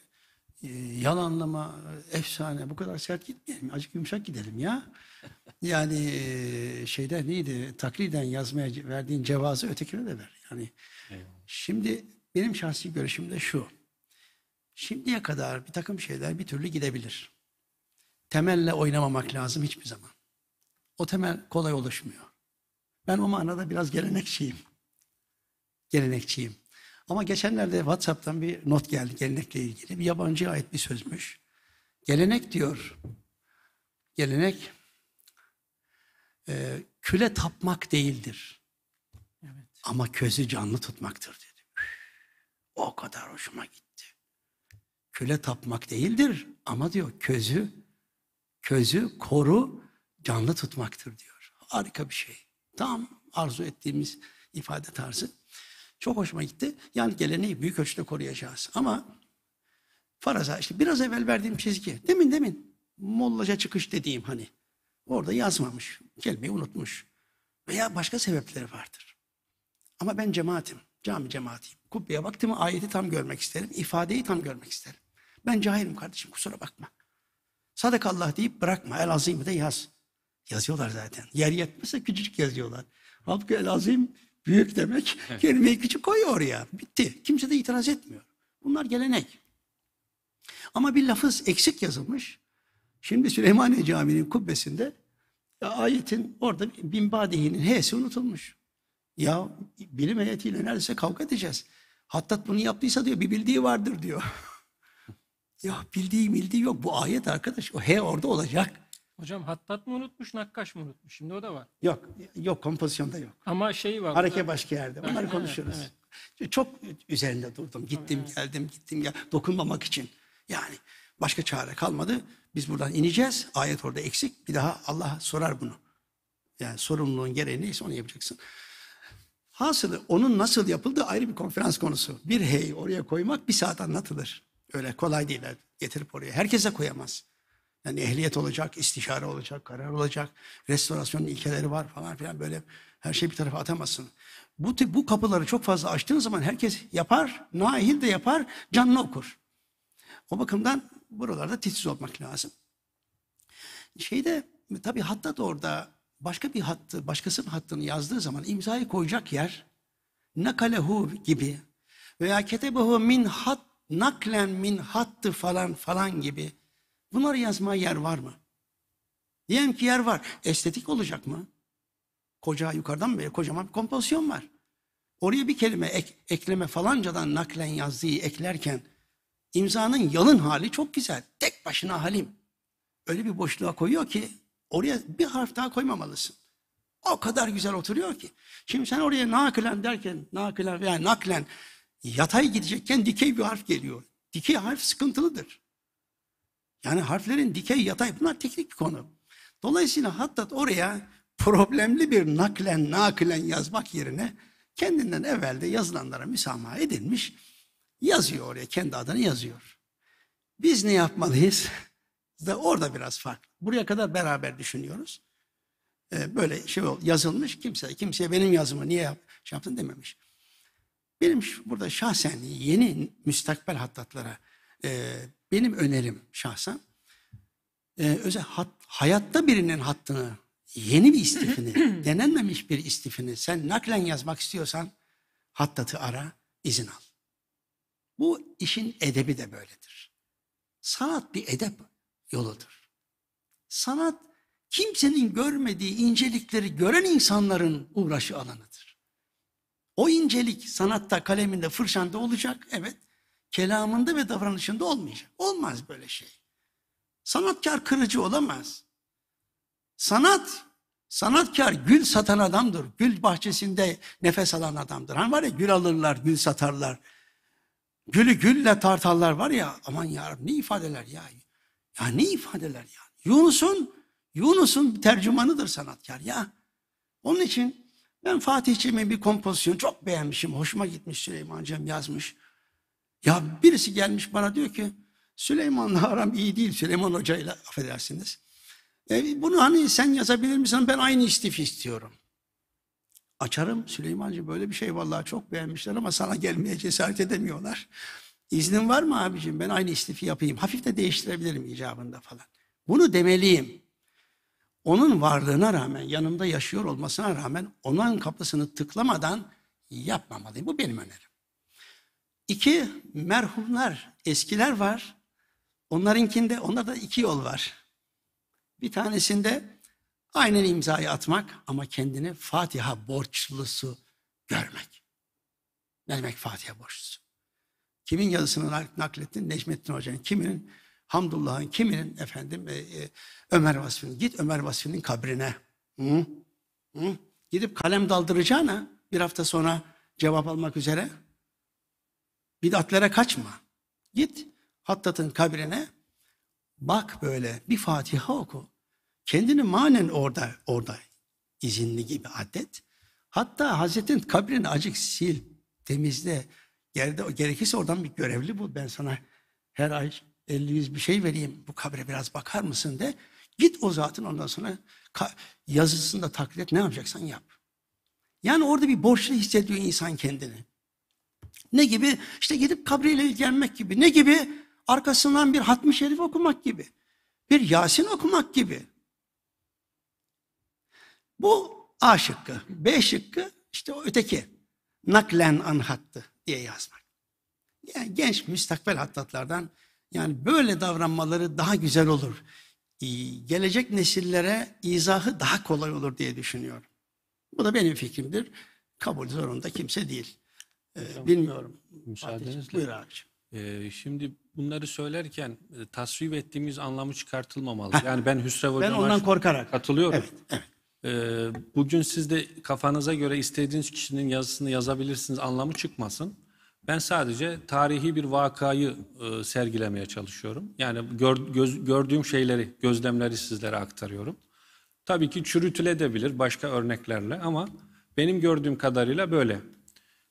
e, yalanlama, efsane bu kadar sert gitmeyelim. Azıcık yumuşak gidelim ya. Yani e, şeyde neydi? Takliden yazmaya verdiğin cevazı ötekine de ver. Yani Eyvallah. şimdi benim şahsi görüşüm de şu. Şimdiye kadar bir takım şeyler bir türlü gidebilir. Temelle oynamamak lazım hiçbir zaman. O temel kolay oluşmuyor. Ben o manada biraz gelenekçiyim. Gelenekçiyim. Ama geçenlerde WhatsApp'tan bir not geldi gelenekle ilgili. Bir yabancıya ait bir sözmüş. Gelenek diyor. Gelenek e, küle tapmak değildir. Evet. Ama közü canlı tutmaktır diyor. O kadar hoşuma gitti. Küle tapmak değildir ama diyor közü, közü koru canlı tutmaktır diyor. Harika bir şey. Tam arzu ettiğimiz ifade tarzı. Çok hoşuma gitti. Yani geleneği büyük ölçüde koruyacağız. Ama faraza işte biraz evvel verdiğim çizgi. Demin demin mollaca çıkış dediğim hani. Orada yazmamış. gelmeyi unutmuş. Veya başka sebepleri vardır. Ama ben cemaatim. Cami cemaatiyim. Kubbeye baktığımı ayeti tam görmek isterim. ifadeyi tam görmek isterim. Ben cahilim kardeşim kusura bakma. Allah deyip bırakma. El azimi de yaz. Yazıyorlar zaten. Yer yetmezse küçücük yazıyorlar. Halbuki el azim büyük demek. Kelimeyi küçük koyuyor oraya. Bitti. Kimse de itiraz etmiyor. Bunlar gelenek. Ama bir lafız eksik yazılmış. Şimdi Süleymaniye Camii'nin kubbesinde e, ayetin orada binbadihinin H'si unutulmuş. Ya bilim heyetiyle neredeyse kavga edeceğiz. Hattat bunu yaptıysa diyor bir bildiği vardır diyor. ya bildiği bildiği yok. Bu ayet arkadaş. O he orada olacak. Hocam hattat mı unutmuş, nakkaş mı unutmuş? Şimdi o da var. Yok, yok kompozisyonda yok. Ama şey var. Hareket da... başka yerde. Bunları evet, konuşuruz. Evet, Çok üzerinde durdum. Gittim, evet. geldim, gittim, ya Dokunmamak için. Yani başka çare kalmadı. Biz buradan ineceğiz. Ayet orada eksik. Bir daha Allah sorar bunu. Yani sorumluluğun gereği neyse onu yapacaksın. Hasılı onun nasıl yapıldığı ayrı bir konferans konusu. Bir hey oraya koymak bir saat anlatılır. Öyle kolay değil getirip oraya. Herkese koyamaz. Yani ehliyet olacak, istişare olacak, karar olacak, restorasyonun ilkeleri var falan filan böyle her şeyi bir tarafa atamazsın. Bu, bu kapıları çok fazla açtığın zaman herkes yapar, nahil de yapar, canlı okur. O bakımdan buralarda titiz olmak lazım. Şeyde tabii hatta da orada başka bir hattı, başkasının hattını yazdığı zaman imzayı koyacak yer nakalehu gibi veya ketebehu min hat naklen min hattı falan falan gibi bunları yazmaya yer var mı? Diyelim ki yer var. Estetik olacak mı? Koca yukarıdan beri kocaman bir kompozisyon var. Oraya bir kelime ek, ekleme falancadan naklen yazdığı eklerken imzanın yalın hali çok güzel. Tek başına halim. Öyle bir boşluğa koyuyor ki Oraya bir harf daha koymamalısın. O kadar güzel oturuyor ki. Şimdi sen oraya naklen derken, naklen veya yani naklen yatay gidecekken dikey bir harf geliyor. Dikey harf sıkıntılıdır. Yani harflerin dikey, yatay bunlar teknik bir konu. Dolayısıyla hatta oraya problemli bir naklen, naklen yazmak yerine kendinden evvelde yazılanlara müsamaha edilmiş yazıyor oraya, kendi adını yazıyor. Biz ne yapmalıyız? da orada biraz farklı. Buraya kadar beraber düşünüyoruz. Ee, böyle şey ol, yazılmış kimse kimseye benim yazımı niye yap, şey yaptın dememiş. Benim burada şahsen yeni müstakbel hattatlara e, benim önerim şahsen e, özel hat, hayatta birinin hattını yeni bir istifini, denenmemiş bir istifini sen naklen yazmak istiyorsan hattatı ara, izin al. Bu işin edebi de böyledir. Sanat bir edep yoludur. Sanat kimsenin görmediği incelikleri gören insanların uğraşı alanıdır. O incelik sanatta, kaleminde, fırçanda olacak, evet. Kelamında ve davranışında olmayacak. Olmaz böyle şey. Sanatkar kırıcı olamaz. Sanat, sanatkar gül satan adamdır. Gül bahçesinde nefes alan adamdır. Hani var ya gül alırlar, gül satarlar. Gülü gülle tartarlar var ya aman yarabbim ne ifadeler ya. Ya ne ifadeler ya. Yunus'un Yunus'un tercümanıdır sanatkar ya. Onun için ben Fatihçimin bir kompozisyonu çok beğenmişim. Hoşuma gitmiş Süleyman Cem yazmış. Ya birisi gelmiş bana diyor ki Süleyman'la aram iyi değil. Süleyman Hoca'yla affedersiniz. E, bunu hani sen yazabilir misin? Ben aynı istif istiyorum. Açarım Süleymancı böyle bir şey vallahi çok beğenmişler ama sana gelmeye cesaret edemiyorlar. İznin var mı abicim ben aynı istifi yapayım. Hafif de değiştirebilirim icabında falan. Bunu demeliyim. Onun varlığına rağmen, yanımda yaşıyor olmasına rağmen onun kapısını tıklamadan yapmamalıyım. Bu benim önerim. İki, merhumlar, eskiler var. Onlarınkinde, onlarda iki yol var. Bir tanesinde aynen imzayı atmak ama kendini Fatiha borçlusu görmek. Ne demek Fatiha borçlusu? Kimin yazısını naklettin? Necmettin Hoca'nın. Kiminin? Hamdullah'ın. Kiminin? Efendim e, e, Ömer Vasfi'nin. Git Ömer Vasfi'nin kabrine. Hı? Hı? Gidip kalem daldıracağına bir hafta sonra cevap almak üzere bidatlere kaçma. Git Hattat'ın kabrine bak böyle bir Fatiha oku. Kendini manen orada orada izinli gibi adet. Hatta Hazretin kabrini acık sil, temizle, Geride, gerekirse oradan bir görevli bul. Ben sana her ay 50 bir şey vereyim. Bu kabre biraz bakar mısın de. Git o zatın ondan sonra yazısını da taklit et. Ne yapacaksan yap. Yani orada bir borçlu hissediyor insan kendini. Ne gibi? işte gidip kabriyle ilgilenmek gibi. Ne gibi? Arkasından bir hatmi şerif okumak gibi. Bir Yasin okumak gibi. Bu A şıkkı. B şıkkı işte o öteki. Naklen anhattı diye yazmak. Yani genç müstakbel hattatlardan yani böyle davranmaları daha güzel olur. Ee, gelecek nesillere izahı daha kolay olur diye düşünüyorum. Bu da benim fikrimdir. Kabul zorunda kimse değil. Ee, bilmiyorum. Müsaadenizle. buyur abicim. Ee, şimdi bunları söylerken e, tasvip ettiğimiz anlamı çıkartılmamalı. Yani ben Hüsrev Hocam'a ben ondan korkarak. katılıyorum. Evet, evet. Ee, bugün siz de kafanıza göre istediğiniz kişinin yazısını yazabilirsiniz anlamı çıkmasın. Ben sadece tarihi bir vakayı e, sergilemeye çalışıyorum. Yani gör, göz, gördüğüm şeyleri, gözlemleri sizlere aktarıyorum. Tabii ki çürütülebilir başka örneklerle ama benim gördüğüm kadarıyla böyle.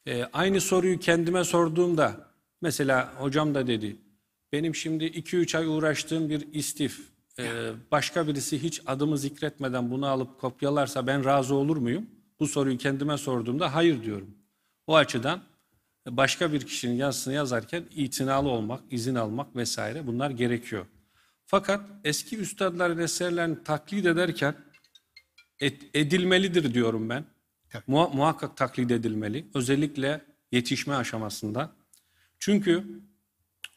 E, aynı soruyu kendime sorduğumda mesela hocam da dedi benim şimdi 2-3 ay uğraştığım bir istif ee, başka birisi hiç adımı zikretmeden bunu alıp kopyalarsa ben razı olur muyum? Bu soruyu kendime sorduğumda hayır diyorum. O açıdan başka bir kişinin yazısını yazarken itinalı olmak, izin almak vesaire bunlar gerekiyor. Fakat eski üstadların eserlerini taklit ederken et, edilmelidir diyorum ben. Evet. muhakkak taklit edilmeli. Özellikle yetişme aşamasında. Çünkü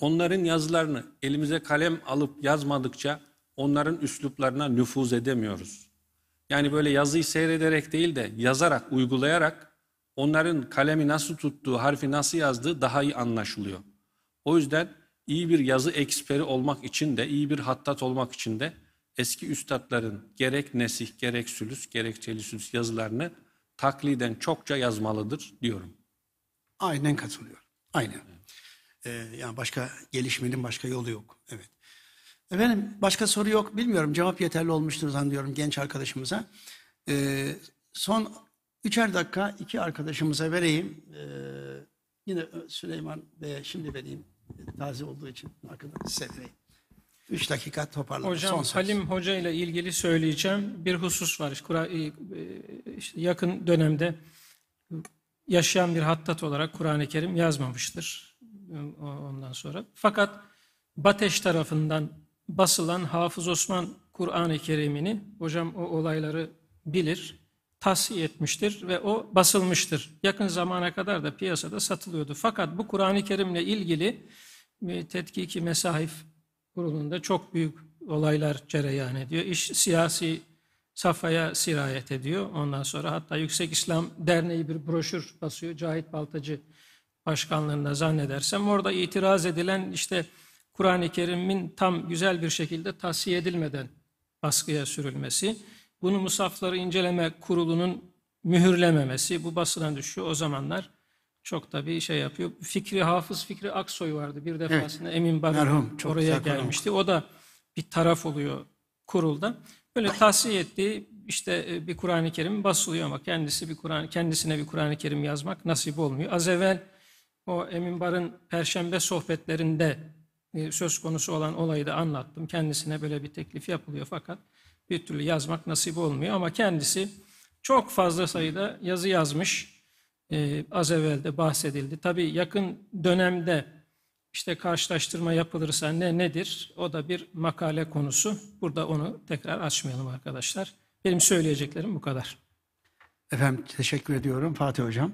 onların yazılarını elimize kalem alıp yazmadıkça onların üsluplarına nüfuz edemiyoruz. Yani böyle yazıyı seyrederek değil de yazarak, uygulayarak onların kalemi nasıl tuttuğu, harfi nasıl yazdığı daha iyi anlaşılıyor. O yüzden iyi bir yazı eksperi olmak için de, iyi bir hattat olmak için de eski üstadların gerek nesih, gerek sülüs, gerek telüsüs yazılarını takliden çokça yazmalıdır diyorum. Aynen katılıyorum. Aynen. Evet. Ee, yani başka gelişmenin başka yolu yok. Evet. Efendim başka soru yok bilmiyorum. Cevap yeterli olmuştur zannediyorum genç arkadaşımıza. Ee, son üçer dakika iki arkadaşımıza vereyim. Ee, yine Süleyman Bey'e şimdi vereyim. Taze olduğu için arkadan size vereyim. Üç dakika toparladım. Hocam Son söz. Halim Hoca ile ilgili söyleyeceğim bir husus var. Kura, e, e, yakın dönemde yaşayan bir hattat olarak Kur'an-ı Kerim yazmamıştır ondan sonra. Fakat Bateş tarafından basılan Hafız Osman Kur'an-ı Kerim'ini, hocam o olayları bilir, tahsiye etmiştir ve o basılmıştır. Yakın zamana kadar da piyasada satılıyordu. Fakat bu Kur'an-ı Kerim'le ilgili e, Tetkiki Mesahif kurulunda çok büyük olaylar cereyan ediyor. İş siyasi safhaya sirayet ediyor. Ondan sonra hatta Yüksek İslam Derneği bir broşür basıyor. Cahit Baltacı başkanlığında zannedersem orada itiraz edilen işte Kur'an-ı Kerim'in tam güzel bir şekilde tahsiye edilmeden baskıya sürülmesi, bunu Musafları inceleme kurulunun mühürlememesi, bu basına düşüyor o zamanlar çok da bir şey yapıyor. Fikri Hafız Fikri Aksoy vardı bir defasında evet. Emin Baran oraya gelmişti. Olmuş. O da bir taraf oluyor kurulda. Böyle tahsiye ettiği işte e, bir Kur'an-ı Kerim basılıyor ama kendisi bir Kur'an kendisine bir Kur'an-ı Kerim yazmak nasip olmuyor. Az evvel o Emin Bar'ın perşembe sohbetlerinde e, söz konusu olan olayı da anlattım. Kendisine böyle bir teklif yapılıyor fakat bir türlü yazmak nasip olmuyor. Ama kendisi çok fazla sayıda yazı yazmış. E, az evvel de bahsedildi. Tabii yakın dönemde işte karşılaştırma yapılırsa ne nedir? O da bir makale konusu. Burada onu tekrar açmayalım arkadaşlar. Benim söyleyeceklerim bu kadar. Efendim teşekkür ediyorum Fatih Hocam.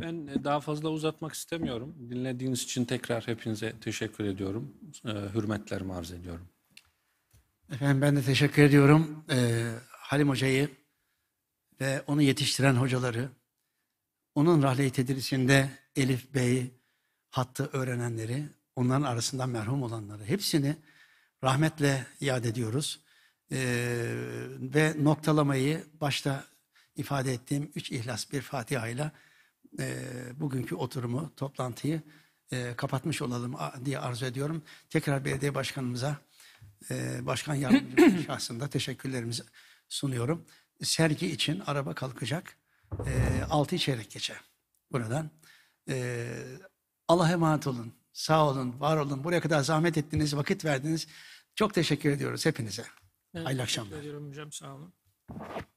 Ben e, daha fazla uzatmak istemiyorum. Dinlediğiniz için tekrar hepinize teşekkür ediyorum. E, Hürmetlerimi arz ediyorum. Efendim ben de teşekkür ediyorum. E, Halim Hoca'yı ve onu yetiştiren hocaları, onun rahleyi tedrisinde Elif Bey hattı öğrenenleri, onların arasından merhum olanları hepsini rahmetle yad ediyoruz. ve noktalamayı başta ifade ettiğim üç ihlas bir Fatiha ile e, bugünkü oturumu, toplantıyı e, kapatmış olalım diye arzu ediyorum. Tekrar belediye başkanımıza, e, başkan yardımcımızın şahsında teşekkürlerimizi sunuyorum. Sergi için araba kalkacak e, 6 çeyrek geçe buradan. E, Allah'a emanet olun, sağ olun, var olun. Buraya kadar zahmet ettiniz, vakit verdiniz. Çok teşekkür ediyoruz hepinize. Evet, Hayırlı akşamlar. Teşekkür ediyorum hocam, sağ olun.